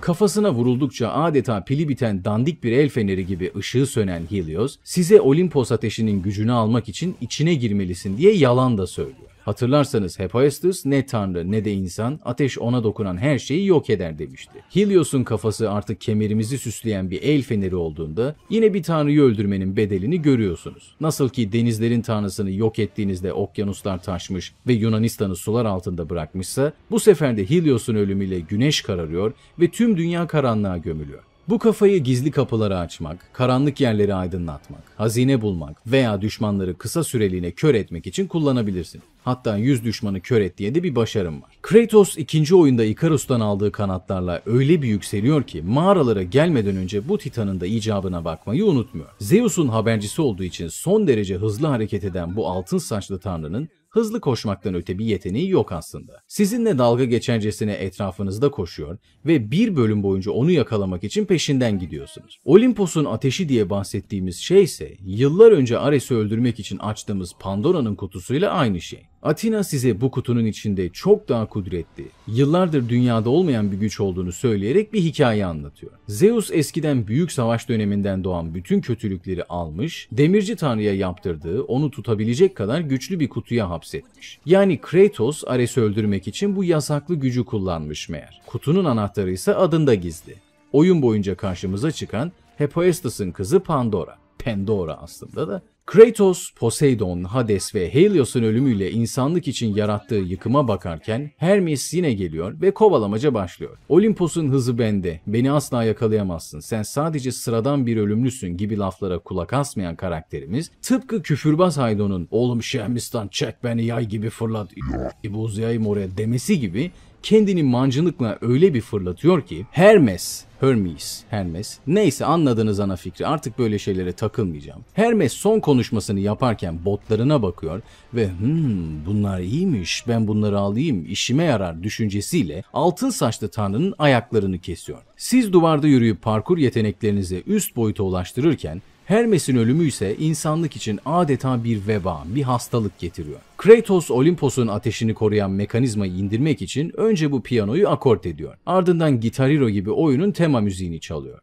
Speaker 1: Kafasına vuruldukça adeta pili biten dandik bir el feneri gibi ışığı sönen Helios, size Olimpos ateşinin gücünü almak için içine girmelisin diye yalan da söylüyor. Hatırlarsanız Hephaestus ne tanrı ne de insan ateş ona dokunan her şeyi yok eder demişti. Helios'un kafası artık kemerimizi süsleyen bir el feneri olduğunda yine bir tanrıyı öldürmenin bedelini görüyorsunuz. Nasıl ki denizlerin tanrısını yok ettiğinizde okyanuslar taşmış ve Yunanistan'ı sular altında bırakmışsa bu sefer de Helios'un ölümüyle güneş kararıyor ve tüm dünya karanlığa gömülüyor. Bu kafayı gizli kapıları açmak, karanlık yerleri aydınlatmak, hazine bulmak veya düşmanları kısa süreliğine kör etmek için kullanabilirsin. Hatta yüz düşmanı kör et diye de bir başarım var. Kratos ikinci oyunda Icarus'tan aldığı kanatlarla öyle bir yükseliyor ki mağaralara gelmeden önce bu Titan'ın da icabına bakmayı unutmuyor. Zeus'un habercisi olduğu için son derece hızlı hareket eden bu altın saçlı tanrının hızlı koşmaktan öte bir yeteneği yok aslında. Sizinle dalga geçencesine etrafınızda koşuyor ve bir bölüm boyunca onu yakalamak için peşinden gidiyorsunuz. Olimpos'un ateşi diye bahsettiğimiz şey ise yıllar önce Ares'i öldürmek için açtığımız Pandora'nın kutusuyla aynı şey. Atina size bu kutunun içinde çok daha kudretli, yıllardır dünyada olmayan bir güç olduğunu söyleyerek bir hikaye anlatıyor. Zeus eskiden büyük savaş döneminden doğan bütün kötülükleri almış, demirci tanrıya yaptırdığı onu tutabilecek kadar güçlü bir kutuya hapsetmiş. Yani Kratos Ares'i öldürmek için bu yasaklı gücü kullanmış meğer. Kutunun anahtarı ise adında gizli. Oyun boyunca karşımıza çıkan Hephaestus'un kızı Pandora. Pandora aslında da Kratos, Poseidon, Hades ve Helios'un ölümüyle insanlık için yarattığı yıkıma bakarken Hermes yine geliyor ve kovalamaca başlıyor. Olimpos'un hızı bende, beni asla yakalayamazsın, sen sadece sıradan bir ölümlüsün gibi laflara kulak asmayan karakterimiz tıpkı küfürbaz Haydon'un oğlum Şehmistan çek beni yay gibi fırlat gibi uzayayım oraya demesi gibi kendini mancınıkla öyle bir fırlatıyor ki Hermes Hermes, Hermes. Neyse anladınız ana fikri. Artık böyle şeylere takılmayacağım. Hermes son konuşmasını yaparken botlarına bakıyor ve hmm bunlar iyiymiş ben bunları alayım işime yarar düşüncesiyle altın saçlı tanrının ayaklarını kesiyor. Siz duvarda yürüyüp parkur yeteneklerinize üst boyuta ulaştırırken Hermes'in ölümü ise insanlık için adeta bir veba, bir hastalık getiriyor. Kratos Olimpos'un ateşini koruyan mekanizmayı indirmek için önce bu piyanoyu akort ediyor. Ardından Guitar Hero gibi oyunun tema müziğini çalıyor.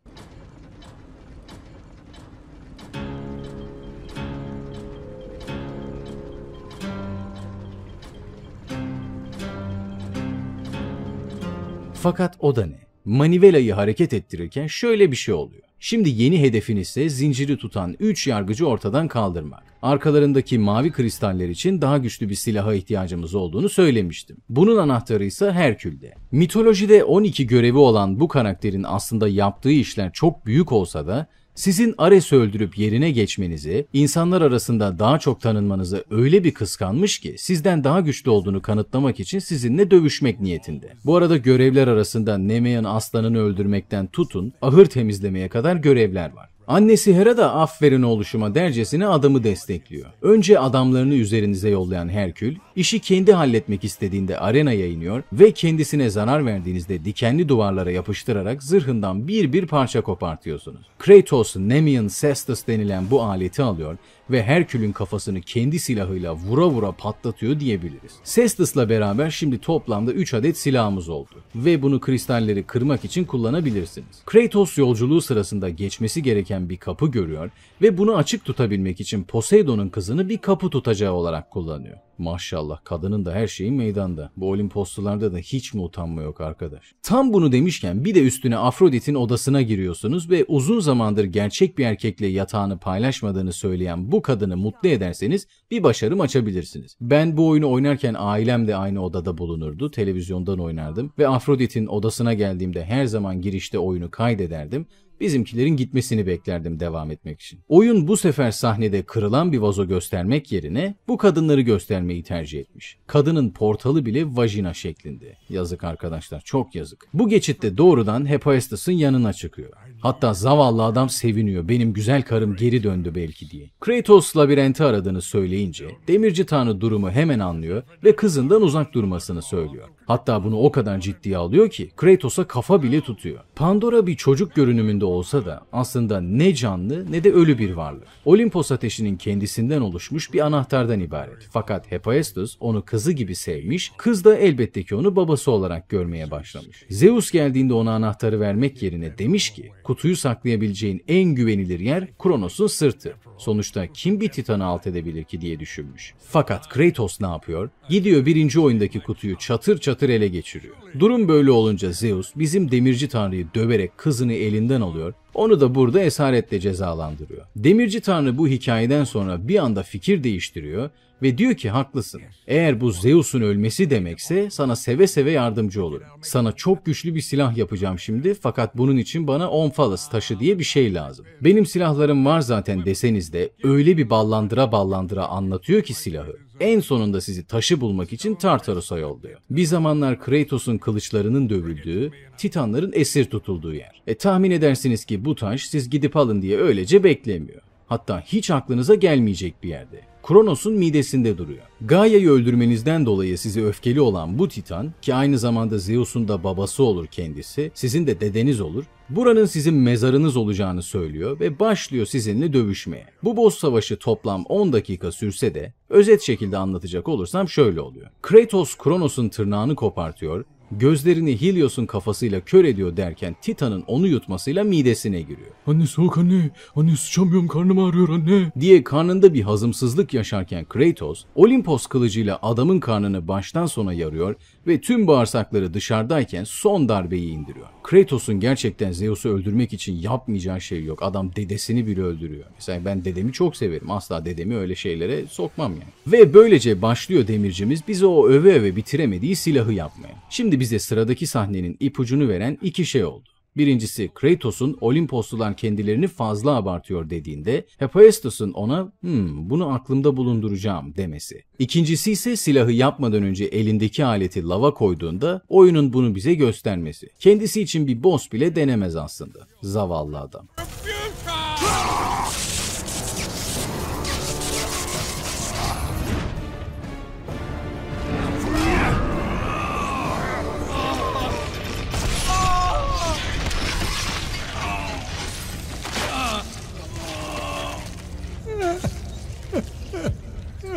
Speaker 1: Fakat o da ne? Manivelayı hareket ettirirken şöyle bir şey oluyor. Şimdi yeni hedefin ise zinciri tutan 3 yargıcı ortadan kaldırmak. Arkalarındaki mavi kristaller için daha güçlü bir silaha ihtiyacımız olduğunu söylemiştim. Bunun anahtarı ise Herkül'de. Mitolojide 12 görevi olan bu karakterin aslında yaptığı işler çok büyük olsa da sizin Ares'i öldürüp yerine geçmenizi, insanlar arasında daha çok tanınmanızı öyle bir kıskanmış ki sizden daha güçlü olduğunu kanıtlamak için sizinle dövüşmek niyetinde. Bu arada görevler arasında Nemean aslanını öldürmekten tutun, ahır temizlemeye kadar görevler var. Annesi Hera da aferin oluşuma dercesine adamı destekliyor. Önce adamlarını üzerinize yollayan Herkül, işi kendi halletmek istediğinde arena iniyor ve kendisine zarar verdiğinizde dikenli duvarlara yapıştırarak zırhından bir bir parça kopartıyorsunuz. Kratos Nemean Cestus denilen bu aleti alıyor ve Herkül'ün kafasını kendi silahıyla vura vura patlatıyor diyebiliriz. Cestus'la beraber şimdi toplamda 3 adet silahımız oldu ve bunu kristalleri kırmak için kullanabilirsiniz. Kratos yolculuğu sırasında geçmesi gereken bir kapı görüyor ve bunu açık tutabilmek için Poseidon'un kızını bir kapı tutacağı olarak kullanıyor. Maşallah kadının da her şeyi meydanda. Bu Olimposlularda da hiç mi utanma yok arkadaş? Tam bunu demişken bir de üstüne Afrodit'in odasına giriyorsunuz ve uzun zamandır gerçek bir erkekle yatağını paylaşmadığını söyleyen bu kadını mutlu ederseniz bir başarım açabilirsiniz. Ben bu oyunu oynarken ailem de aynı odada bulunurdu. Televizyondan oynardım ve Afrodit'in odasına geldiğimde her zaman girişte oyunu kaydederdim Bizimkilerin gitmesini beklerdim devam etmek için. Oyun bu sefer sahnede kırılan bir vazo göstermek yerine bu kadınları göstermeyi tercih etmiş. Kadının portalı bile vajina şeklinde. Yazık arkadaşlar çok yazık. Bu geçitte doğrudan Hephaestus'un yanına çıkıyor. Hatta zavallı adam seviniyor benim güzel karım geri döndü belki diye. Kratos labirenti aradığını söyleyince demirci tanrı durumu hemen anlıyor ve kızından uzak durmasını söylüyor. Hatta bunu o kadar ciddiye alıyor ki Kratos'a kafa bile tutuyor. Pandora bir çocuk görünümünde olsa da aslında ne canlı ne de ölü bir varlık. Olimpos ateşinin kendisinden oluşmuş bir anahtardan ibaret. Fakat Hephaestus onu kızı gibi sevmiş, kız da elbette ki onu babası olarak görmeye başlamış. Zeus geldiğinde ona anahtarı vermek yerine demiş ki kutuyu saklayabileceğin en güvenilir yer Kronos'un sırtı. Sonuçta kim bir Titan'ı alt edebilir ki diye düşünmüş. Fakat Kratos ne yapıyor? Gidiyor birinci oyundaki kutuyu çatır çatır Satır ele geçiriyor. Durum böyle olunca Zeus bizim demirci tanrıyı döverek kızını elinden alıyor, onu da burada esaretle cezalandırıyor. Demirci tanrı bu hikayeden sonra bir anda fikir değiştiriyor ve diyor ki haklısın. Eğer bu Zeus'un ölmesi demekse sana seve seve yardımcı olurum. Sana çok güçlü bir silah yapacağım şimdi fakat bunun için bana Omphalos taşı diye bir şey lazım. Benim silahlarım var zaten deseniz de öyle bir ballandıra ballandıra anlatıyor ki silahı. En sonunda sizi taşı bulmak için Tartarus'a yolluyor. Bir zamanlar Kratos'un kılıçlarının dövüldüğü, Titanların esir tutulduğu yer. E tahmin edersiniz ki bu taş siz gidip alın diye öylece beklemiyor. Hatta hiç aklınıza gelmeyecek bir yerde. Kronos'un midesinde duruyor. Gaia'yı öldürmenizden dolayı sizi öfkeli olan bu titan ki aynı zamanda Zeus'un da babası olur kendisi, sizin de dedeniz olur, buranın sizin mezarınız olacağını söylüyor ve başlıyor sizinle dövüşmeye. Bu boss savaşı toplam 10 dakika sürse de özet şekilde anlatacak olursam şöyle oluyor. Kratos Kronos'un tırnağını kopartıyor gözlerini Helios'un kafasıyla kör ediyor derken Titan'ın onu yutmasıyla midesine giriyor. Anne soğuk anne, anne sıçamıyorum karnım ağrıyor anne diye karnında bir hazımsızlık yaşarken Kratos, Olimpos kılıcıyla adamın karnını baştan sona yarıyor ve tüm bağırsakları dışarıdayken son darbeyi indiriyor. Kratos'un gerçekten Zeus'u öldürmek için yapmayacağı şey yok. Adam dedesini bile öldürüyor. Mesela ben dedemi çok severim. Asla dedemi öyle şeylere sokmam yani. Ve böylece başlıyor demircimiz bize o öve öve bitiremediği silahı yapmaya. Şimdi bize sıradaki sahnenin ipucunu veren iki şey oldu. Birincisi Kratos'un Olimpos'tan kendilerini fazla abartıyor dediğinde Hephaestus'un ona hmm, bunu aklımda bulunduracağım demesi. İkincisi ise silahı yapmadan önce elindeki aleti lava koyduğunda oyunun bunu bize göstermesi. Kendisi için bir boss bile denemez aslında. Zavallı adam.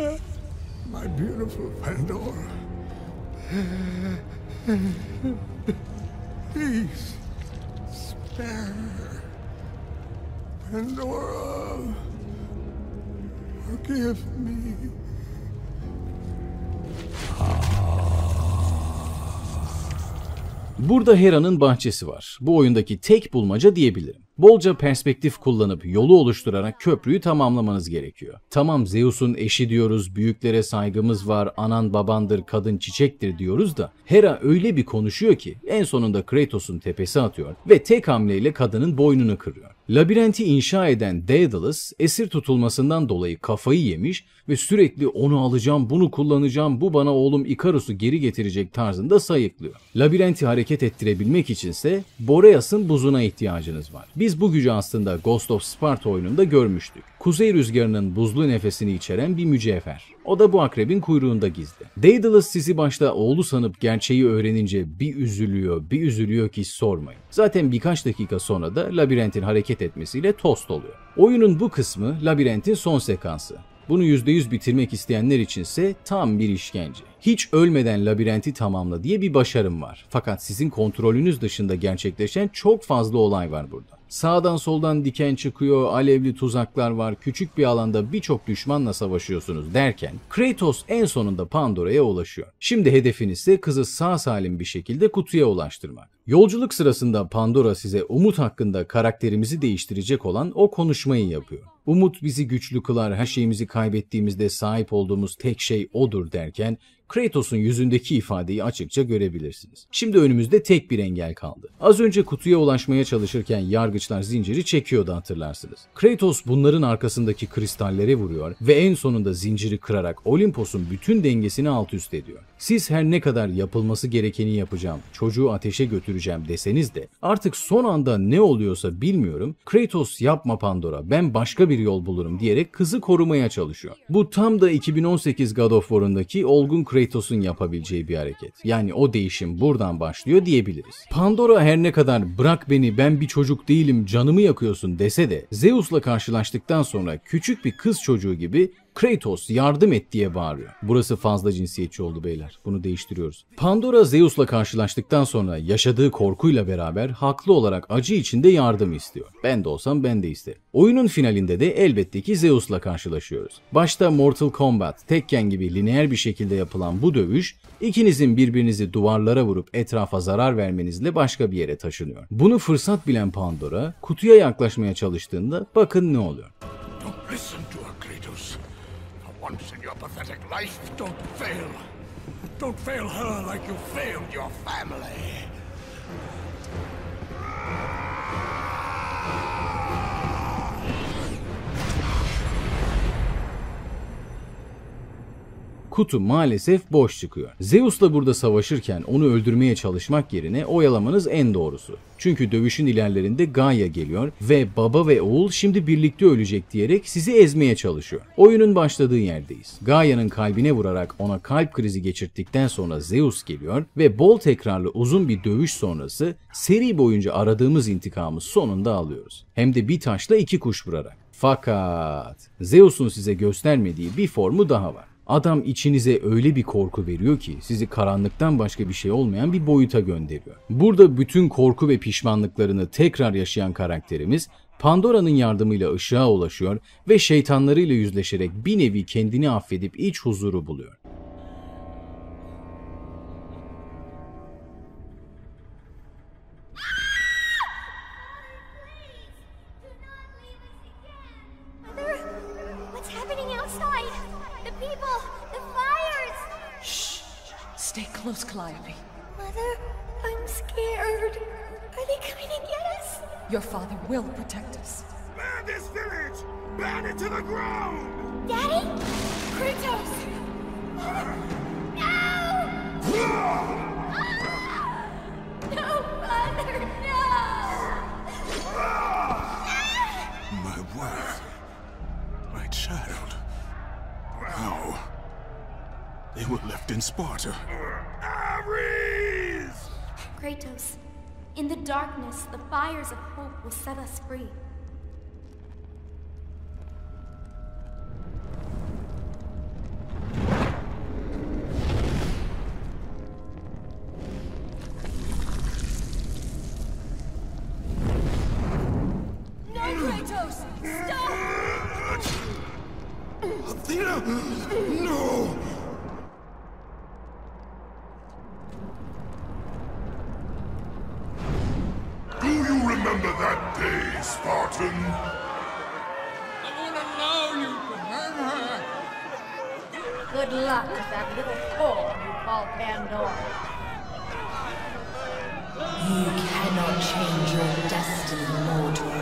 Speaker 2: Pandora, my beautiful Pandora. Please, spare her. Pandora, forgive me.
Speaker 1: Burada Hera'nın bahçesi var. Bu oyundaki tek bulmaca diyebilirim. Bolca perspektif kullanıp yolu oluşturarak köprüyü tamamlamanız gerekiyor. Tamam Zeus'un eşi diyoruz, büyüklere saygımız var, anan babandır, kadın çiçektir diyoruz da Hera öyle bir konuşuyor ki en sonunda Kratos'un tepesi atıyor ve tek hamleyle kadının boynunu kırıyor. Labirenti inşa eden Daedalus esir tutulmasından dolayı kafayı yemiş ve sürekli onu alacağım, bunu kullanacağım, bu bana oğlum Ikarus'u geri getirecek tarzında sayıklıyor. Labirenti hareket ettirebilmek içinse Boreas'ın buzuna ihtiyacınız var. Biz bu gücü aslında Ghost of Sparta oyununda görmüştük kuzey rüzgarının buzlu nefesini içeren bir mücevher. O da bu akrebin kuyruğunda gizli. Daedalus sizi başta oğlu sanıp gerçeği öğrenince bir üzülüyor, bir üzülüyor ki sormayın. Zaten birkaç dakika sonra da labirentin hareket etmesiyle tost oluyor. Oyunun bu kısmı labirentin son sekansı. Bunu %100 bitirmek isteyenler içinse tam bir işkence. Hiç ölmeden labirenti tamamla diye bir başarım var. Fakat sizin kontrolünüz dışında gerçekleşen çok fazla olay var burada. Sağdan soldan diken çıkıyor, alevli tuzaklar var, küçük bir alanda birçok düşmanla savaşıyorsunuz derken Kratos en sonunda Pandora'ya ulaşıyor. Şimdi hedefiniz ise kızı sağ salim bir şekilde kutuya ulaştırmak. Yolculuk sırasında Pandora size Umut hakkında karakterimizi değiştirecek olan o konuşmayı yapıyor. Umut bizi güçlü kılar, her şeyimizi kaybettiğimizde sahip olduğumuz tek şey odur derken Kratos'un yüzündeki ifadeyi açıkça görebilirsiniz. Şimdi önümüzde tek bir engel kaldı. Az önce kutuya ulaşmaya çalışırken yargıçlar zinciri çekiyordu hatırlarsınız. Kratos bunların arkasındaki kristallere vuruyor ve en sonunda zinciri kırarak Olimpos'un bütün dengesini alt üst ediyor. Siz her ne kadar yapılması gerekeni yapacağım, çocuğu ateşe götüreceğim deseniz de artık son anda ne oluyorsa bilmiyorum. Kratos yapma Pandora ben başka bir yol bulurum diyerek kızı korumaya çalışıyor. Bu tam da 2018 God of War'ındaki olgun Kratos Kratos'un yapabileceği bir hareket. Yani o değişim buradan başlıyor diyebiliriz. Pandora her ne kadar bırak beni ben bir çocuk değilim canımı yakıyorsun dese de Zeus'la karşılaştıktan sonra küçük bir kız çocuğu gibi Kratos yardım et diye bağırıyor. Burası fazla cinsiyetçi oldu beyler. Bunu değiştiriyoruz. Pandora Zeus'la karşılaştıktan sonra yaşadığı korkuyla beraber haklı olarak acı içinde yardım istiyor. Ben de olsam ben de isterim. Oyunun finalinde de elbette ki Zeus'la karşılaşıyoruz. Başta Mortal Kombat, Tekken gibi lineer bir şekilde yapılan bu dövüş ikinizin birbirinizi duvarlara vurup etrafa zarar vermenizle başka bir yere taşınıyor. Bunu fırsat bilen Pandora kutuya yaklaşmaya çalıştığında bakın ne oluyor. Don't listen.
Speaker 2: your pathetic life, don't fail. Don't fail her like you failed your family.
Speaker 1: kutu maalesef boş çıkıyor. Zeus'la burada savaşırken onu öldürmeye çalışmak yerine oyalamanız en doğrusu. Çünkü dövüşün ilerlerinde Gaia geliyor ve baba ve oğul şimdi birlikte ölecek diyerek sizi ezmeye çalışıyor. Oyunun başladığı yerdeyiz. Gaia'nın kalbine vurarak ona kalp krizi geçirttikten sonra Zeus geliyor ve bol tekrarlı uzun bir dövüş sonrası seri boyunca aradığımız intikamı sonunda alıyoruz. Hem de bir taşla iki kuş vurarak. Fakat Zeus'un size göstermediği bir formu daha var. Adam içinize öyle bir korku veriyor ki sizi karanlıktan başka bir şey olmayan bir boyuta gönderiyor. Burada bütün korku ve pişmanlıklarını tekrar yaşayan karakterimiz Pandora'nın yardımıyla ışığa ulaşıyor ve şeytanlarıyla yüzleşerek bir nevi kendini affedip iç huzuru buluyor.
Speaker 2: close, Calliope. Mother, I'm scared. Are they coming to get us? Your father will protect us. Burn this village! Burn it to the ground! Daddy? Kratos! no! ah! No, father, no! My wife. My child. How? They were left in Sparta. Ares! Kratos, in the darkness, the fires of hope will set us free. Athena! No! remember that day, Spartan? I want to you can have her. Good luck with that little fool you call Pandora. You cannot change your destiny, mortal.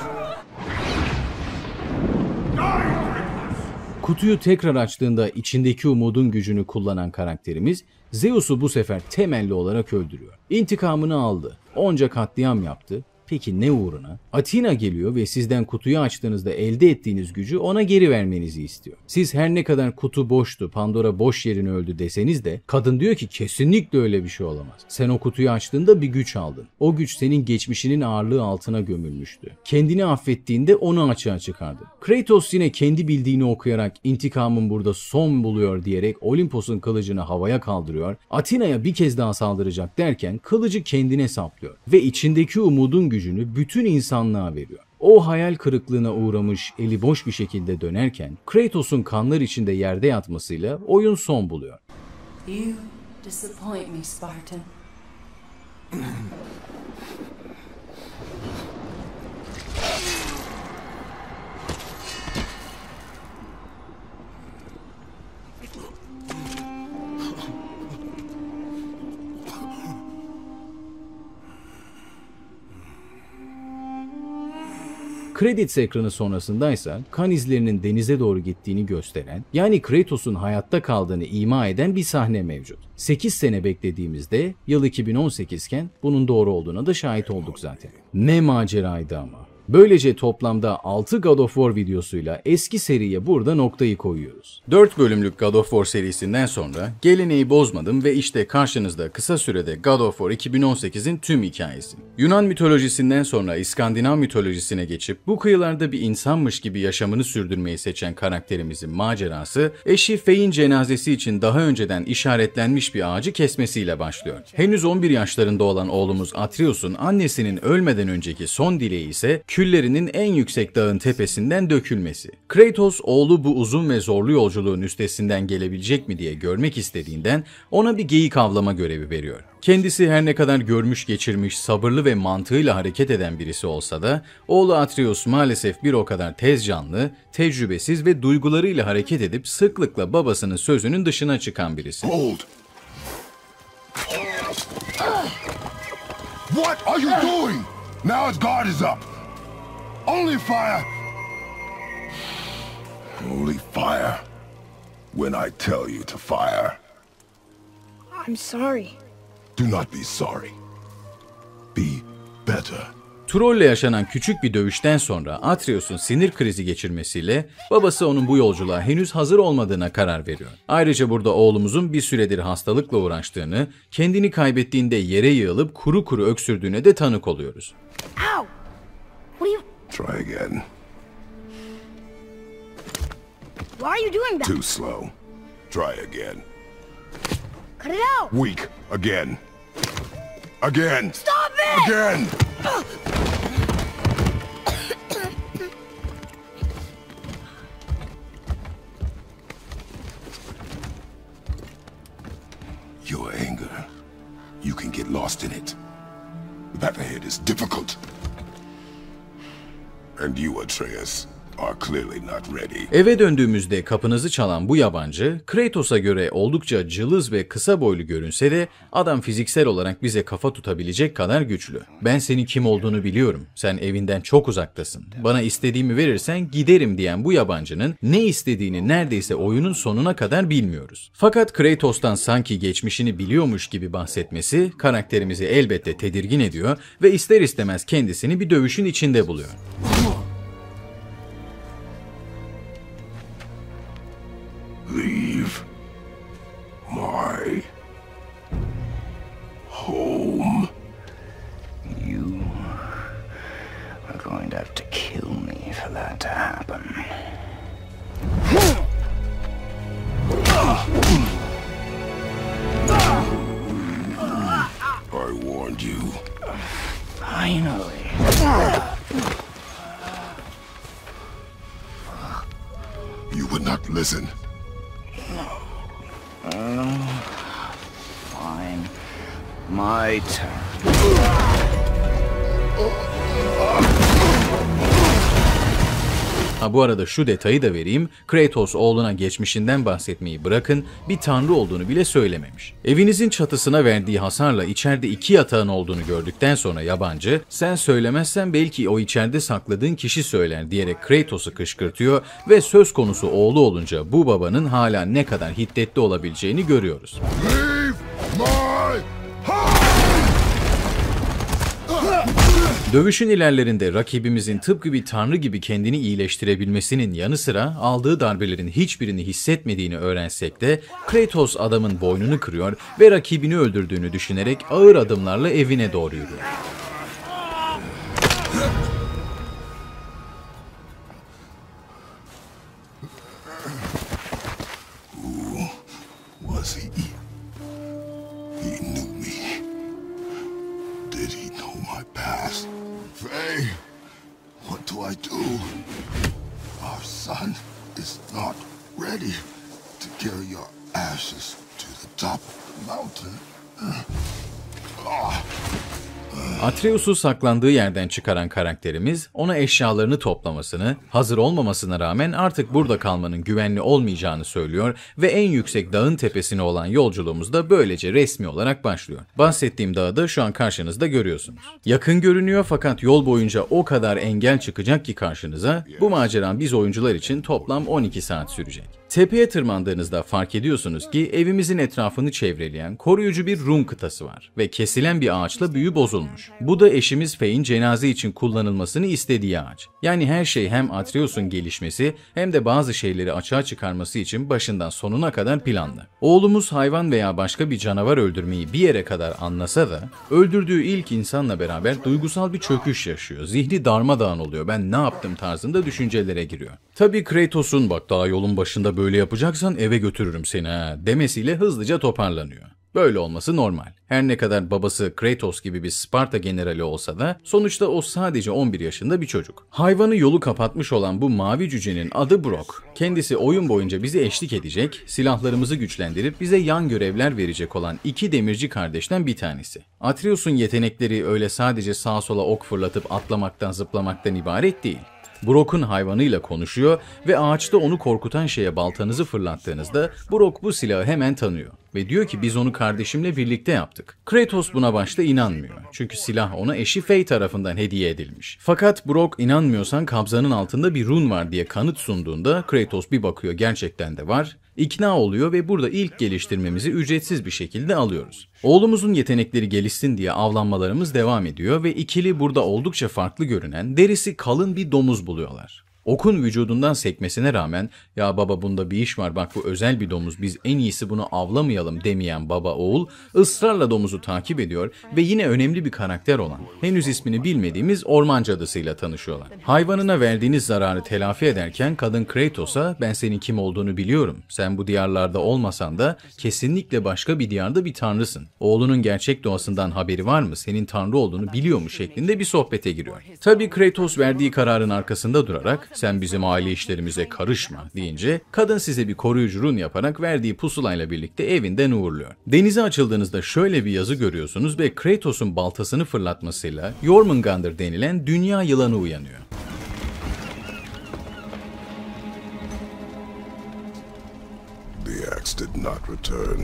Speaker 1: Kutuyu tekrar açtığında içindeki umudun gücünü kullanan karakterimiz Zeus'u bu sefer temelli olarak öldürüyor. İntikamını aldı. Onca katliam yaptı Peki ne uğruna? Atina geliyor ve sizden kutuyu açtığınızda elde ettiğiniz gücü ona geri vermenizi istiyor. Siz her ne kadar kutu boştu, Pandora boş yerine öldü deseniz de kadın diyor ki kesinlikle öyle bir şey olamaz. Sen o kutuyu açtığında bir güç aldın. O güç senin geçmişinin ağırlığı altına gömülmüştü. Kendini affettiğinde onu açığa çıkardı. Kratos yine kendi bildiğini okuyarak intikamın burada son buluyor diyerek Olimpos'un kılıcını havaya kaldırıyor. Atina'ya bir kez daha saldıracak derken kılıcı kendine saplıyor ve içindeki umudun gücü gücünü bütün insanlığa veriyor. O hayal kırıklığına uğramış eli boş bir şekilde dönerken Kratos'un kanlar içinde yerde yatmasıyla oyun son buluyor.
Speaker 2: You disappoint me Spartan.
Speaker 1: Credits ekranı sonrasındaysa kan izlerinin denize doğru gittiğini gösteren yani Kratos'un hayatta kaldığını ima eden bir sahne mevcut. 8 sene beklediğimizde yıl 2018 iken bunun doğru olduğuna da şahit olduk zaten. Ne maceraydı ama. Böylece toplamda 6 God of War videosuyla eski seriye burada noktayı koyuyoruz. 4 bölümlük God of War serisinden sonra geleneği bozmadım ve işte karşınızda kısa sürede God of War 2018'in tüm hikayesi. Yunan mitolojisinden sonra İskandinav mitolojisine geçip bu kıyılarda bir insanmış gibi yaşamını sürdürmeyi seçen karakterimizin macerası eşi Fey'in cenazesi için daha önceden işaretlenmiş bir ağacı kesmesiyle başlıyor. Henüz 11 yaşlarında olan oğlumuz Atreus'un annesinin ölmeden önceki son dileği ise küllerinin en yüksek dağın tepesinden dökülmesi. Kratos oğlu bu uzun ve zorlu yolculuğun üstesinden gelebilecek mi diye görmek istediğinden ona bir geyik avlama görevi veriyor. Kendisi her ne kadar görmüş geçirmiş, sabırlı ve mantığıyla hareket eden birisi olsa da oğlu Atreus maalesef bir o kadar tez canlı, tecrübesiz ve duygularıyla hareket edip sıklıkla babasının sözünün dışına çıkan birisi. Hold.
Speaker 2: What are you doing? Now his guard is up. Only fire! Only fire. When I tell you to fire. I'm sorry. Do not be sorry. Be better.
Speaker 1: Troll'le yaşanan küçük bir dövüşten sonra Atreus'un sinir krizi geçirmesiyle babası onun bu yolculuğa henüz hazır olmadığına karar veriyor. Ayrıca burada oğlumuzun bir süredir hastalıkla uğraştığını, kendini kaybettiğinde yere yığılıp kuru kuru öksürdüğüne de tanık oluyoruz.
Speaker 2: Ow! What are you... Try again. Why are you doing that? Too slow. Try again. Cut it out! Weak. Again. Again! Stop it! Again! Your anger. You can get lost in it. That ahead is difficult. and you Atreus are clearly not ready.
Speaker 1: Eve döndüğümüzde kapınızı çalan bu yabancı, Kratos'a göre oldukça cılız ve kısa boylu görünse de adam fiziksel olarak bize kafa tutabilecek kadar güçlü. Ben senin kim olduğunu biliyorum. Sen evinden çok uzaktasın. Bana istediğimi verirsen giderim diyen bu yabancının ne istediğini neredeyse oyunun sonuna kadar bilmiyoruz. Fakat Kratos'tan sanki geçmişini biliyormuş gibi bahsetmesi karakterimizi elbette tedirgin ediyor ve ister istemez kendisini bir dövüşün içinde buluyor.
Speaker 2: leave my home. You are going to have to kill me for that to happen. I warned you. Finally. You would not listen. Oh, fine. My turn. Oh.
Speaker 1: Ha bu arada şu detayı da vereyim. Kratos oğluna geçmişinden bahsetmeyi bırakın bir tanrı olduğunu bile söylememiş. Evinizin çatısına verdiği hasarla içeride iki yatağın olduğunu gördükten sonra yabancı sen söylemezsen belki o içeride sakladığın kişi söyler diyerek Kratos'u kışkırtıyor ve söz konusu oğlu olunca bu babanın hala ne kadar hiddetli olabileceğini görüyoruz.
Speaker 2: Leave my
Speaker 1: Dövüşün ilerlerinde rakibimizin tıpkı bir tanrı gibi kendini iyileştirebilmesinin yanı sıra aldığı darbelerin hiçbirini hissetmediğini öğrensek de Kratos adamın boynunu kırıyor ve rakibini öldürdüğünü düşünerek ağır adımlarla evine doğru yürüyor.
Speaker 2: Ray, what do I do? Our son is not ready to carry your ashes to the top of the mountain.
Speaker 1: Ah. Atreus'u saklandığı yerden çıkaran karakterimiz ona eşyalarını toplamasını, hazır olmamasına rağmen artık burada kalmanın güvenli olmayacağını söylüyor ve en yüksek dağın tepesine olan yolculuğumuz da böylece resmi olarak başlıyor. Bahsettiğim dağı da şu an karşınızda görüyorsunuz. Yakın görünüyor fakat yol boyunca o kadar engel çıkacak ki karşınıza bu maceran biz oyuncular için toplam 12 saat sürecek. Tepeye tırmandığınızda fark ediyorsunuz ki evimizin etrafını çevreleyen koruyucu bir Rum kıtası var ve kesilen bir ağaçla büyü bozulmuş. Bu da eşimiz Fey'in cenaze için kullanılmasını istediği ağaç. Yani her şey hem Atreus'un gelişmesi hem de bazı şeyleri açığa çıkarması için başından sonuna kadar planlı. Oğlumuz hayvan veya başka bir canavar öldürmeyi bir yere kadar anlasa da öldürdüğü ilk insanla beraber duygusal bir çöküş yaşıyor. Zihni darmadağın oluyor ben ne yaptım tarzında düşüncelere giriyor. Tabii Kratos'un bak daha yolun başında böyle yapacaksan eve götürürüm seni ha demesiyle hızlıca toparlanıyor. Böyle olması normal. Her ne kadar babası Kratos gibi bir Sparta generali olsa da sonuçta o sadece 11 yaşında bir çocuk. Hayvanı yolu kapatmış olan bu mavi cücenin adı Brock. Kendisi oyun boyunca bizi eşlik edecek, silahlarımızı güçlendirip bize yan görevler verecek olan iki demirci kardeşten bir tanesi. Atreus'un yetenekleri öyle sadece sağa sola ok fırlatıp atlamaktan zıplamaktan ibaret değil. Brok'un hayvanıyla konuşuyor ve ağaçta onu korkutan şeye baltanızı fırlattığınızda Brok bu silahı hemen tanıyor. Ve diyor ki biz onu kardeşimle birlikte yaptık. Kratos buna başta inanmıyor. Çünkü silah ona eşi Faye tarafından hediye edilmiş. Fakat Brock inanmıyorsan kabzanın altında bir run var diye kanıt sunduğunda Kratos bir bakıyor gerçekten de var. İkna oluyor ve burada ilk geliştirmemizi ücretsiz bir şekilde alıyoruz. Oğlumuzun yetenekleri gelişsin diye avlanmalarımız devam ediyor ve ikili burada oldukça farklı görünen derisi kalın bir domuz buluyorlar. Okun vücudundan sekmesine rağmen ya baba bunda bir iş var bak bu özel bir domuz biz en iyisi bunu avlamayalım demeyen baba oğul ısrarla domuzu takip ediyor ve yine önemli bir karakter olan henüz ismini bilmediğimiz orman cadısıyla tanışıyorlar. Hayvanına verdiğiniz zararı telafi ederken kadın Kratos'a ben senin kim olduğunu biliyorum sen bu diyarlarda olmasan da kesinlikle başka bir diyarda bir tanrısın. Oğlunun gerçek doğasından haberi var mı senin tanrı olduğunu biliyor mu şeklinde bir sohbete giriyor. Tabi Kratos verdiği kararın arkasında durarak sen bizim aile işlerimize karışma deyince kadın size bir koruyucu run yaparak verdiği pusulayla birlikte evinden uğurluyor. Denize açıldığınızda şöyle bir yazı görüyorsunuz ve Kratos'un baltasını fırlatmasıyla Jormungandr denilen dünya yılanı uyanıyor.
Speaker 2: The axe did not return.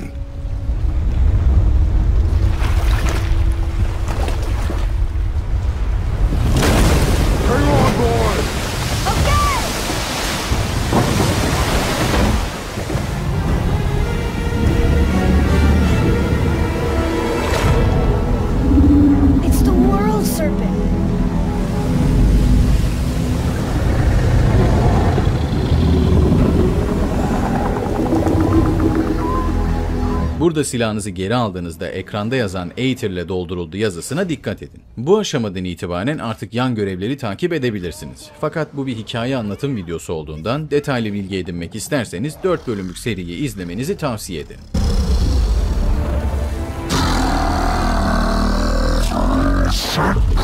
Speaker 1: Burada silahınızı geri aldığınızda ekranda yazan Aether ile dolduruldu yazısına dikkat edin. Bu aşamadan itibaren artık yan görevleri takip edebilirsiniz. Fakat bu bir hikaye anlatım videosu olduğundan detaylı bilgi edinmek isterseniz 4 bölümlük seriyi izlemenizi tavsiye ederim.
Speaker 2: Shut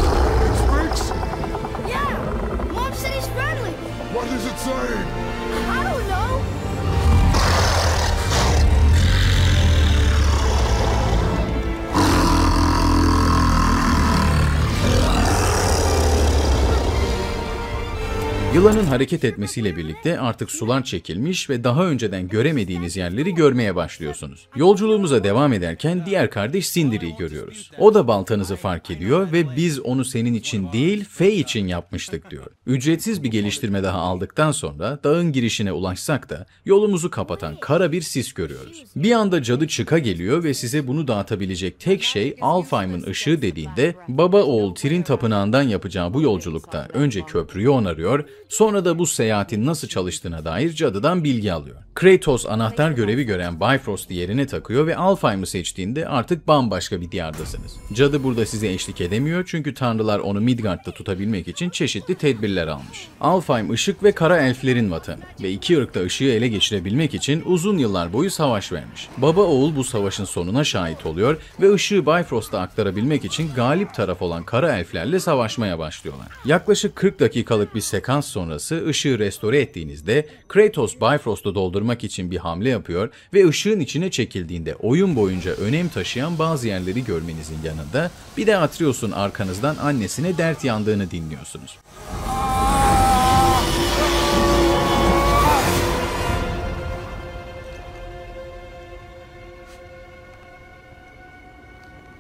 Speaker 1: Yılanın hareket etmesiyle birlikte artık sular çekilmiş ve daha önceden göremediğiniz yerleri görmeye başlıyorsunuz. Yolculuğumuza devam ederken diğer kardeş Sindiri'yi görüyoruz. O da baltanızı fark ediyor ve biz onu senin için değil, Fey için yapmıştık diyor. Ücretsiz bir geliştirme daha aldıktan sonra dağın girişine ulaşsak da yolumuzu kapatan kara bir sis görüyoruz. Bir anda cadı çıka geliyor ve size bunu dağıtabilecek tek şey Alfheim'ın ışığı dediğinde baba oğul Tirin tapınağından yapacağı bu yolculukta önce köprüyü onarıyor, Sonra da bu seyahatin nasıl çalıştığına dair cadıdan bilgi alıyor. Kratos anahtar görevi gören Bifrost'u yerine takıyor ve Alfheim'ı seçtiğinde artık bambaşka bir diyardasınız. Cadı burada size eşlik edemiyor çünkü tanrılar onu Midgard'da tutabilmek için çeşitli tedbirler almış. Alfheim ışık ve kara elflerin vatanı ve iki ırkta ışığı ele geçirebilmek için uzun yıllar boyu savaş vermiş. Baba oğul bu savaşın sonuna şahit oluyor ve ışığı Bifrost'a aktarabilmek için galip taraf olan kara elflerle savaşmaya başlıyorlar. Yaklaşık 40 dakikalık bir sekans sonra sonrası ışığı restore ettiğinizde Kratos Bifrost'u doldurmak için bir hamle yapıyor ve ışığın içine çekildiğinde oyun boyunca önem taşıyan bazı yerleri görmenizin yanında bir de Atreus'un arkanızdan annesine dert yandığını dinliyorsunuz.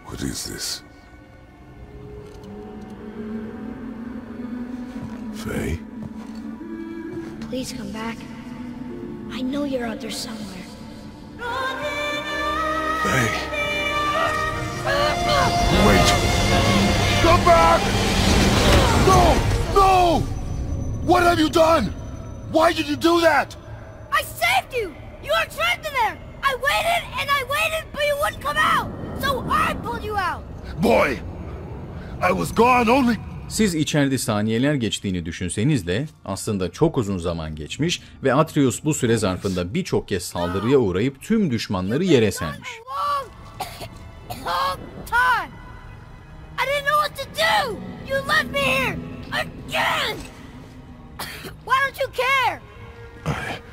Speaker 2: What is this? Faye? Please come back. I know you're out there somewhere. Hey. Wait! Come back! No! No! What have you done? Why did you do that? I saved you! You were trapped in there! I waited and I waited, but you wouldn't come out! So I pulled you out!
Speaker 1: Boy! I was gone only Siz içeride saniyeler geçtiğini düşünseniz de aslında çok uzun zaman geçmiş ve Atreus bu süre zarfında birçok kez saldırıya uğrayıp tüm düşmanları yere sermiş.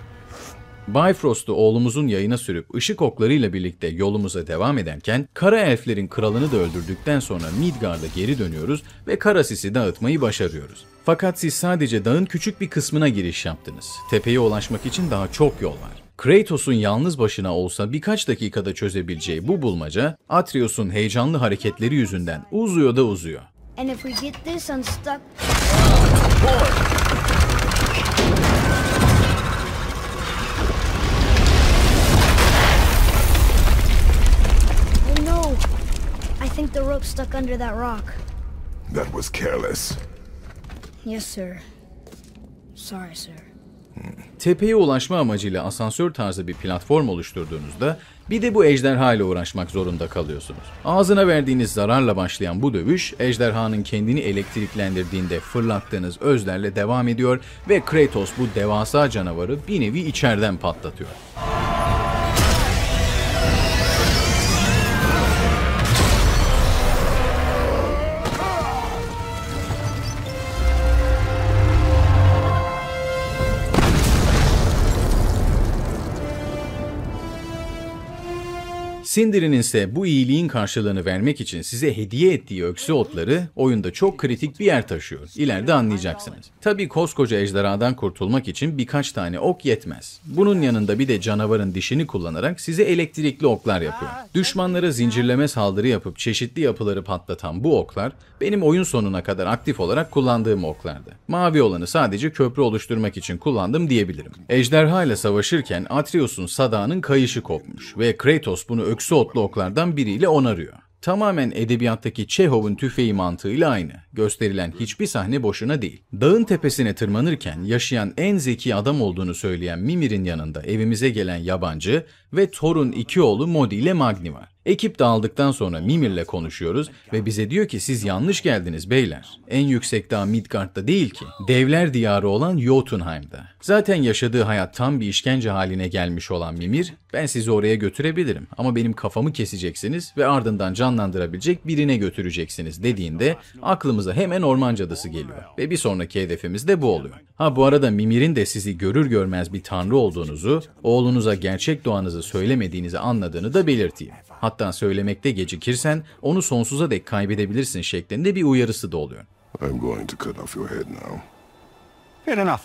Speaker 1: Bifrost'u oğlumuzun yayına sürüp ışık oklarıyla birlikte yolumuza devam ederken kara elflerin kralını da öldürdükten sonra Midgard'a geri dönüyoruz ve Karasis'i dağıtmayı başarıyoruz. Fakat siz sadece dağın küçük bir kısmına giriş yaptınız. Tepeye ulaşmak için daha çok yol var. Kratos'un yalnız başına olsa birkaç dakikada çözebileceği bu bulmaca Atreus'un heyecanlı hareketleri yüzünden uzuyor da uzuyor.
Speaker 2: And if we get this unstuck... think the rope stuck under that rock. That was careless. Yes sir. Sorry sir.
Speaker 1: Tepeye ulaşma amacıyla asansör tarzı bir platform oluşturduğunuzda bir de bu ejderha ile uğraşmak zorunda kalıyorsunuz. Ağzına verdiğiniz zararla başlayan bu dövüş ejderhanın kendini elektriklendirdiğinde fırlattığınız özlerle devam ediyor ve Kratos bu devasa canavarı bir nevi içeriden patlatıyor. Cinder'in ise bu iyiliğin karşılığını vermek için size hediye ettiği öksü otları oyunda çok kritik bir yer taşıyor. İleride anlayacaksınız. Tabi koskoca ejderhadan kurtulmak için birkaç tane ok yetmez. Bunun yanında bir de canavarın dişini kullanarak size elektrikli oklar yapıyor. Düşmanlara zincirleme saldırı yapıp çeşitli yapıları patlatan bu oklar benim oyun sonuna kadar aktif olarak kullandığım oklardı. Mavi olanı sadece köprü oluşturmak için kullandım diyebilirim. Ejderha ile savaşırken Atreus'un sadağının kayışı kopmuş ve Kratos bunu öksü otlu oklardan biriyle onarıyor. Tamamen edebiyattaki Çehov'un tüfeği mantığıyla aynı. Gösterilen hiçbir sahne boşuna değil. Dağın tepesine tırmanırken yaşayan en zeki adam olduğunu söyleyen Mimir'in yanında evimize gelen yabancı ve Thor'un iki oğlu Modi ile Magni var. Ekip dağıldıktan sonra Mimir ile konuşuyoruz ve bize diyor ki siz yanlış geldiniz beyler. En yüksek dağ Midgard'da değil ki. Devler diyarı olan Jotunheim'da. Zaten yaşadığı hayat tam bir işkence haline gelmiş olan Mimir, ben sizi oraya götürebilirim ama benim kafamı keseceksiniz ve ardından canlandırabilecek birine götüreceksiniz dediğinde aklımıza hemen orman cadısı geliyor. Ve bir sonraki hedefimiz de bu oluyor. Ha bu arada Mimir'in de sizi görür görmez bir tanrı olduğunuzu, oğlunuza gerçek doğanızı fazla söylemediğinizi anladığını da belirteyim. Hatta söylemekte gecikirsen onu sonsuza dek kaybedebilirsin şeklinde bir uyarısı da oluyor. I'm going to cut off your head now. Fair enough.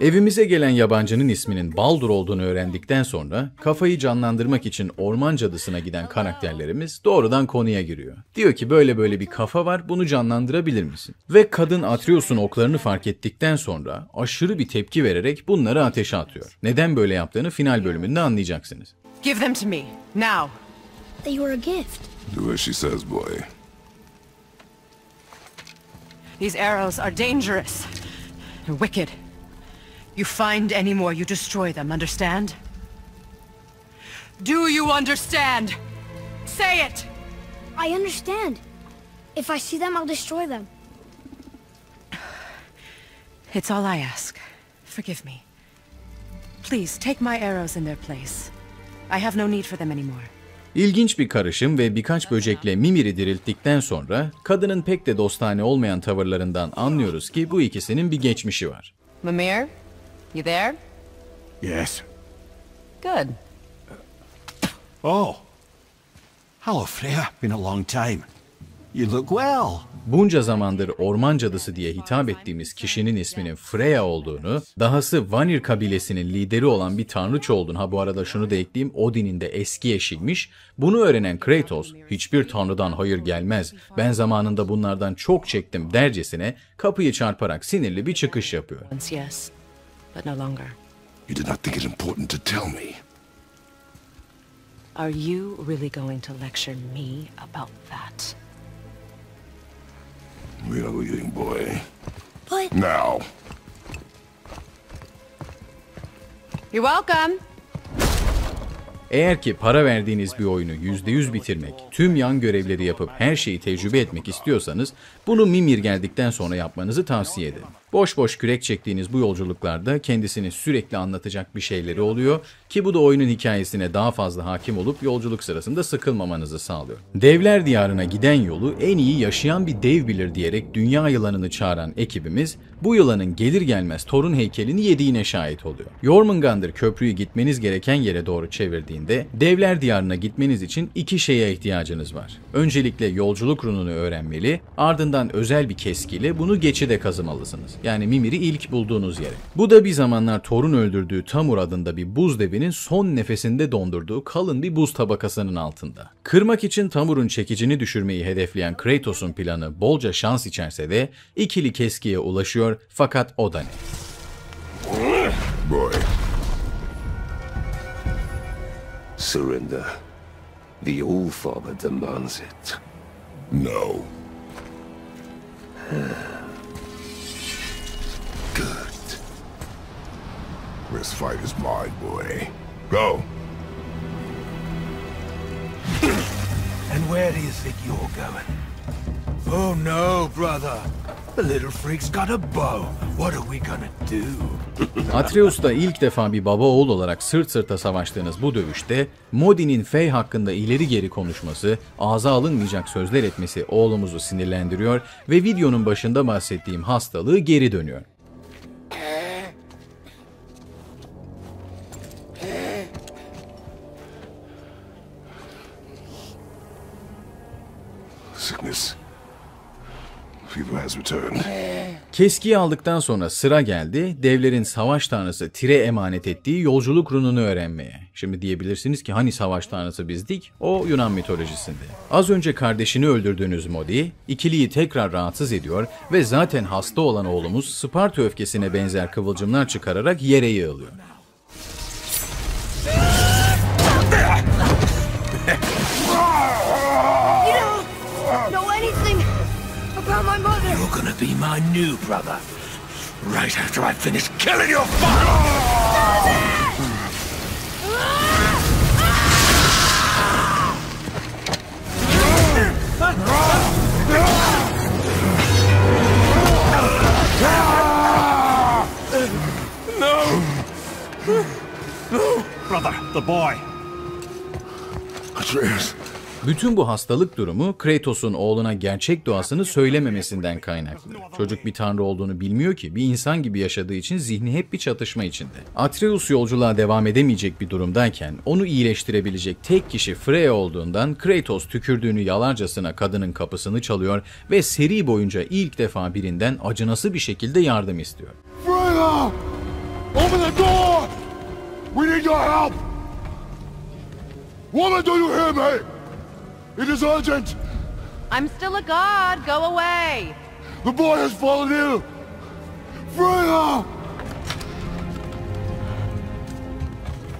Speaker 1: Evimize gelen yabancının isminin Baldur olduğunu öğrendikten sonra kafayı canlandırmak için orman cadısına giden karakterlerimiz doğrudan konuya giriyor. Diyor ki böyle böyle bir kafa var bunu canlandırabilir misin? Ve kadın Atreus'un oklarını fark ettikten sonra aşırı bir tepki vererek bunları ateşe atıyor. Neden böyle yaptığını final bölümünde anlayacaksınız.
Speaker 2: Give them to me now. They were a gift. Do as she says, boy. These arrows are dangerous. They're wicked. You find any more, you destroy them, understand? Do you understand? Say it! I understand. If I see them, I'll destroy them. It's all I ask. Forgive me. Please, take my arrows in their place. I have no need for them anymore.
Speaker 1: İlginç bir karışım ve birkaç böcekle Mimir'i dirilttikten sonra kadının pek de dostane olmayan tavırlarından anlıyoruz ki bu ikisinin bir geçmişi var.
Speaker 2: Mimir, You there? Yes. Good. Uh, oh. Hello Freya, been a long time.
Speaker 1: You look well. Bunca zamandır orman cadısı diye hitap ettiğimiz kişinin isminin Freya olduğunu, dahası Vanir kabilesinin lideri olan bir tanrıç olduğunu, ha bu arada şunu da ekleyeyim, Odin'in de eski eşiymiş, bunu öğrenen Kratos, hiçbir tanrıdan hayır gelmez, ben zamanında bunlardan çok çektim dercesine kapıyı çarparak sinirli bir çıkış yapıyor.
Speaker 2: Yes. but no longer. You did not think it important to tell me. Are you really going to lecture me about that? We are leaving, boy. What? Now. You're welcome.
Speaker 1: Eğer ki para verdiğiniz bir oyunu %100 bitirmek tüm yan görevleri yapıp her şeyi tecrübe etmek istiyorsanız bunu Mimir geldikten sonra yapmanızı tavsiye ederim. Boş boş kürek çektiğiniz bu yolculuklarda kendisini sürekli anlatacak bir şeyleri oluyor ki bu da oyunun hikayesine daha fazla hakim olup yolculuk sırasında sıkılmamanızı sağlıyor. Devler diyarına giden yolu en iyi yaşayan bir dev bilir diyerek dünya yılanını çağıran ekibimiz bu yılanın gelir gelmez torun heykelini yediğine şahit oluyor. Jormungandr köprüyü gitmeniz gereken yere doğru çevirdiğinde devler diyarına gitmeniz için iki şeye ihtiyacınız ihtiyacınız var. Öncelikle yolculuk rununu öğrenmeli, ardından özel bir keskiyle bunu geçide kazımalısınız. Yani Mimir'i ilk bulduğunuz yere. Bu da bir zamanlar Thor'un öldürdüğü Tamur adında bir buz devinin son nefesinde dondurduğu kalın bir buz tabakasının altında. Kırmak için Tamur'un çekicini düşürmeyi hedefleyen Kratos'un planı bolca şans içerse de ikili keskiye ulaşıyor fakat o da ne?
Speaker 2: Boy. Surrender. The All-Father demands it. No. Good. This fight is mine, boy. Go! and where do you think you're going? Oh no brother. The little freak's got a bow. What are we gonna do?
Speaker 1: Atreus'ta ilk defa bir baba oğul olarak sırt sırta savaştığınız bu dövüşte Modi'nin Fey hakkında ileri geri konuşması, ağza alınmayacak sözler etmesi oğlumuzu sinirlendiriyor ve videonun başında bahsettiğim hastalığı geri dönüyor. sickness ee. Keskiyi aldıktan sonra sıra geldi devlerin savaş tanrısı Tire emanet ettiği yolculuk rununu öğrenmeye. Şimdi diyebilirsiniz ki hani savaş tanrısı bizdik? O Yunan mitolojisinde. Az önce kardeşini öldürdüğünüz Modi, ikiliyi tekrar rahatsız ediyor ve zaten hasta olan oğlumuz Sparta öfkesine benzer kıvılcımlar çıkararak yere yığılıyor.
Speaker 2: You're gonna be my new brother. Right after I finish killing your father! No! No! Brother, the boy. Atreus.
Speaker 1: Bütün bu hastalık durumu Kratos'un oğluna gerçek doğasını söylememesinden kaynaklı. Çocuk bir tanrı olduğunu bilmiyor ki bir insan gibi yaşadığı için zihni hep bir çatışma içinde. Atreus yolculuğa devam edemeyecek bir durumdayken onu iyileştirebilecek tek kişi Freya olduğundan Kratos tükürdüğünü yalarcasına kadının kapısını çalıyor ve seri boyunca ilk defa birinden acınası bir şekilde yardım istiyor.
Speaker 2: Freya! Open the door! We need your help! Woman, do you hear me? It is urgent! I'm still a god! Go away! The boy has fallen ill! Freya!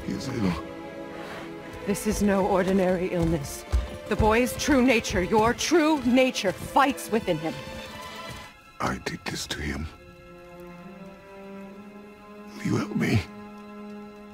Speaker 2: He is ill. This is no ordinary illness. The boy's true nature, your true nature, fights within him. I did this to him.
Speaker 1: Will you help me?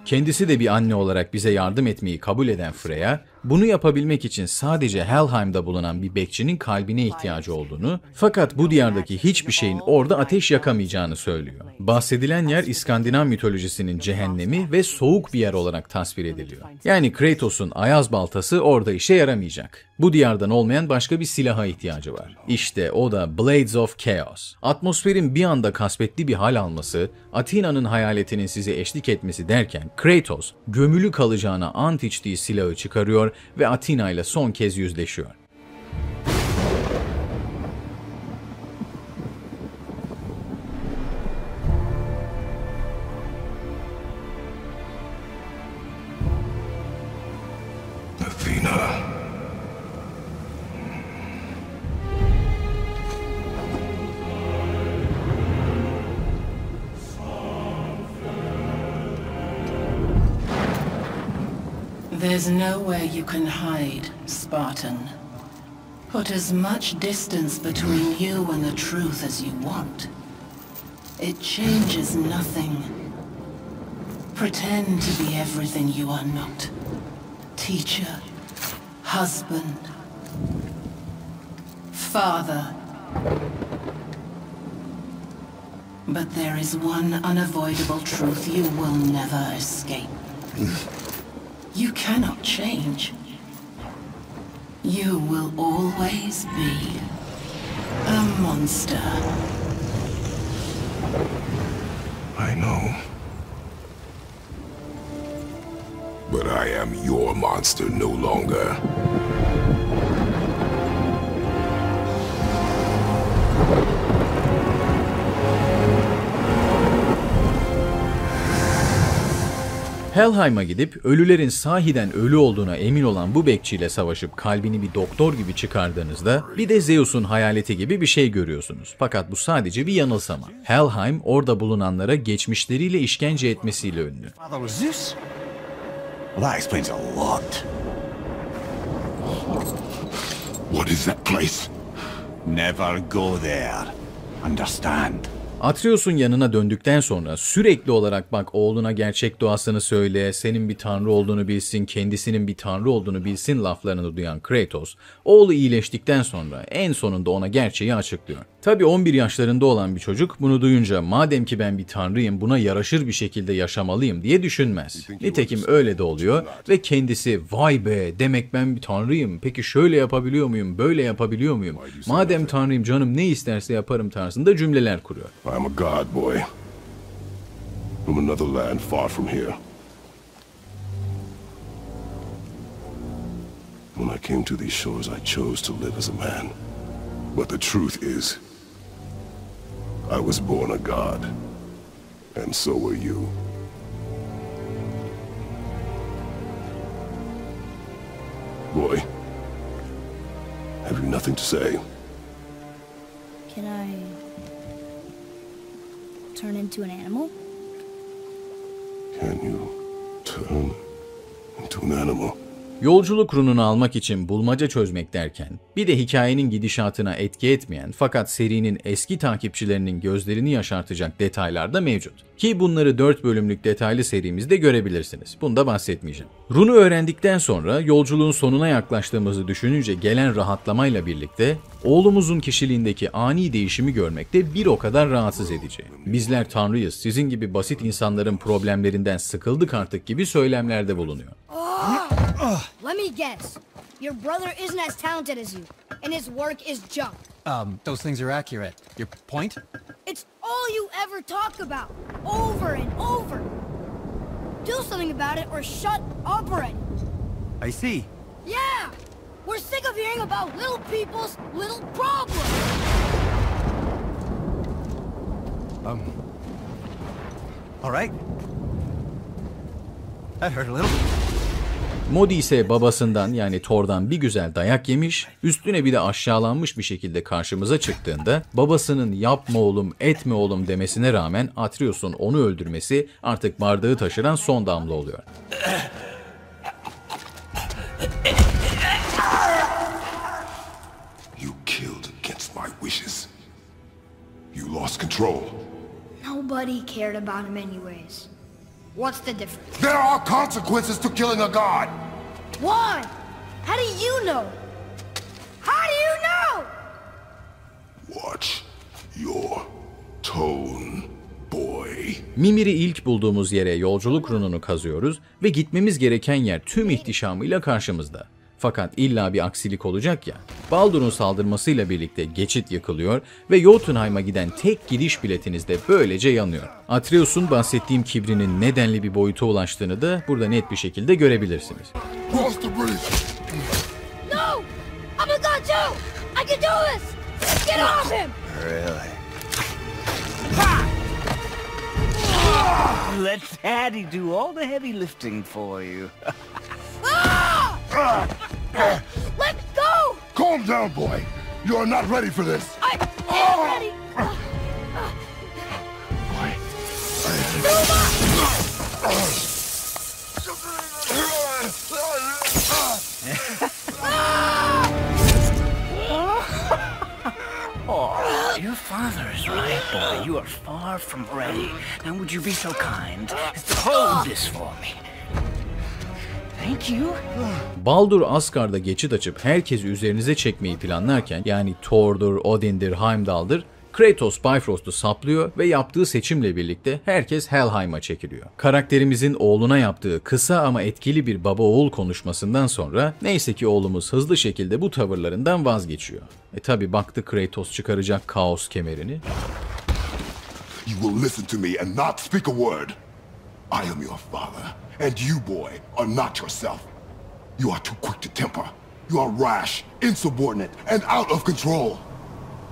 Speaker 1: Kendisi de bir anne olarak bize yardım etmeyi kabul eden Freya, Bunu yapabilmek için sadece Helheim'da bulunan bir bekçinin kalbine ihtiyacı olduğunu fakat bu diyardaki hiçbir şeyin orada ateş yakamayacağını söylüyor. Bahsedilen yer İskandinav mitolojisinin cehennemi ve soğuk bir yer olarak tasvir ediliyor. Yani Kratos'un ayaz baltası orada işe yaramayacak. Bu diyardan olmayan başka bir silaha ihtiyacı var. İşte o da Blades of Chaos. Atmosferin bir anda kasvetli bir hal alması, Atina'nın hayaletinin size eşlik etmesi derken Kratos gömülü kalacağına ant içtiği silahı çıkarıyor ve Atina ile son kez yüzleşiyor.
Speaker 2: is nowhere you can hide, Spartan. Put as much distance between you and the truth as you want. It changes nothing. Pretend to be everything you are not. Teacher, husband, father. But there is one unavoidable truth you will never escape. You cannot change. You will always be a monster. I know. But I am your monster no longer.
Speaker 1: Helheim'a gidip ölülerin sahiden ölü olduğuna emin olan bu bekçiyle savaşıp kalbini bir doktor gibi çıkardığınızda bir de Zeus'un hayaleti gibi bir şey görüyorsunuz. Fakat bu sadece bir yanılsama. Helheim orada bulunanlara geçmişleriyle işkence etmesiyle ünlü.
Speaker 2: What is that place? Never go there.
Speaker 1: Understand? Atreus'un yanına döndükten sonra sürekli olarak bak oğluna gerçek doğasını söyle, senin bir tanrı olduğunu bilsin, kendisinin bir tanrı olduğunu bilsin laflarını duyan Kratos, oğlu iyileştikten sonra en sonunda ona gerçeği açıklıyor. Tabi 11 yaşlarında olan bir çocuk bunu duyunca madem ki ben bir tanrıyım buna yaraşır bir şekilde yaşamalıyım diye düşünmez. Nitekim öyle de oluyor ve kendisi vay be demek ben bir tanrıyım peki şöyle yapabiliyor muyum böyle yapabiliyor muyum? Madem tanrıyım canım ne isterse yaparım tarzında cümleler kuruyor.
Speaker 2: I'm a god boy. From another land far from here. When I came to these shores, I chose to live as a man. But the truth is, I was born a god. And so were you. Boy, have you nothing to say? Can I... turn into an animal? Can you turn
Speaker 1: into an animal? Yolculuk rununu almak için bulmaca çözmek derken bir de hikayenin gidişatına etki etmeyen fakat serinin eski takipçilerinin gözlerini yaşartacak detaylar da mevcut. Ki bunları 4 bölümlük detaylı serimizde görebilirsiniz. Bunu da bahsetmeyeceğim. Run'u öğrendikten sonra yolculuğun sonuna yaklaştığımızı düşününce gelen rahatlamayla birlikte oğlumuzun kişiliğindeki ani değişimi görmek de bir o kadar rahatsız edici. Bizler tanrıyız, sizin gibi basit insanların problemlerinden sıkıldık artık gibi söylemlerde bulunuyor.
Speaker 2: Ah! let me guess. Your brother isn't as talented as you, and his work is junk.
Speaker 1: Um, those things are accurate. Your point?
Speaker 2: It's all you ever talk about, over and over. Do something about it or shut up already. I see. Yeah! We're sick of hearing about little people's little problems! Um... Alright. That hurt a little.
Speaker 1: Modi ise babasından yani Thor'dan bir güzel dayak yemiş, üstüne bir de aşağılanmış bir şekilde karşımıza çıktığında babasının yapma oğlum etme oğlum demesine rağmen Atreus'un onu öldürmesi artık bardağı taşıran son damla oluyor.
Speaker 2: You killed against my wishes. You lost control. Nobody cared about him anyways. What's the difference? There are consequences to killing a god! Why? How do you know? How do you know? Watch your
Speaker 1: tone, boy. Mimir'i ilk bulduğumuz yere yolculuk rununu kazıyoruz ve gitmemiz gereken yer tüm ihtişamıyla karşımızda. Fakat illa bir aksilik olacak ya. Baldur'un saldırmasıyla birlikte geçit yakılıyor ve Jotunheim'a giden tek giriş biletiniz de böylece yanıyor. Atreus'un bahsettiğim kibrinin nedenli bir boyuta ulaştığını da burada net bir şekilde görebilirsiniz.
Speaker 2: No! Daddy do all the heavy lifting for you. ah! Let go! Calm down, boy. You are not ready for this. I am oh. ready. oh, your father is right, boy. You are far from ready. Now, would you be so kind as to hold this for me?
Speaker 1: Baldur Asgard'a geçit açıp herkesi üzerinize çekmeyi planlarken yani Thor'dur, Odin'dir, Heimdall'dır Kratos Bifrost'u saplıyor ve yaptığı seçimle birlikte herkes Helheim'a çekiliyor. Karakterimizin oğluna yaptığı kısa ama etkili bir baba oğul konuşmasından sonra neyse ki oğlumuz hızlı şekilde bu tavırlarından vazgeçiyor. E tabi baktı Kratos çıkaracak kaos kemerini.
Speaker 2: You will listen to me and not speak a word. I am your father. And you, boy, are not yourself. You are too quick to temper. You are rash, insubordinate, and out of control.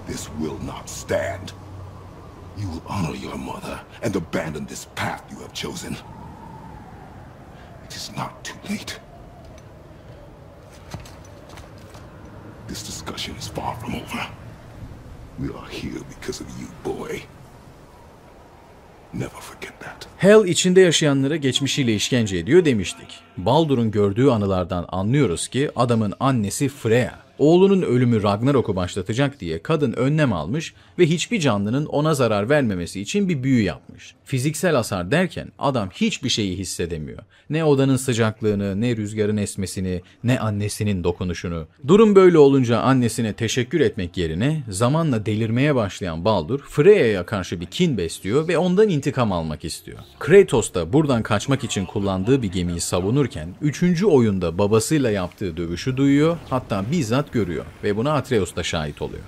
Speaker 2: This will not stand. You will honor your mother and abandon this path you have chosen. It is not too late. This discussion is far from over. We are here because of you, boy.
Speaker 1: Hell içinde yaşayanlara geçmişiyle işkence ediyor demiştik. Baldur'un gördüğü anılardan anlıyoruz ki adamın annesi Freya oğlunun ölümü Ragnarok'u başlatacak diye kadın önlem almış ve hiçbir canlının ona zarar vermemesi için bir büyü yapmış. Fiziksel hasar derken adam hiçbir şeyi hissedemiyor. Ne odanın sıcaklığını, ne rüzgarın esmesini, ne annesinin dokunuşunu. Durum böyle olunca annesine teşekkür etmek yerine zamanla delirmeye başlayan Baldur Freya'ya karşı bir kin besliyor ve ondan intikam almak istiyor. Kratos da buradan kaçmak için kullandığı bir gemiyi savunurken 3. oyunda babasıyla yaptığı dövüşü duyuyor hatta bizzat görüyor ve buna Atreus da şahit oluyor.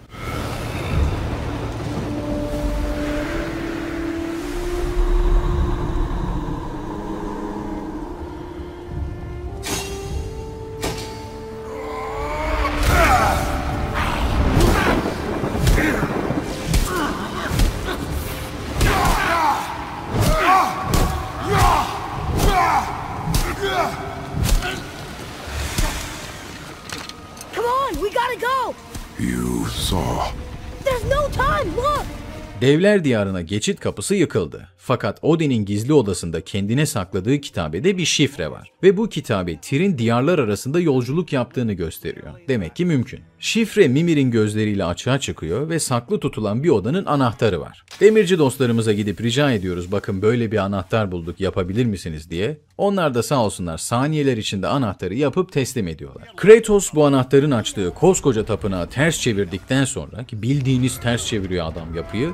Speaker 1: Devler Diyarı'na geçit kapısı yıkıldı. Fakat Odin'in gizli odasında kendine sakladığı kitabede bir şifre var ve bu kitabe Tyr'in diyarlar arasında yolculuk yaptığını gösteriyor. Demek ki mümkün. Şifre Mimir'in gözleriyle açığa çıkıyor ve saklı tutulan bir odanın anahtarı var. Demirci dostlarımıza gidip rica ediyoruz bakın böyle bir anahtar bulduk yapabilir misiniz diye. Onlar da sağ olsunlar saniyeler içinde anahtarı yapıp teslim ediyorlar. Kratos bu anahtarın açtığı koskoca tapınağı ters çevirdikten sonra ki bildiğiniz ters çeviriyor adam yapıyı.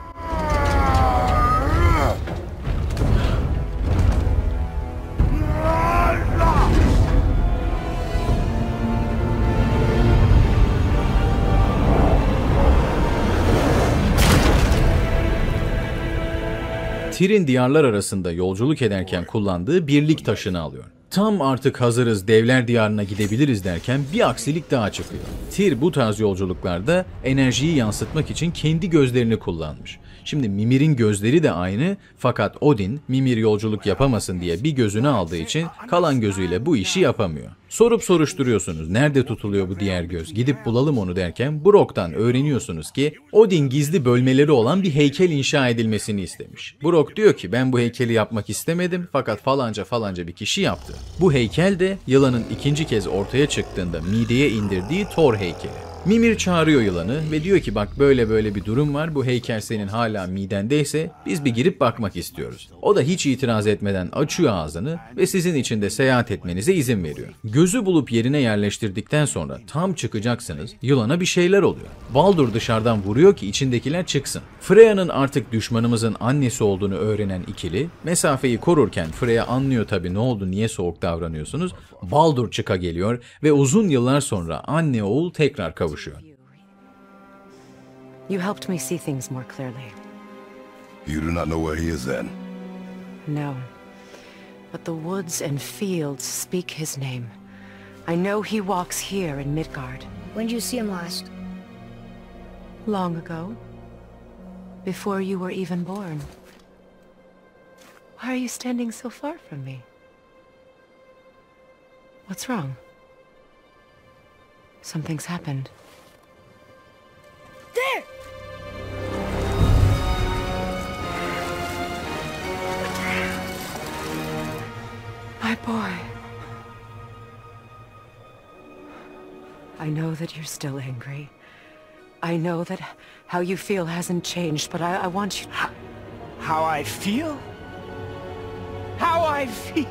Speaker 1: Tir'in diyarlar arasında yolculuk ederken kullandığı birlik taşını alıyor. Tam artık hazırız devler diyarına gidebiliriz derken bir aksilik daha çıkıyor. Tir bu tarz yolculuklarda enerjiyi yansıtmak için kendi gözlerini kullanmış. Şimdi Mimir'in gözleri de aynı fakat Odin Mimir yolculuk yapamasın diye bir gözünü aldığı için kalan gözüyle bu işi yapamıyor. Sorup soruşturuyorsunuz nerede tutuluyor bu diğer göz gidip bulalım onu derken Brock'tan öğreniyorsunuz ki Odin gizli bölmeleri olan bir heykel inşa edilmesini istemiş. Brock diyor ki ben bu heykeli yapmak istemedim fakat falanca falanca bir kişi yaptı. Bu heykel de yılanın ikinci kez ortaya çıktığında mideye indirdiği Thor heykeli. Mimir çağırıyor yılanı ve diyor ki bak böyle böyle bir durum var bu heykel senin hala midendeyse biz bir girip bakmak istiyoruz. O da hiç itiraz etmeden açıyor ağzını ve sizin için de seyahat etmenize izin veriyor. Gözü bulup yerine yerleştirdikten sonra tam çıkacaksınız yılana bir şeyler oluyor. Baldur dışarıdan vuruyor ki içindekiler çıksın. Freya'nın artık düşmanımızın annesi olduğunu öğrenen ikili mesafeyi korurken Freya anlıyor tabi ne oldu niye soğuk davranıyorsunuz. Baldur çıka geliyor ve uzun yıllar sonra anne oğul tekrar kavuşuyor
Speaker 2: You helped me see things more clearly. You do not know where he is then? No. But the woods and fields speak his name. I know he walks here in Midgard. When did you see him last? Long ago. Before you were even born. Why are you standing so far from me? What's wrong? Something's happened there! My boy. I know that you're still angry. I know that how you feel hasn't changed, but I, I want you... How, how I feel? How I feel?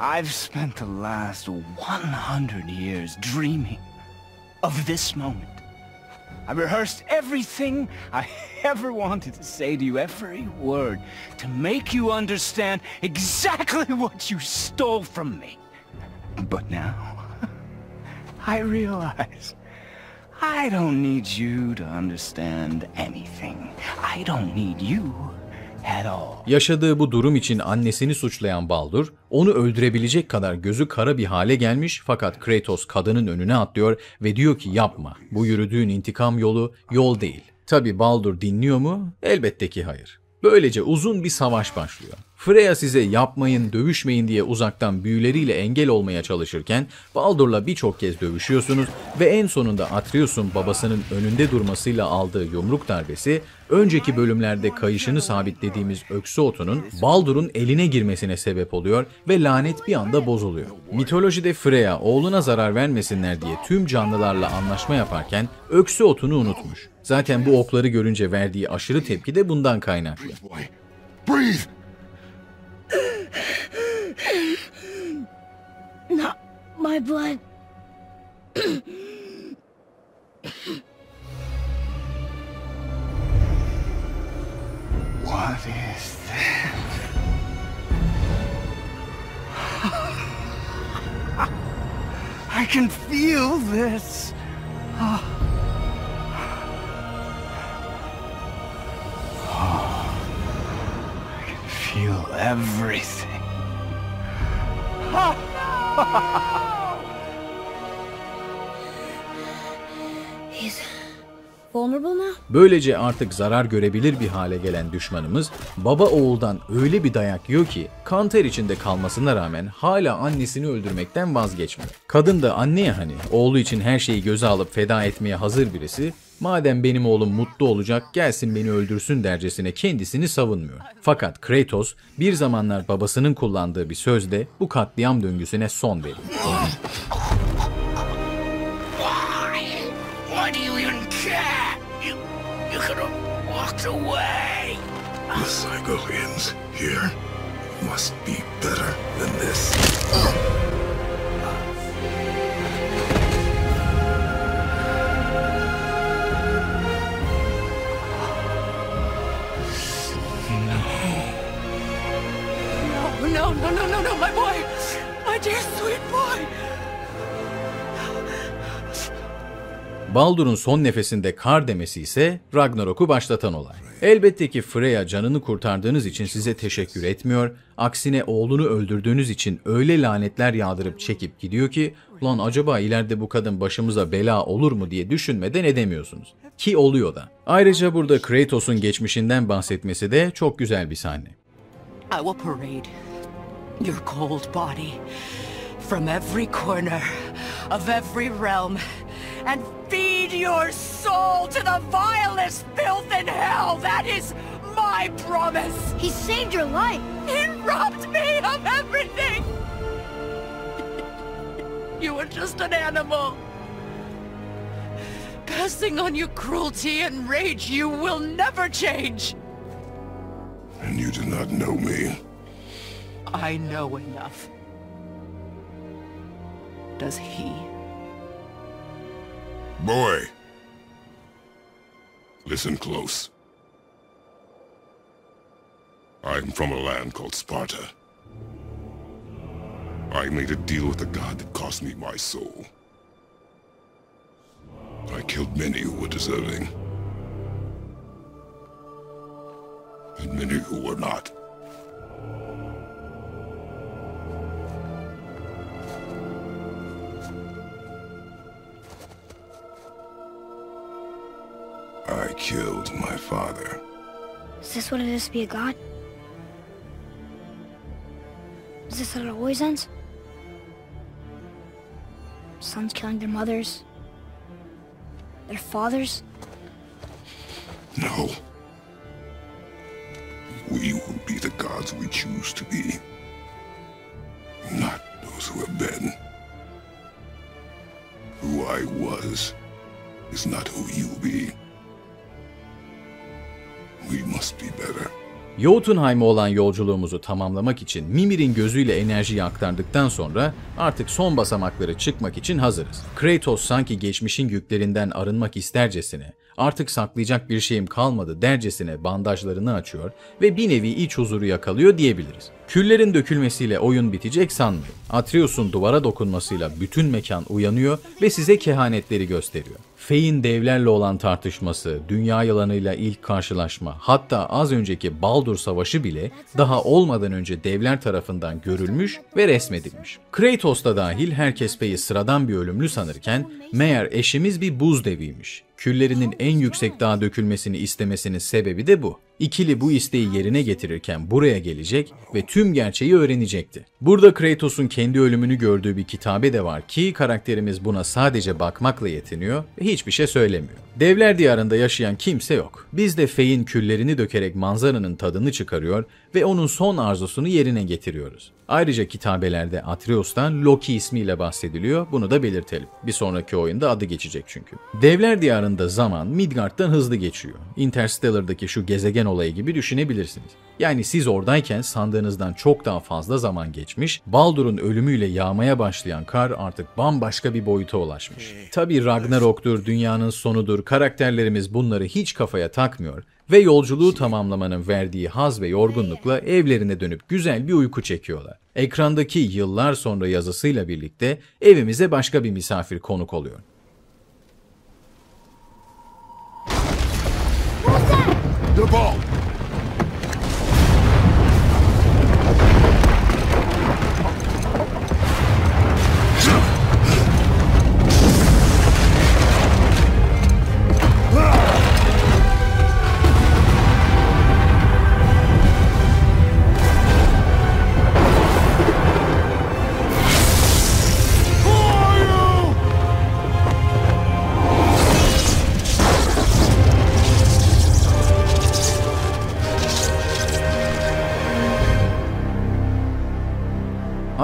Speaker 2: I've spent the last 100 years dreaming of this moment. I rehearsed everything I ever wanted to say to you, every word, to make you understand exactly what you stole from me. But now, I realize I don't need you to understand anything. I don't need you Yaşadığı
Speaker 1: bu durum için annesini suçlayan Baldur, onu öldürebilecek kadar gözü kara bir hale gelmiş fakat Kratos kadının önüne atlıyor ve diyor ki yapma, bu yürüdüğün intikam yolu yol değil. Tabi Baldur dinliyor mu? Elbette ki hayır. Böylece uzun bir savaş başlıyor. Freya size yapmayın, dövüşmeyin diye uzaktan büyüleriyle engel olmaya çalışırken Baldur'la birçok kez dövüşüyorsunuz ve en sonunda Atreus'un babasının önünde durmasıyla aldığı yumruk darbesi, önceki bölümlerde kayışını sabitlediğimiz öksü otunun Baldur'un eline girmesine sebep oluyor ve lanet bir anda bozuluyor. Mitolojide Freya oğluna zarar vermesinler diye tüm canlılarla anlaşma yaparken öksü otunu unutmuş. Zaten bu okları görünce verdiği aşırı tepki de bundan kaynaklı.
Speaker 2: Breathe! Not my blood. what is this? I can feel this. Oh. oh. everything. He's...
Speaker 1: Böylece artık zarar görebilir bir hale gelen düşmanımız baba oğuldan öyle bir dayak yiyor ki kan ter içinde kalmasına rağmen hala annesini öldürmekten vazgeçmiyor. Kadın da anne ya hani oğlu için her şeyi göze alıp feda etmeye hazır birisi Madem benim oğlum mutlu olacak gelsin beni öldürsün dercesine kendisini savunmuyor. Fakat Kratos bir zamanlar babasının kullandığı bir sözle bu katliam döngüsüne son veriyor.
Speaker 2: away! The cycle ends here. It must be better than this. No. No, no, no, no, no, my boy! My dear sweet boy!
Speaker 1: Baldur'un son nefesinde kar demesi ise Ragnarok'u başlatan olay. Elbette ki Freya canını kurtardığınız için size teşekkür etmiyor, aksine oğlunu öldürdüğünüz için öyle lanetler yağdırıp çekip gidiyor ki lan acaba ileride bu kadın başımıza bela olur mu diye düşünmeden edemiyorsunuz. Ki oluyor da. Ayrıca burada Kratos'un geçmişinden bahsetmesi de çok güzel bir sahne.
Speaker 2: I will parade your cold body from every corner of every realm and feed your soul to the vilest filth in hell! That is my promise! He saved your life! He robbed me of everything! you were just an animal. Passing on your cruelty and rage, you will never change! And you do not know me. I know enough. Does he? Boy! Listen close. I'm from a land called Sparta. I made a deal with the god that cost me my soul. I killed many who were deserving. And many who were not. killed my father. Is this what it is to be a god? Is this how it always ends? Sons killing their mothers? Their fathers? No. We will be the gods we choose to be. Not those who have been. Who I was is not who you will be.
Speaker 1: must be better. olan yolculuğumuzu tamamlamak için Mimir'in gözüyle enerjiyi aktardıktan sonra artık son basamakları çıkmak için hazırız. Kratos sanki geçmişin yüklerinden arınmak istercesine artık saklayacak bir şeyim kalmadı dercesine bandajlarını açıyor ve bir nevi iç huzuru yakalıyor diyebiliriz. Küllerin dökülmesiyle oyun bitecek sanmayın. Atreus'un duvara dokunmasıyla bütün mekan uyanıyor ve size kehanetleri gösteriyor. Fey'in devlerle olan tartışması, dünya Yılanıyla ilk karşılaşma, hatta az önceki Baldur Savaşı bile daha olmadan önce devler tarafından görülmüş ve resmedilmiş. Kratos da dahil herkes Fey'i sıradan bir ölümlü sanırken meğer eşimiz bir buz deviymiş küllerinin en yüksek dağa dökülmesini istemesinin sebebi de bu. İkili bu isteği yerine getirirken buraya gelecek ve tüm gerçeği öğrenecekti. Burada Kratos'un kendi ölümünü gördüğü bir kitabe de var ki karakterimiz buna sadece bakmakla yetiniyor ve hiçbir şey söylemiyor. Devler diyarında yaşayan kimse yok. Biz de Fey'in küllerini dökerek manzaranın tadını çıkarıyor ve onun son arzusunu yerine getiriyoruz. Ayrıca kitabelerde Atreus'tan Loki ismiyle bahsediliyor, bunu da belirtelim. Bir sonraki oyunda adı geçecek çünkü. Devler diyarında zaman Midgard'dan hızlı geçiyor. Interstellar'daki şu gezegen Batman olayı gibi düşünebilirsiniz. Yani siz oradayken sandığınızdan çok daha fazla zaman geçmiş, Baldur'un ölümüyle yağmaya başlayan kar artık bambaşka bir boyuta ulaşmış. Hmm. Tabi Ragnarok'tur, dünyanın sonudur, karakterlerimiz bunları hiç kafaya takmıyor ve yolculuğu şey. tamamlamanın verdiği haz ve yorgunlukla evlerine dönüp güzel bir uyku çekiyorlar. Ekrandaki yıllar sonra yazısıyla birlikte evimize başka bir misafir konuk oluyor. the ball.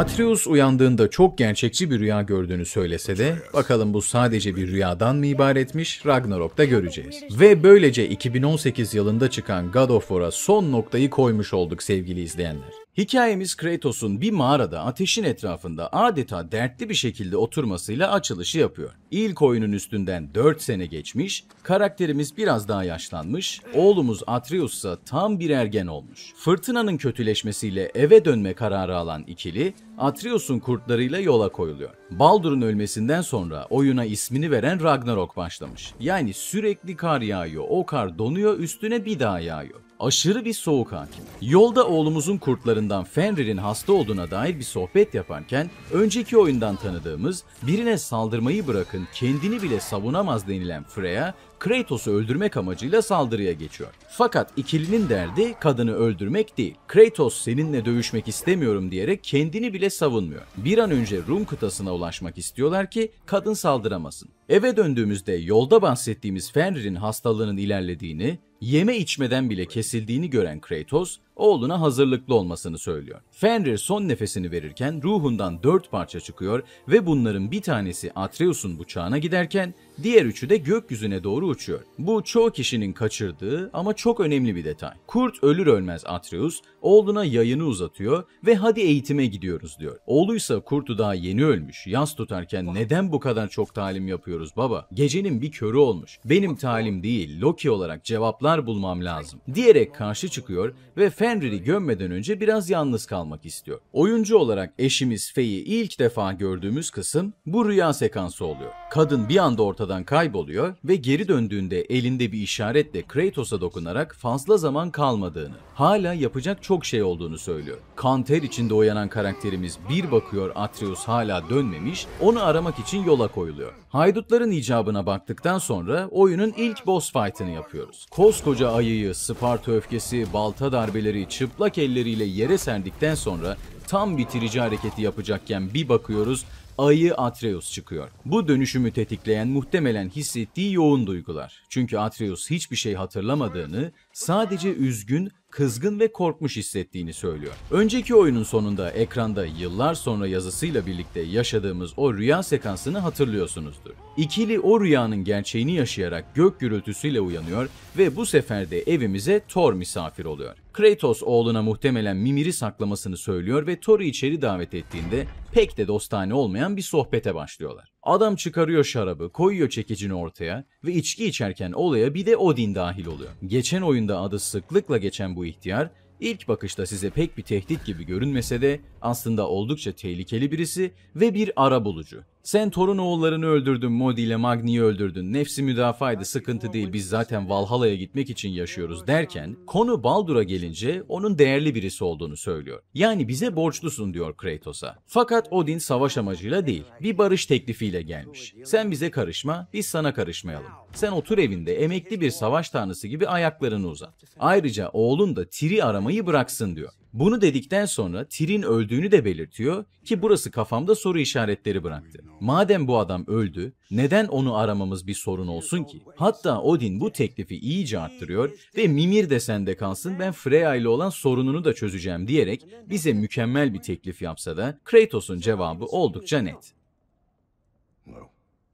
Speaker 1: Atreus uyandığında çok gerçekçi bir rüya gördüğünü söylese de bakalım bu sadece bir rüyadan mı ibaretmiş Ragnarok'ta göreceğiz. Ve böylece 2018 yılında çıkan God of War'a son noktayı koymuş olduk sevgili izleyenler. Hikayemiz Kratos'un bir mağarada ateşin etrafında adeta dertli bir şekilde oturmasıyla açılışı yapıyor. İlk oyunun üstünden 4 sene geçmiş, karakterimiz biraz daha yaşlanmış, oğlumuz Atreus ise tam bir ergen olmuş. Fırtınanın kötüleşmesiyle eve dönme kararı alan ikili, Atreus'un kurtlarıyla yola koyuluyor. Baldur'un ölmesinden sonra oyuna ismini veren Ragnarok başlamış. Yani sürekli kar yağıyor, o kar donuyor, üstüne bir daha yağıyor aşırı bir soğuk hakim. Yolda oğlumuzun kurtlarından Fenrir'in hasta olduğuna dair bir sohbet yaparken önceki oyundan tanıdığımız birine saldırmayı bırakın kendini bile savunamaz denilen Freya Kratos'u öldürmek amacıyla saldırıya geçiyor. Fakat ikilinin derdi kadını öldürmek değil. Kratos seninle dövüşmek istemiyorum diyerek kendini bile savunmuyor. Bir an önce Rum kıtasına ulaşmak istiyorlar ki kadın saldıramasın. Eve döndüğümüzde yolda bahsettiğimiz Fenrir'in hastalığının ilerlediğini, yeme içmeden bile kesildiğini gören Kratos, oğluna hazırlıklı olmasını söylüyor. Fenrir son nefesini verirken ruhundan dört parça çıkıyor ve bunların bir tanesi Atreus'un bıçağına giderken diğer üçü de gökyüzüne doğru uçuyor. Bu çoğu kişinin kaçırdığı ama çok önemli bir detay. Kurt ölür ölmez Atreus oğluna yayını uzatıyor ve hadi eğitime gidiyoruz diyor. Oğluysa kurtu daha yeni ölmüş. Yas tutarken neden bu kadar çok talim yapıyoruz baba? Gecenin bir körü olmuş. Benim talim değil Loki olarak cevaplar bulmam lazım diyerek karşı çıkıyor ve Fenrir'i gömmeden önce biraz yalnız kalmak istiyor. Oyuncu olarak eşimiz Fey'i ilk defa gördüğümüz kısım bu rüya sekansı oluyor. Kadın bir anda ortadan kayboluyor ve geri döndüğünde elinde bir işaretle Kratos'a dokunarak fazla zaman kalmadığını, hala yapacak çok şey olduğunu söylüyor. Kanter ter içinde uyanan karakterimiz bir bakıyor Atreus hala dönmemiş, onu aramak için yola koyuluyor. Haydutların icabına baktıktan sonra oyunun ilk boss fight'ını yapıyoruz. Koskoca ayıyı, Sparta öfkesi, balta darbeleri çıplak elleriyle yere serdikten sonra tam bitirici hareketi yapacakken bir bakıyoruz ayı Atreus çıkıyor. Bu dönüşümü tetikleyen muhtemelen hissettiği yoğun duygular. Çünkü Atreus hiçbir şey hatırlamadığını sadece üzgün, kızgın ve korkmuş hissettiğini söylüyor. Önceki oyunun sonunda ekranda yıllar sonra yazısıyla birlikte yaşadığımız o rüya sekansını hatırlıyorsunuzdur. İkili o rüyanın gerçeğini yaşayarak gök gürültüsüyle uyanıyor ve bu sefer de evimize Thor misafir oluyor. Kratos oğluna muhtemelen Mimir'i saklamasını söylüyor ve Thor'u içeri davet ettiğinde pek de dostane olmayan bir sohbete başlıyorlar. Adam çıkarıyor şarabı, koyuyor çekicini ortaya ve içki içerken olaya bir de Odin dahil oluyor. Geçen oyunda adı sıklıkla geçen bu ihtiyar, ilk bakışta size pek bir tehdit gibi görünmese de aslında oldukça tehlikeli birisi ve bir ara bulucu. Sen torun oğullarını öldürdün, Modi ile Magni'yi öldürdün. Nefsi müdafaydı, sıkıntı değil. Biz zaten Valhalla'ya gitmek için yaşıyoruz derken konu Baldur'a gelince onun değerli birisi olduğunu söylüyor. Yani bize borçlusun diyor Kratos'a. Fakat Odin savaş amacıyla değil, bir barış teklifiyle gelmiş. Sen bize karışma, biz sana karışmayalım. Sen otur evinde emekli bir savaş tanrısı gibi ayaklarını uzat. Ayrıca oğlun da Tiri aramayı bıraksın diyor. Bunu dedikten sonra Tyrion öldüğünü de belirtiyor ki burası kafamda soru işaretleri bıraktı. Madem bu adam öldü, neden onu aramamız bir sorun olsun ki? Hatta Odin bu teklifi iyice arttırıyor ve Mimir de sende kalsın ben Freya ile olan sorununu da çözeceğim diyerek bize mükemmel bir teklif yapsa da Kratos'un cevabı oldukça net.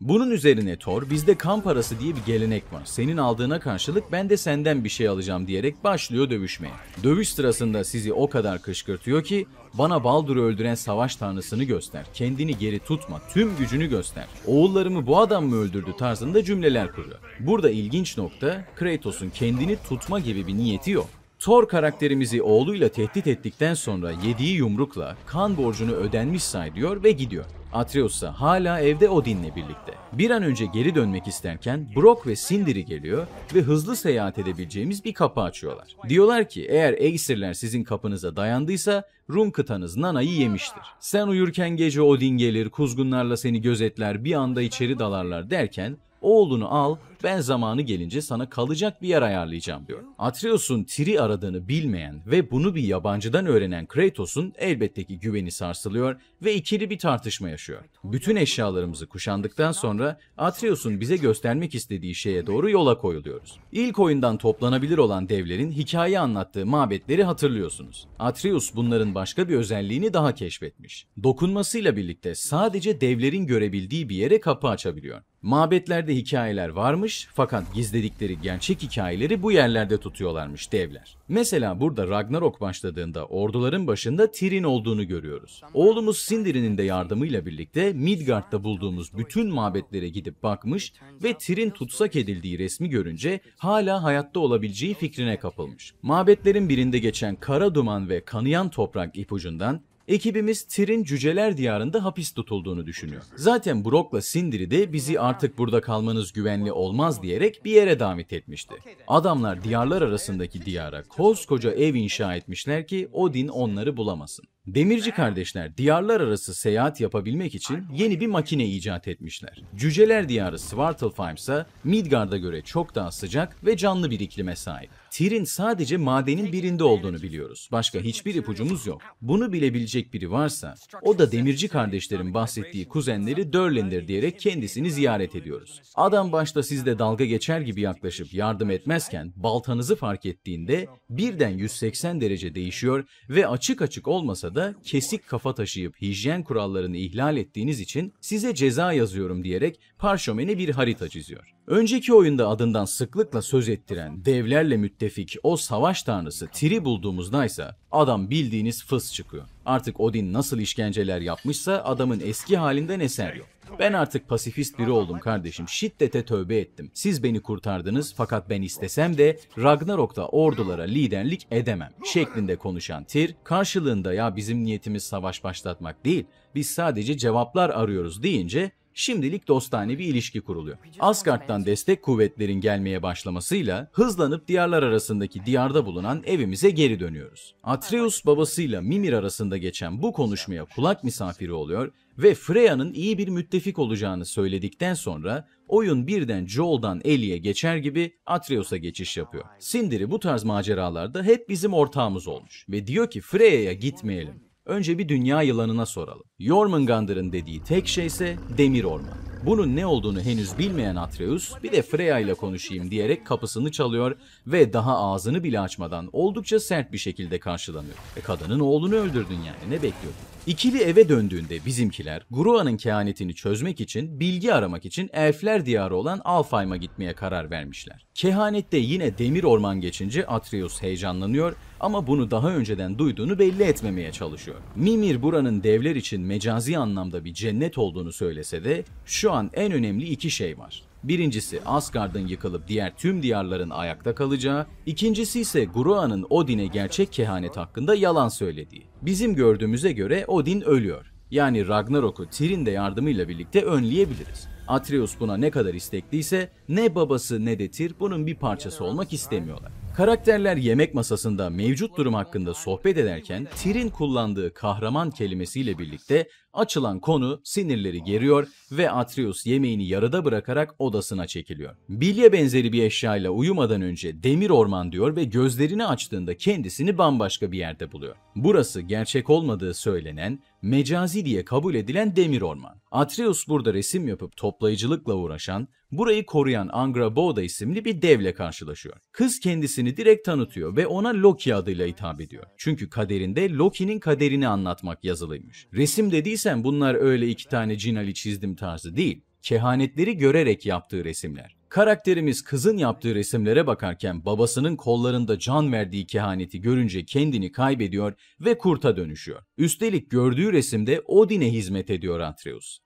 Speaker 1: Bunun üzerine Thor bizde kan parası diye bir gelenek var. Senin aldığına karşılık ben de senden bir şey alacağım diyerek başlıyor dövüşmeye. Dövüş sırasında sizi o kadar kışkırtıyor ki bana Baldur'u öldüren savaş tanrısını göster. Kendini geri tutma. Tüm gücünü göster. Oğullarımı bu adam mı öldürdü tarzında cümleler kuruyor. Burada ilginç nokta Kratos'un kendini tutma gibi bir niyeti yok. Thor karakterimizi oğluyla tehdit ettikten sonra yediği yumrukla kan borcunu ödenmiş saydıyor ve gidiyor. Atreus ise hala evde Odin'le birlikte. Bir an önce geri dönmek isterken Brock ve Sindri geliyor ve hızlı seyahat edebileceğimiz bir kapı açıyorlar. Diyorlar ki eğer Aesirler sizin kapınıza dayandıysa Rum kıtanız Nana'yı yemiştir. Sen uyurken gece Odin gelir, kuzgunlarla seni gözetler, bir anda içeri dalarlar derken oğlunu al ben zamanı gelince sana kalacak bir yer ayarlayacağım diyor. Atreus'un Tiri aradığını bilmeyen ve bunu bir yabancıdan öğrenen Kratos'un elbette ki güveni sarsılıyor ve ikili bir tartışma yaşıyor. Bütün eşyalarımızı kuşandıktan sonra Atreus'un bize göstermek istediği şeye doğru yola koyuluyoruz. İlk oyundan toplanabilir olan devlerin hikaye anlattığı mabetleri hatırlıyorsunuz. Atreus bunların başka bir özelliğini daha keşfetmiş. Dokunmasıyla birlikte sadece devlerin görebildiği bir yere kapı açabiliyor. Mabetlerde hikayeler varmış varmış fakat gizledikleri gerçek hikayeleri bu yerlerde tutuyorlarmış devler. Mesela burada Ragnarok başladığında orduların başında Tyrin olduğunu görüyoruz. Oğlumuz Sindir'in de yardımıyla birlikte Midgard'da bulduğumuz bütün mabetlere gidip bakmış ve Tyrin tutsak edildiği resmi görünce hala hayatta olabileceği fikrine kapılmış. Mabetlerin birinde geçen kara duman ve kanayan toprak ipucundan ekibimiz Tyr'in cüceler diyarında hapis tutulduğunu düşünüyor. Zaten Brock'la Sindri de bizi artık burada kalmanız güvenli olmaz diyerek bir yere davet etmişti. Adamlar diyarlar arasındaki diyara koskoca ev inşa etmişler ki Odin onları bulamasın. Demirci kardeşler diyarlar arası seyahat yapabilmek için yeni bir makine icat etmişler. Cüceler diyarı Svartalfheim ise Midgard'a göre çok daha sıcak ve canlı bir iklime sahip. Tir'in sadece madenin birinde olduğunu biliyoruz. Başka hiçbir ipucumuz yok. Bunu bilebilecek biri varsa, o da demirci kardeşlerin bahsettiği kuzenleri Dörlendir diyerek kendisini ziyaret ediyoruz. Adam başta sizde dalga geçer gibi yaklaşıp yardım etmezken, baltanızı fark ettiğinde birden 180 derece değişiyor ve açık açık olmasa da kesik kafa taşıyıp hijyen kurallarını ihlal ettiğiniz için size ceza yazıyorum diyerek parşömene bir harita çiziyor. Önceki oyunda adından sıklıkla söz ettiren devlerle müttefik o savaş tanrısı Tiri bulduğumuzda ise adam bildiğiniz fıs çıkıyor. Artık Odin nasıl işkenceler yapmışsa adamın eski halinden eser yok. Ben artık pasifist biri oldum kardeşim. Şiddete tövbe ettim. Siz beni kurtardınız fakat ben istesem de Ragnarok'ta ordulara liderlik edemem. Şeklinde konuşan Tyr karşılığında ya bizim niyetimiz savaş başlatmak değil. Biz sadece cevaplar arıyoruz deyince şimdilik dostane bir ilişki kuruluyor. Asgard'dan destek kuvvetlerin gelmeye başlamasıyla hızlanıp diyarlar arasındaki diyarda bulunan evimize geri dönüyoruz. Atreus babasıyla Mimir arasında geçen bu konuşmaya kulak misafiri oluyor ve Freya'nın iyi bir müttefik olacağını söyledikten sonra oyun birden Joel'dan Ellie'ye geçer gibi Atreus'a geçiş yapıyor. Sindri bu tarz maceralarda hep bizim ortağımız olmuş ve diyor ki Freya'ya gitmeyelim. Önce bir dünya yılanına soralım. Jormungandr'ın dediği tek şey ise demir orman. Bunun ne olduğunu henüz bilmeyen Atreus bir de Freya ile konuşayım diyerek kapısını çalıyor ve daha ağzını bile açmadan oldukça sert bir şekilde karşılanıyor. E kadının oğlunu öldürdün yani ne bekliyordun? İkili eve döndüğünde bizimkiler Grua'nın kehanetini çözmek için bilgi aramak için elfler diyarı olan Alfheim'a gitmeye karar vermişler. Kehanette yine demir orman geçince Atreus heyecanlanıyor ama bunu daha önceden duyduğunu belli etmemeye çalışıyor. Mimir buranın devler için mecazi anlamda bir cennet olduğunu söylese de şu an en önemli iki şey var. Birincisi Asgard'ın yıkılıp diğer tüm diyarların ayakta kalacağı, ikincisi ise Grua'nın Odin'e gerçek kehanet hakkında yalan söylediği. Bizim gördüğümüze göre Odin ölüyor. Yani Ragnarok'u Tyrin de yardımıyla birlikte önleyebiliriz. Atreus buna ne kadar istekliyse ne babası ne de Tyr bunun bir parçası olmak istemiyorlar. Karakterler yemek masasında mevcut durum hakkında sohbet ederken Tir'in kullandığı kahraman kelimesiyle birlikte açılan konu sinirleri geriyor ve Atreus yemeğini yarıda bırakarak odasına çekiliyor. Bilye benzeri bir eşyayla uyumadan önce demir orman diyor ve gözlerini açtığında kendisini bambaşka bir yerde buluyor. Burası gerçek olmadığı söylenen, mecazi diye kabul edilen demir orman. Atreus burada resim yapıp toplayıcılıkla uğraşan, Burayı koruyan Angra Boda isimli bir devle karşılaşıyor. Kız kendisini direkt tanıtıyor ve ona Loki adıyla hitap ediyor. Çünkü kaderinde Loki'nin kaderini anlatmak yazılıymış. Resim dediysen bunlar öyle iki tane cinali çizdim tarzı değil kehanetleri görerek yaptığı resimler. Karakterimiz kızın yaptığı resimlere bakarken babasının kollarında can verdiği kehaneti görünce kendini kaybediyor ve kurta dönüşüyor. Üstelik gördüğü resimde Odin'e hizmet ediyor Atreus.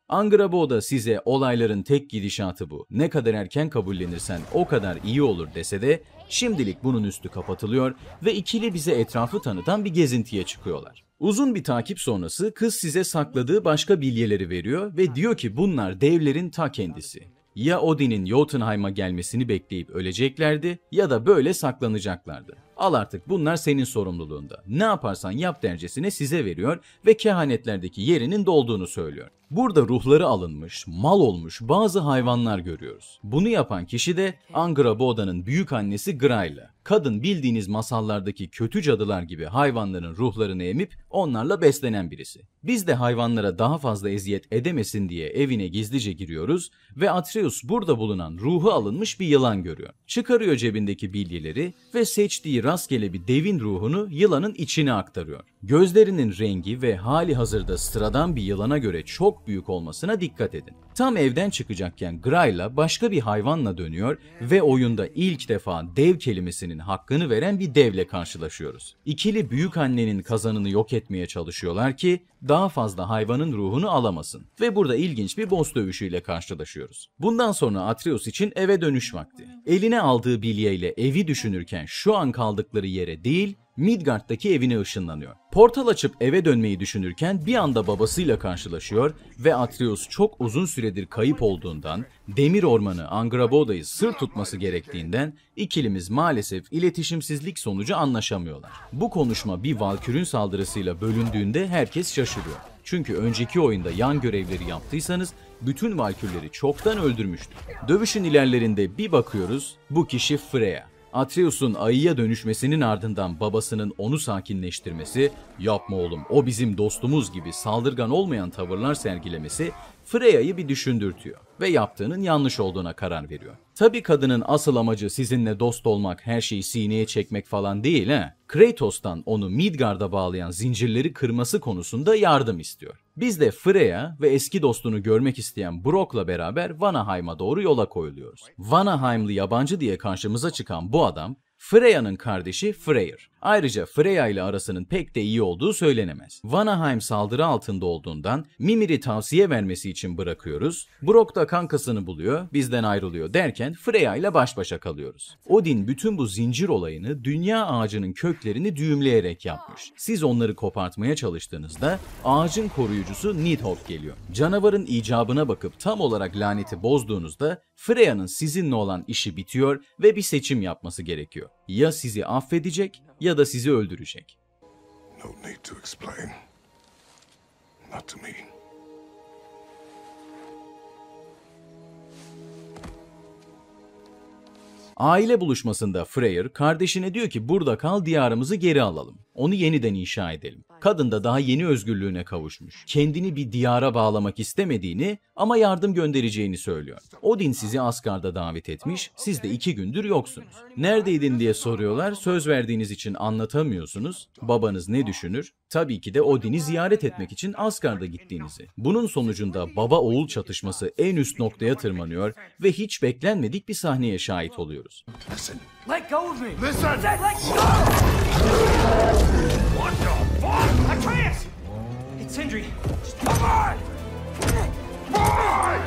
Speaker 1: da size olayların tek gidişatı bu. Ne kadar erken kabullenirsen o kadar iyi olur dese de şimdilik bunun üstü kapatılıyor ve ikili bize etrafı tanıtan bir gezintiye çıkıyorlar. Uzun bir takip sonrası kız size sakladığı başka bilyeleri veriyor ve diyor ki bunlar devlerin ta kendisi ya Odin'in Jotunheim'a gelmesini bekleyip öleceklerdi ya da böyle saklanacaklardı. Al artık bunlar senin sorumluluğunda. Ne yaparsan yap dercesine size veriyor ve kehanetlerdeki yerinin dolduğunu söylüyor. Burada ruhları alınmış, mal olmuş bazı hayvanlar görüyoruz. Bunu yapan kişi de Angra Boda'nın büyük annesi Graila kadın bildiğiniz masallardaki kötü cadılar gibi hayvanların ruhlarını emip onlarla beslenen birisi. Biz de hayvanlara daha fazla eziyet edemesin diye evine gizlice giriyoruz ve Atreus burada bulunan ruhu alınmış bir yılan görüyor. Çıkarıyor cebindeki bilgileri ve seçtiği rastgele bir devin ruhunu yılanın içine aktarıyor. Gözlerinin rengi ve hali hazırda sıradan bir yılana göre çok büyük olmasına dikkat edin. Tam evden çıkacakken Grayla başka bir hayvanla dönüyor ve oyunda ilk defa dev kelimesinin hakkını veren bir devle karşılaşıyoruz. İkili büyük annenin kazanını yok etmeye çalışıyorlar ki daha fazla hayvanın ruhunu alamasın ve burada ilginç bir boss dövüşüyle karşılaşıyoruz. Bundan sonra Atreus için eve dönüş vakti. Eline aldığı bilyeyle evi düşünürken şu an kaldıkları yere değil, Midgard'daki evine ışınlanıyor. Portal açıp eve dönmeyi düşünürken bir anda babasıyla karşılaşıyor ve Atreus çok uzun süredir kayıp olduğundan Demir Ormanı Angraboda'yı sır tutması gerektiğinden ikilimiz maalesef iletişimsizlik sonucu anlaşamıyorlar. Bu konuşma bir Valkür'ün saldırısıyla bölündüğünde herkes şaşırıyor. Çünkü önceki oyunda yan görevleri yaptıysanız bütün Valkürleri çoktan öldürmüştü. Dövüşün ilerlerinde bir bakıyoruz bu kişi Freya. Atreus'un ayıya dönüşmesinin ardından babasının onu sakinleştirmesi, yapma oğlum o bizim dostumuz gibi saldırgan olmayan tavırlar sergilemesi Freya'yı bir düşündürtüyor ve yaptığının yanlış olduğuna karar veriyor. Tabi kadının asıl amacı sizinle dost olmak, her şeyi sineye çekmek falan değil he. Kratos'tan onu Midgard'a bağlayan zincirleri kırması konusunda yardım istiyor. Biz de Freya ve eski dostunu görmek isteyen Brock'la beraber Vanaheim'a doğru yola koyuluyoruz. Vanaheim'li yabancı diye karşımıza çıkan bu adam Freya'nın kardeşi Freyr. Ayrıca Freya ile arasının pek de iyi olduğu söylenemez. Vanaheim saldırı altında olduğundan Mimir'i tavsiye vermesi için bırakıyoruz. Brock da kankasını buluyor, bizden ayrılıyor derken Freya ile baş başa kalıyoruz. Odin bütün bu zincir olayını dünya ağacının köklerini düğümleyerek yapmış. Siz onları kopartmaya çalıştığınızda ağacın koruyucusu Nidhogg geliyor. Canavarın icabına bakıp tam olarak laneti bozduğunuzda Freya'nın sizinle olan işi bitiyor ve bir seçim yapması gerekiyor. Ya sizi affedecek ya da sizi öldürecek. No need to explain. Not to me. Aile buluşmasında Freyr kardeşine diyor ki burada kal diyarımızı geri alalım. Onu yeniden inşa edelim. Kadın da daha yeni özgürlüğüne kavuşmuş. Kendini bir diyara bağlamak istemediğini ama yardım göndereceğini söylüyor. Odin sizi Asgard'a davet etmiş, siz de iki gündür yoksunuz. Neredeydin diye soruyorlar, söz verdiğiniz için anlatamıyorsunuz. Babanız ne düşünür? Tabii ki de Odin'i ziyaret etmek için Asgard'a gittiğinizi. Bunun sonucunda baba oğul çatışması en üst noktaya tırmanıyor ve hiç beklenmedik bir sahneye şahit oluyoruz.
Speaker 2: Listen. Let go of me. Listen. Let go. What the fuck? Atreus! It's Sindri. Just come on! Come on!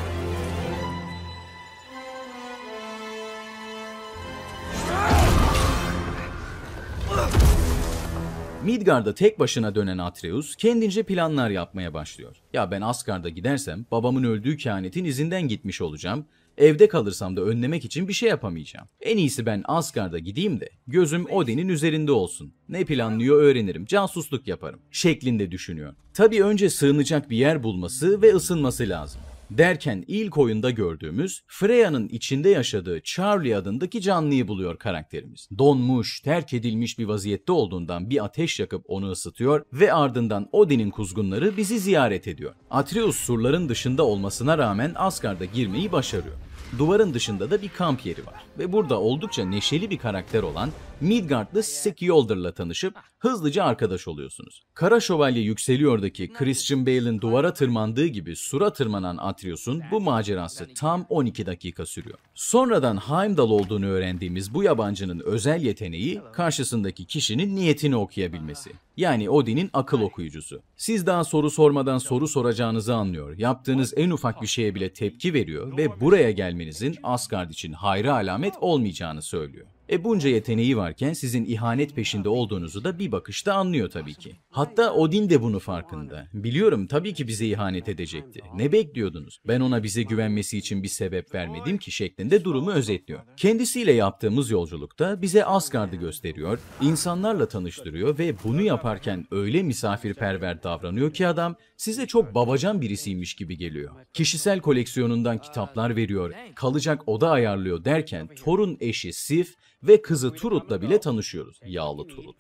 Speaker 1: Midgard'a tek başına dönen Atreus kendince planlar yapmaya başlıyor. Ya ben Asgard'a gidersem babamın öldüğü kehanetin izinden gitmiş olacağım Evde kalırsam da önlemek için bir şey yapamayacağım. En iyisi ben Asgard'a gideyim de gözüm Odin'in üzerinde olsun. Ne planlıyor öğrenirim, casusluk yaparım şeklinde düşünüyor. Tabii önce sığınacak bir yer bulması ve ısınması lazım. Derken ilk oyunda gördüğümüz Freya'nın içinde yaşadığı Charlie adındaki canlıyı buluyor karakterimiz. Donmuş, terk edilmiş bir vaziyette olduğundan bir ateş yakıp onu ısıtıyor ve ardından Odin'in kuzgunları bizi ziyaret ediyor. Atreus surların dışında olmasına rağmen Asgard'a girmeyi başarıyor. Duvarın dışında da bir kamp yeri var ve burada oldukça neşeli bir karakter olan Midgard'lı Sekiolder'la tanışıp hızlıca arkadaş oluyorsunuz. Kara Şövalye Yükseliyor'daki Christian Bale'in duvara tırmandığı gibi sura tırmanan Atreus'un bu macerası tam 12 dakika sürüyor. Sonradan Heimdall olduğunu öğrendiğimiz bu yabancının özel yeteneği karşısındaki kişinin niyetini okuyabilmesi. Yani Odin'in akıl okuyucusu. Siz daha soru sormadan soru soracağınızı anlıyor. Yaptığınız en ufak bir şeye bile tepki veriyor ve buraya gelmenizin Asgard için hayra alamet olmayacağını söylüyor. E bunca yeteneği varken sizin ihanet peşinde olduğunuzu da bir bakışta anlıyor tabii ki. Hatta Odin de bunu farkında. Biliyorum tabii ki bize ihanet edecekti. Ne bekliyordunuz? Ben ona bize güvenmesi için bir sebep vermedim ki şeklinde durumu özetliyor. Kendisiyle yaptığımız yolculukta bize Asgard'ı gösteriyor, insanlarla tanıştırıyor ve bunu yaparken öyle misafirperver davranıyor ki adam size çok babacan birisiymiş gibi geliyor. Kişisel koleksiyonundan kitaplar veriyor, kalacak oda ayarlıyor derken torun eşi Sif ve kızı Turut'la bile tanışıyoruz. Yağlı Turut.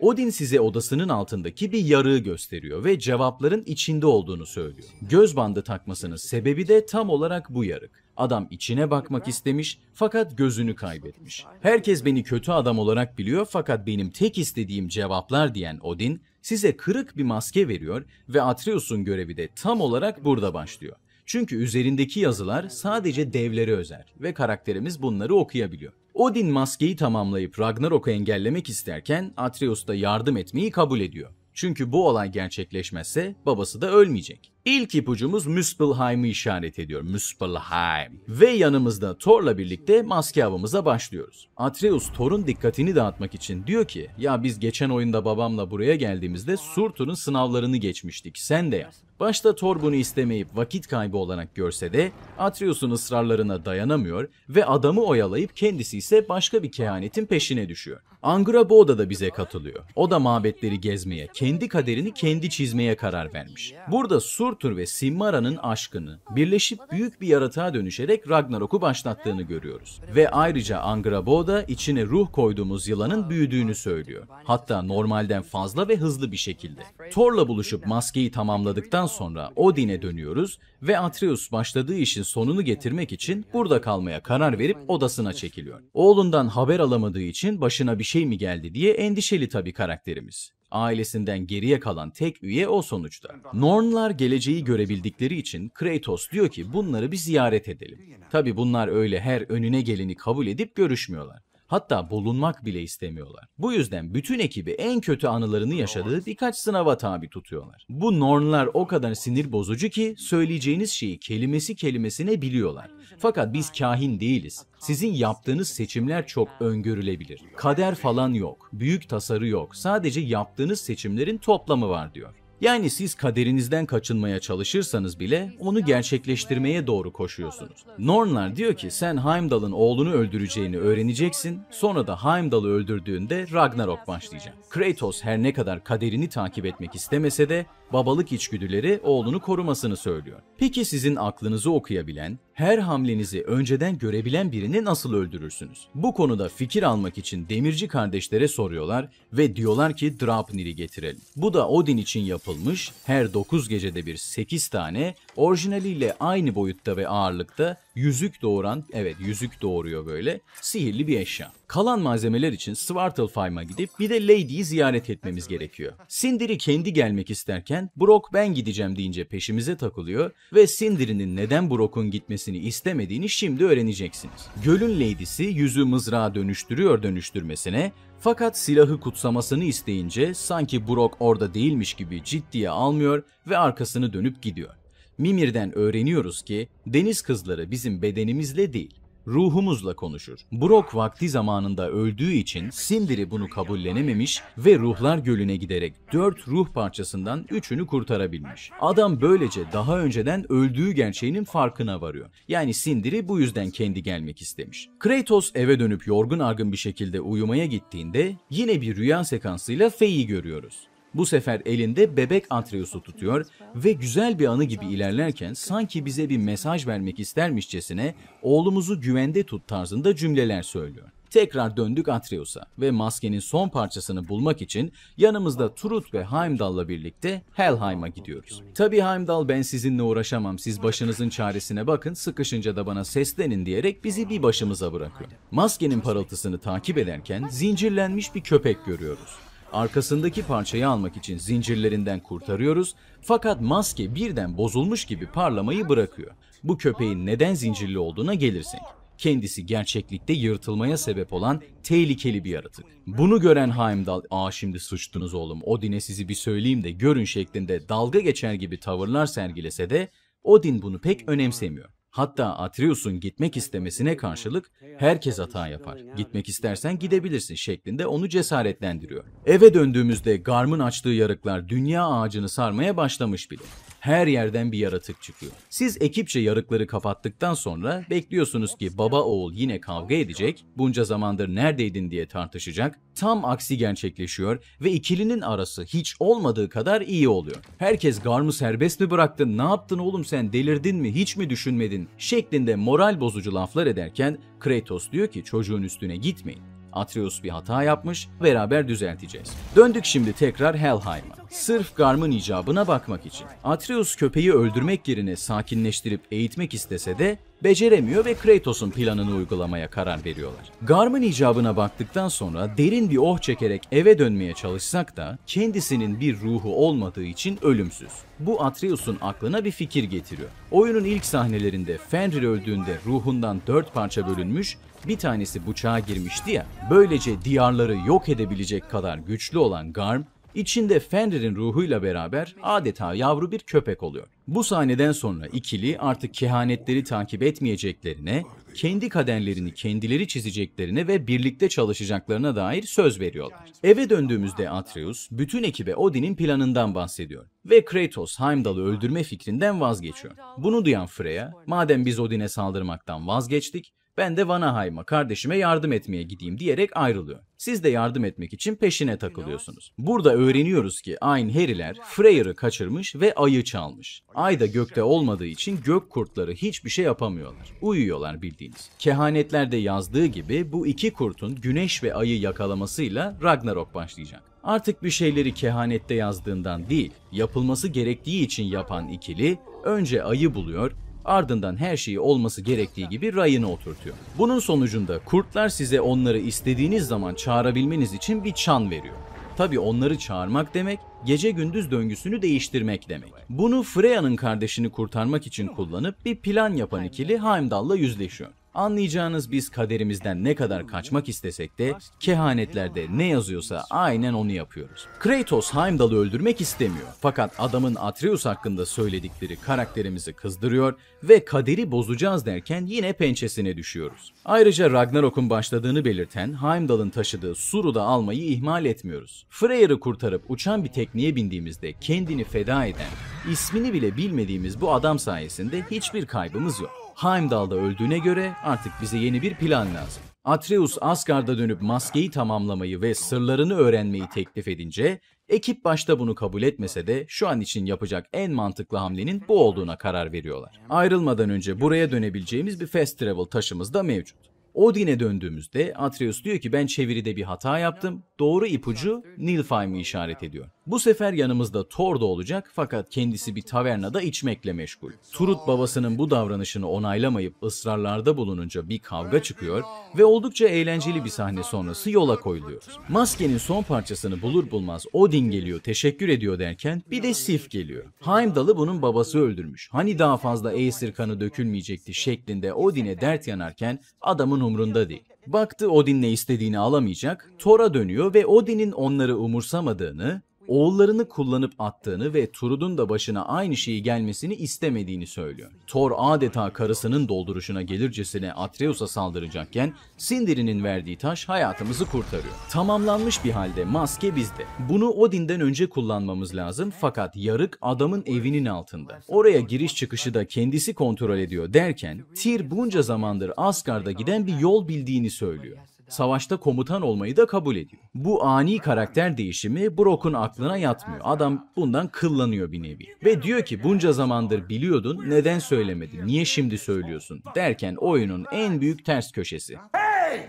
Speaker 1: Odin size odasının altındaki bir yarığı gösteriyor ve cevapların içinde olduğunu söylüyor. Göz bandı takmasının sebebi de tam olarak bu yarık. Adam içine bakmak istemiş fakat gözünü kaybetmiş. Herkes beni kötü adam olarak biliyor fakat benim tek istediğim cevaplar diyen Odin size kırık bir maske veriyor ve Atreus'un görevi de tam olarak burada başlıyor. Çünkü üzerindeki yazılar sadece devlere özel ve karakterimiz bunları okuyabiliyor. Odin maskeyi tamamlayıp Ragnarok'u engellemek isterken Atreus da yardım etmeyi kabul ediyor. Çünkü bu olay gerçekleşmezse babası da ölmeyecek. İlk ipucumuz Muspelheim'i işaret ediyor. Muspelheim. Ve yanımızda Thor'la birlikte maske avımıza başlıyoruz. Atreus Thor'un dikkatini dağıtmak için diyor ki ya biz geçen oyunda babamla buraya geldiğimizde Surtur'un sınavlarını geçmiştik sen de yap. Başta Thor bunu istemeyip vakit kaybı olarak görse de Atreus'un ısrarlarına dayanamıyor ve adamı oyalayıp kendisi ise başka bir kehanetin peşine düşüyor. Angra Boda da bize katılıyor. O da mabetleri gezmeye, kendi kaderini kendi çizmeye karar vermiş. Burada Sur Surtur ve Simmara'nın aşkını birleşip büyük bir yaratığa dönüşerek Ragnarok'u başlattığını görüyoruz. Ve ayrıca Angraboda içine ruh koyduğumuz yılanın büyüdüğünü söylüyor. Hatta normalden fazla ve hızlı bir şekilde. Thor'la buluşup maskeyi tamamladıktan sonra Odin'e dönüyoruz ve Atreus başladığı işin sonunu getirmek için burada kalmaya karar verip odasına çekiliyor. Oğlundan haber alamadığı için başına bir şey mi geldi diye endişeli tabii karakterimiz. Ailesinden geriye kalan tek üye o sonuçta. Nornlar geleceği görebildikleri için Kratos diyor ki bunları bir ziyaret edelim. Tabi bunlar öyle her önüne geleni kabul edip görüşmüyorlar. Hatta bulunmak bile istemiyorlar. Bu yüzden bütün ekibi en kötü anılarını yaşadığı birkaç sınava tabi tutuyorlar. Bu Nornlar o kadar sinir bozucu ki söyleyeceğiniz şeyi kelimesi kelimesine biliyorlar. Fakat biz kahin değiliz. Sizin yaptığınız seçimler çok öngörülebilir. Kader falan yok, büyük tasarı yok. Sadece yaptığınız seçimlerin toplamı var diyor. Yani siz kaderinizden kaçınmaya çalışırsanız bile onu gerçekleştirmeye doğru koşuyorsunuz. Nornlar diyor ki sen Heimdall'ın oğlunu öldüreceğini öğreneceksin, sonra da Heimdall'ı öldürdüğünde Ragnarok başlayacak. Kratos her ne kadar kaderini takip etmek istemese de babalık içgüdüleri oğlunu korumasını söylüyor. Peki sizin aklınızı okuyabilen, her hamlenizi önceden görebilen birini nasıl öldürürsünüz? Bu konuda fikir almak için demirci kardeşlere soruyorlar ve diyorlar ki Draupnir'i getirelim. Bu da Odin için yapılmış her 9 gecede bir 8 tane Orijinaliyle aynı boyutta ve ağırlıkta yüzük doğuran, evet yüzük doğuruyor böyle, sihirli bir eşya. Kalan malzemeler için Svartalfheim'a gidip bir de Lady'yi ziyaret etmemiz gerekiyor. Sindiri kendi gelmek isterken Brock ben gideceğim deyince peşimize takılıyor ve Sindiri'nin neden Brock'un gitmesini istemediğini şimdi öğreneceksiniz. Gölün Lady'si yüzü mızrağa dönüştürüyor dönüştürmesine fakat silahı kutsamasını isteyince sanki Brock orada değilmiş gibi ciddiye almıyor ve arkasını dönüp gidiyor. Mimir'den öğreniyoruz ki deniz kızları bizim bedenimizle değil, ruhumuzla konuşur. Brok vakti zamanında öldüğü için Sindir'i bunu kabullenememiş ve ruhlar gölüne giderek dört ruh parçasından üçünü kurtarabilmiş. Adam böylece daha önceden öldüğü gerçeğinin farkına varıyor. Yani Sindir'i bu yüzden kendi gelmek istemiş. Kratos eve dönüp yorgun argın bir şekilde uyumaya gittiğinde yine bir rüya sekansıyla Fey'i görüyoruz. Bu sefer elinde bebek Atreus'u tutuyor ve güzel bir anı gibi ilerlerken sanki bize bir mesaj vermek istermişçesine oğlumuzu güvende tut tarzında cümleler söylüyor. Tekrar döndük Atreus'a ve maskenin son parçasını bulmak için yanımızda Trut ve Heimdall'la birlikte Helheim'a gidiyoruz. Tabii Heimdall ben sizinle uğraşamam siz başınızın çaresine bakın sıkışınca da bana seslenin diyerek bizi bir başımıza bırakıyor. Maskenin parıltısını takip ederken zincirlenmiş bir köpek görüyoruz arkasındaki parçayı almak için zincirlerinden kurtarıyoruz fakat maske birden bozulmuş gibi parlamayı bırakıyor. Bu köpeğin neden zincirli olduğuna gelirsin. Kendisi gerçeklikte yırtılmaya sebep olan tehlikeli bir yaratık. Bunu gören Heimdall, ''Aa şimdi suçtunuz oğlum, Odin'e sizi bir söyleyeyim de görün'' şeklinde dalga geçer gibi tavırlar sergilese de Odin bunu pek önemsemiyor. Hatta Atreus'un gitmek istemesine karşılık herkes hata yapar. Gitmek istersen gidebilirsin şeklinde onu cesaretlendiriyor. Eve döndüğümüzde Garm'ın açtığı yarıklar dünya ağacını sarmaya başlamış bile her yerden bir yaratık çıkıyor. Siz ekipçe yarıkları kapattıktan sonra bekliyorsunuz ki baba oğul yine kavga edecek, bunca zamandır neredeydin diye tartışacak. Tam aksi gerçekleşiyor ve ikilinin arası hiç olmadığı kadar iyi oluyor. Herkes Garm'ı serbest mi bıraktın, ne yaptın oğlum sen delirdin mi, hiç mi düşünmedin şeklinde moral bozucu laflar ederken Kratos diyor ki çocuğun üstüne gitmeyin. Atreus bir hata yapmış, beraber düzelteceğiz. Döndük şimdi tekrar Helheim'a. Sırf Garm'ın icabına bakmak için. Atreus köpeği öldürmek yerine sakinleştirip eğitmek istese de beceremiyor ve Kratos'un planını uygulamaya karar veriyorlar. Garm'ın icabına baktıktan sonra derin bir oh çekerek eve dönmeye çalışsak da kendisinin bir ruhu olmadığı için ölümsüz. Bu Atreus'un aklına bir fikir getiriyor. Oyunun ilk sahnelerinde Fenrir öldüğünde ruhundan dört parça bölünmüş bir tanesi bıçağa girmişti ya. Böylece diyarları yok edebilecek kadar güçlü olan Garm, içinde Fenrir'in ruhuyla beraber adeta yavru bir köpek oluyor. Bu sahneden sonra ikili artık kehanetleri takip etmeyeceklerine, kendi kaderlerini kendileri çizeceklerine ve birlikte çalışacaklarına dair söz veriyorlar. Eve döndüğümüzde Atreus bütün ekibe Odin'in planından bahsediyor ve Kratos Heimdall'ı öldürme fikrinden vazgeçiyor. Bunu duyan Freya, madem biz Odin'e saldırmaktan vazgeçtik, ben de Vanaheim'a kardeşime yardım etmeye gideyim diyerek ayrılıyor. Siz de yardım etmek için peşine takılıyorsunuz. Burada öğreniyoruz ki heriler Freyr'ı kaçırmış ve ayı çalmış. Ay da gökte olmadığı için gök kurtları hiçbir şey yapamıyorlar. Uyuyorlar bildiğiniz. Kehanetlerde yazdığı gibi bu iki kurtun güneş ve ayı yakalamasıyla Ragnarok başlayacak. Artık bir şeyleri kehanette yazdığından değil, yapılması gerektiği için yapan ikili önce ayı buluyor, Ardından her şeyi olması gerektiği gibi rayına oturtuyor. Bunun sonucunda kurtlar size onları istediğiniz zaman çağırabilmeniz için bir çan veriyor. Tabi onları çağırmak demek, gece gündüz döngüsünü değiştirmek demek. Bunu Freya'nın kardeşini kurtarmak için kullanıp bir plan yapan ikili Heimdall'la yüzleşiyor. Anlayacağınız biz kaderimizden ne kadar kaçmak istesek de kehanetlerde ne yazıyorsa aynen onu yapıyoruz. Kratos Heimdall'ı öldürmek istemiyor. Fakat adamın Atreus hakkında söyledikleri karakterimizi kızdırıyor ve kaderi bozacağız derken yine pençesine düşüyoruz. Ayrıca Ragnarok'un başladığını belirten Heimdall'ın taşıdığı Sur'u da almayı ihmal etmiyoruz. Freyr'ı kurtarıp uçan bir tekneye bindiğimizde kendini feda eden, ismini bile bilmediğimiz bu adam sayesinde hiçbir kaybımız yok. Heimdall'da öldüğüne göre artık bize yeni bir plan lazım. Atreus Asgard'a dönüp maskeyi tamamlamayı ve sırlarını öğrenmeyi teklif edince ekip başta bunu kabul etmese de şu an için yapacak en mantıklı hamlenin bu olduğuna karar veriyorlar. Ayrılmadan önce buraya dönebileceğimiz bir fast travel taşımız da mevcut. Odin'e döndüğümüzde Atreus diyor ki ben çeviride bir hata yaptım. Doğru ipucu Nilfheim'i işaret ediyor. Bu sefer yanımızda Thor da olacak fakat kendisi bir tavernada içmekle meşgul. Turut babasının bu davranışını onaylamayıp ısrarlarda bulununca bir kavga çıkıyor ve oldukça eğlenceli bir sahne sonrası yola koyuluyoruz. Maskenin son parçasını bulur bulmaz Odin geliyor teşekkür ediyor derken bir de Sif geliyor. Heimdall'ı bunun babası öldürmüş. Hani daha fazla Aesir kanı dökülmeyecekti şeklinde Odin'e dert yanarken adamın umrunda değil. Baktı Odin'le istediğini alamayacak, Thor'a dönüyor ve Odin'in onları umursamadığını, oğullarını kullanıp attığını ve Turud'un da başına aynı şeyi gelmesini istemediğini söylüyor. Thor adeta karısının dolduruşuna gelircesine Atreus'a saldıracakken Sindir'in verdiği taş hayatımızı kurtarıyor. Tamamlanmış bir halde maske bizde. Bunu Odin'den önce kullanmamız lazım fakat yarık adamın evinin altında. Oraya giriş çıkışı da kendisi kontrol ediyor derken Tyr bunca zamandır Asgard'a giden bir yol bildiğini söylüyor savaşta komutan olmayı da kabul ediyor. Bu ani karakter değişimi Brock'un aklına yatmıyor. Adam bundan kıllanıyor bir nevi. Ve diyor ki bunca zamandır biliyordun neden söylemedin, niye şimdi söylüyorsun derken oyunun en büyük ters köşesi. Hey!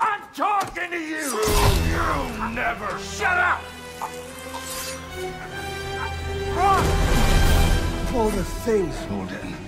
Speaker 2: I'm talking to you! You never shut up! Brock! the things, Holden.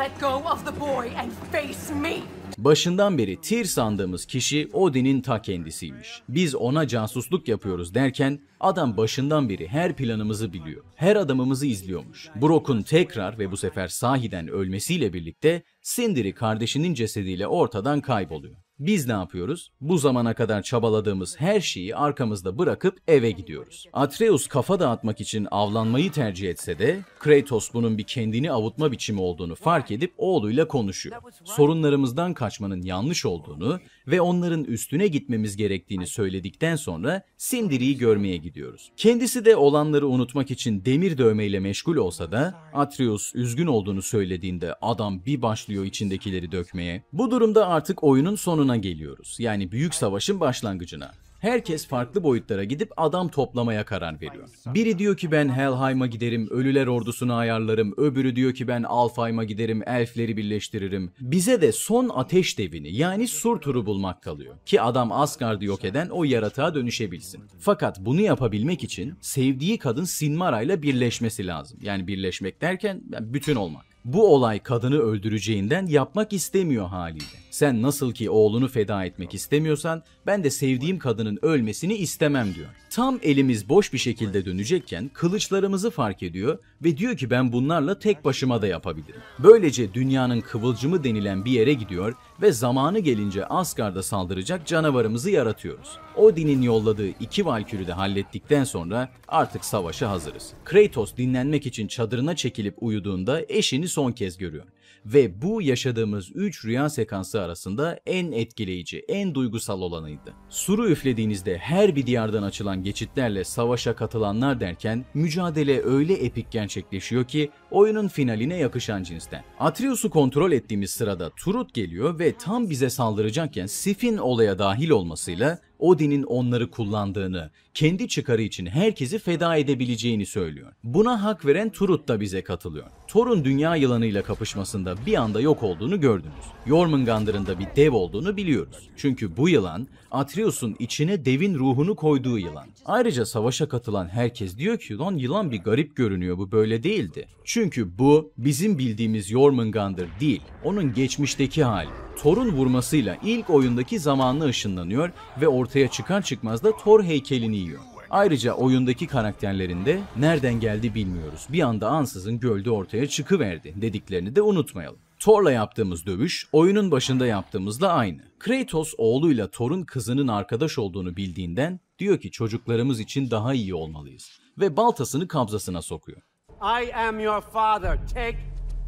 Speaker 2: Let go of the boy and face me.
Speaker 1: Başından beri Tyr sandığımız kişi Odin'in ta kendisiymiş. Biz ona casusluk yapıyoruz derken adam başından beri her planımızı biliyor. Her adamımızı izliyormuş. Brock'un tekrar ve bu sefer sahiden ölmesiyle birlikte Sindri kardeşinin cesediyle ortadan kayboluyor. Biz ne yapıyoruz? Bu zamana kadar çabaladığımız her şeyi arkamızda bırakıp eve gidiyoruz. Atreus kafa dağıtmak için avlanmayı tercih etse de Kratos bunun bir kendini avutma biçimi olduğunu fark edip oğluyla konuşuyor. Sorunlarımızdan kaçmanın yanlış olduğunu ve onların üstüne gitmemiz gerektiğini söyledikten sonra Sindiri'yi görmeye gidiyoruz. Kendisi de olanları unutmak için demir dövmeyle meşgul olsa da Atreus üzgün olduğunu söylediğinde adam bir başlıyor içindekileri dökmeye. Bu durumda artık oyunun sonuna geliyoruz. Yani büyük savaşın başlangıcına. Herkes farklı boyutlara gidip adam toplamaya karar veriyor. Biri diyor ki ben Helheim'a giderim, ölüler ordusunu ayarlarım. Öbürü diyor ki ben Alfheim'a giderim, elfleri birleştiririm. Bize de son ateş devini yani Surtur'u bulmak kalıyor. Ki adam Asgard'ı yok eden o yaratığa dönüşebilsin. Fakat bunu yapabilmek için sevdiği kadın Sinmarayla birleşmesi lazım. Yani birleşmek derken bütün olmak. Bu olay kadını öldüreceğinden yapmak istemiyor haliyle. Sen nasıl ki oğlunu feda etmek istemiyorsan ben de sevdiğim kadının ölmesini istemem diyor. Tam elimiz boş bir şekilde dönecekken kılıçlarımızı fark ediyor ve diyor ki ben bunlarla tek başıma da yapabilirim. Böylece dünyanın kıvılcımı denilen bir yere gidiyor ve zamanı gelince Asgard'a saldıracak canavarımızı yaratıyoruz. Odin'in yolladığı iki Valkür'ü de hallettikten sonra artık savaşa hazırız. Kratos dinlenmek için çadırına çekilip uyuduğunda eşini son kez görüyor ve bu yaşadığımız 3 rüya sekansı arasında en etkileyici, en duygusal olanıydı. Suru üflediğinizde her bir diyardan açılan geçitlerle savaşa katılanlar derken mücadele öyle epik gerçekleşiyor ki oyunun finaline yakışan cinsten. Atreus'u kontrol ettiğimiz sırada Turut geliyor ve tam bize saldıracakken Sif'in olaya dahil olmasıyla Odin'in onları kullandığını, kendi çıkarı için herkesi feda edebileceğini söylüyor. Buna hak veren Turut da bize katılıyor. Thor'un dünya yılanıyla kapışmasında bir anda yok olduğunu gördünüz. Jormungandr'ın da bir dev olduğunu biliyoruz. Çünkü bu yılan Atreus'un içine devin ruhunu koyduğu yılan. Ayrıca savaşa katılan herkes diyor ki lan yılan bir garip görünüyor bu böyle değildi. Çünkü bu bizim bildiğimiz Jormungandr değil. Onun geçmişteki hali. Thor'un vurmasıyla ilk oyundaki zamanlı ışınlanıyor ve ortaya çıkan çıkmaz da Thor heykelini yiyor. Ayrıca oyundaki karakterlerinde nereden geldi bilmiyoruz. Bir anda ansızın gölde ortaya çıkıverdi dediklerini de unutmayalım. Thor'la yaptığımız dövüş oyunun başında yaptığımızla aynı. Kratos oğluyla Thor'un kızının arkadaş olduğunu bildiğinden diyor ki çocuklarımız için daha iyi olmalıyız ve baltasını kabzasına sokuyor.
Speaker 2: I am your father. Take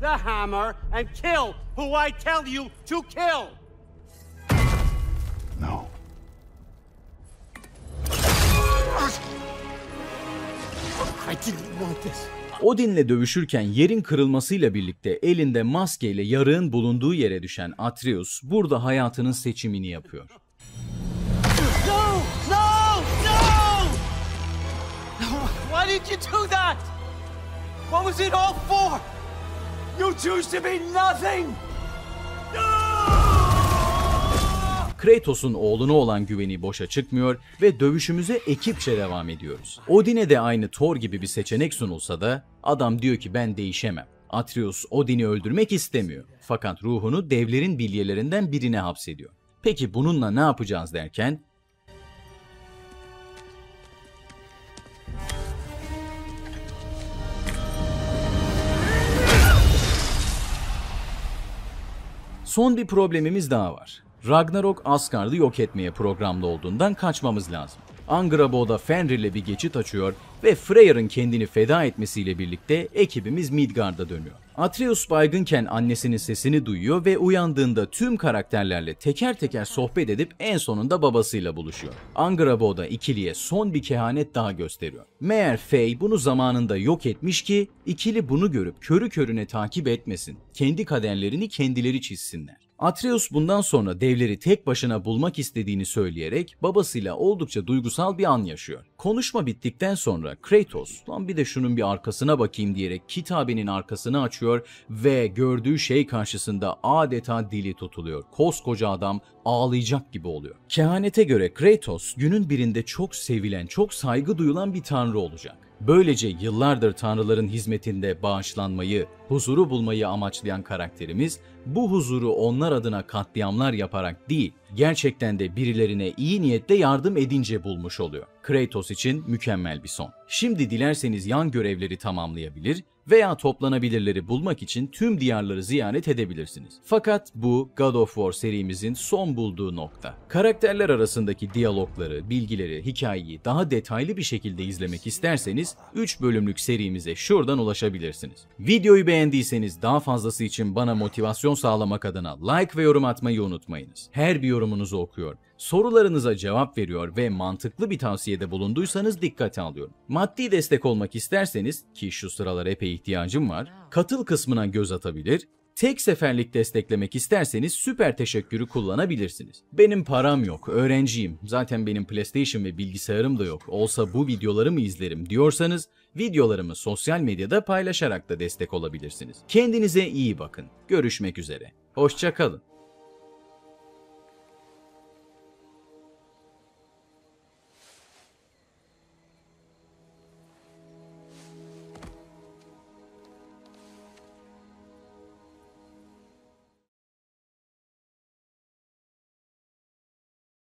Speaker 2: the hammer and kill who I tell you to kill. No. I didn't want this.
Speaker 1: Odin'le dövüşürken yerin kırılmasıyla birlikte elinde maskeyle yarığın bulunduğu yere düşen Atreus burada hayatının seçimini yapıyor. No! No!
Speaker 2: No! Why did you do that? What was it all for? You choose to be nothing! No!
Speaker 1: Kratos'un oğlunu olan güveni boşa çıkmıyor ve dövüşümüze ekipçe devam ediyoruz. Odin'e de aynı Thor gibi bir seçenek sunulsa da adam diyor ki ben değişemem. Atreus Odin'i öldürmek istemiyor fakat ruhunu devlerin bilyelerinden birine hapsediyor. Peki bununla ne yapacağız derken Son bir problemimiz daha var. Ragnarok Asgard'ı yok etmeye programlı olduğundan kaçmamız lazım. Angrabo'da Fenrir'le bir geçit açıyor ve Freyr'ın kendini feda etmesiyle birlikte ekibimiz Midgard'a dönüyor. Atreus baygınken annesinin sesini duyuyor ve uyandığında tüm karakterlerle teker teker sohbet edip en sonunda babasıyla buluşuyor. da ikiliye son bir kehanet daha gösteriyor. Meğer Fey bunu zamanında yok etmiş ki ikili bunu görüp körü körüne takip etmesin. Kendi kaderlerini kendileri çizsinler. Atreus bundan sonra devleri tek başına bulmak istediğini söyleyerek babasıyla oldukça duygusal bir an yaşıyor. Konuşma bittikten sonra Kratos, lan bir de şunun bir arkasına bakayım diyerek kitabenin arkasını açıyor ve gördüğü şey karşısında adeta dili tutuluyor. Koskoca adam ağlayacak gibi oluyor. Kehanete göre Kratos günün birinde çok sevilen, çok saygı duyulan bir tanrı olacak. Böylece yıllardır tanrıların hizmetinde bağışlanmayı, huzuru bulmayı amaçlayan karakterimiz bu huzuru onlar adına katliamlar yaparak değil, gerçekten de birilerine iyi niyetle yardım edince bulmuş oluyor. Kratos için mükemmel bir son. Şimdi dilerseniz yan görevleri tamamlayabilir, veya toplanabilirleri bulmak için tüm diyarları ziyaret edebilirsiniz. Fakat bu God of War serimizin son bulduğu nokta. Karakterler arasındaki diyalogları, bilgileri, hikayeyi daha detaylı bir şekilde izlemek isterseniz 3 bölümlük serimize şuradan ulaşabilirsiniz. Videoyu beğendiyseniz daha fazlası için bana motivasyon sağlamak adına like ve yorum atmayı unutmayınız. Her bir yorumunuzu okuyorum sorularınıza cevap veriyor ve mantıklı bir tavsiyede bulunduysanız dikkate alıyorum. Maddi destek olmak isterseniz ki şu sıralar epey ihtiyacım var, katıl kısmına göz atabilir, Tek seferlik desteklemek isterseniz süper teşekkürü kullanabilirsiniz. Benim param yok, öğrenciyim, zaten benim PlayStation ve bilgisayarım da yok, olsa bu videoları mı izlerim diyorsanız videolarımı sosyal medyada paylaşarak da destek olabilirsiniz. Kendinize iyi bakın, görüşmek üzere, hoşçakalın.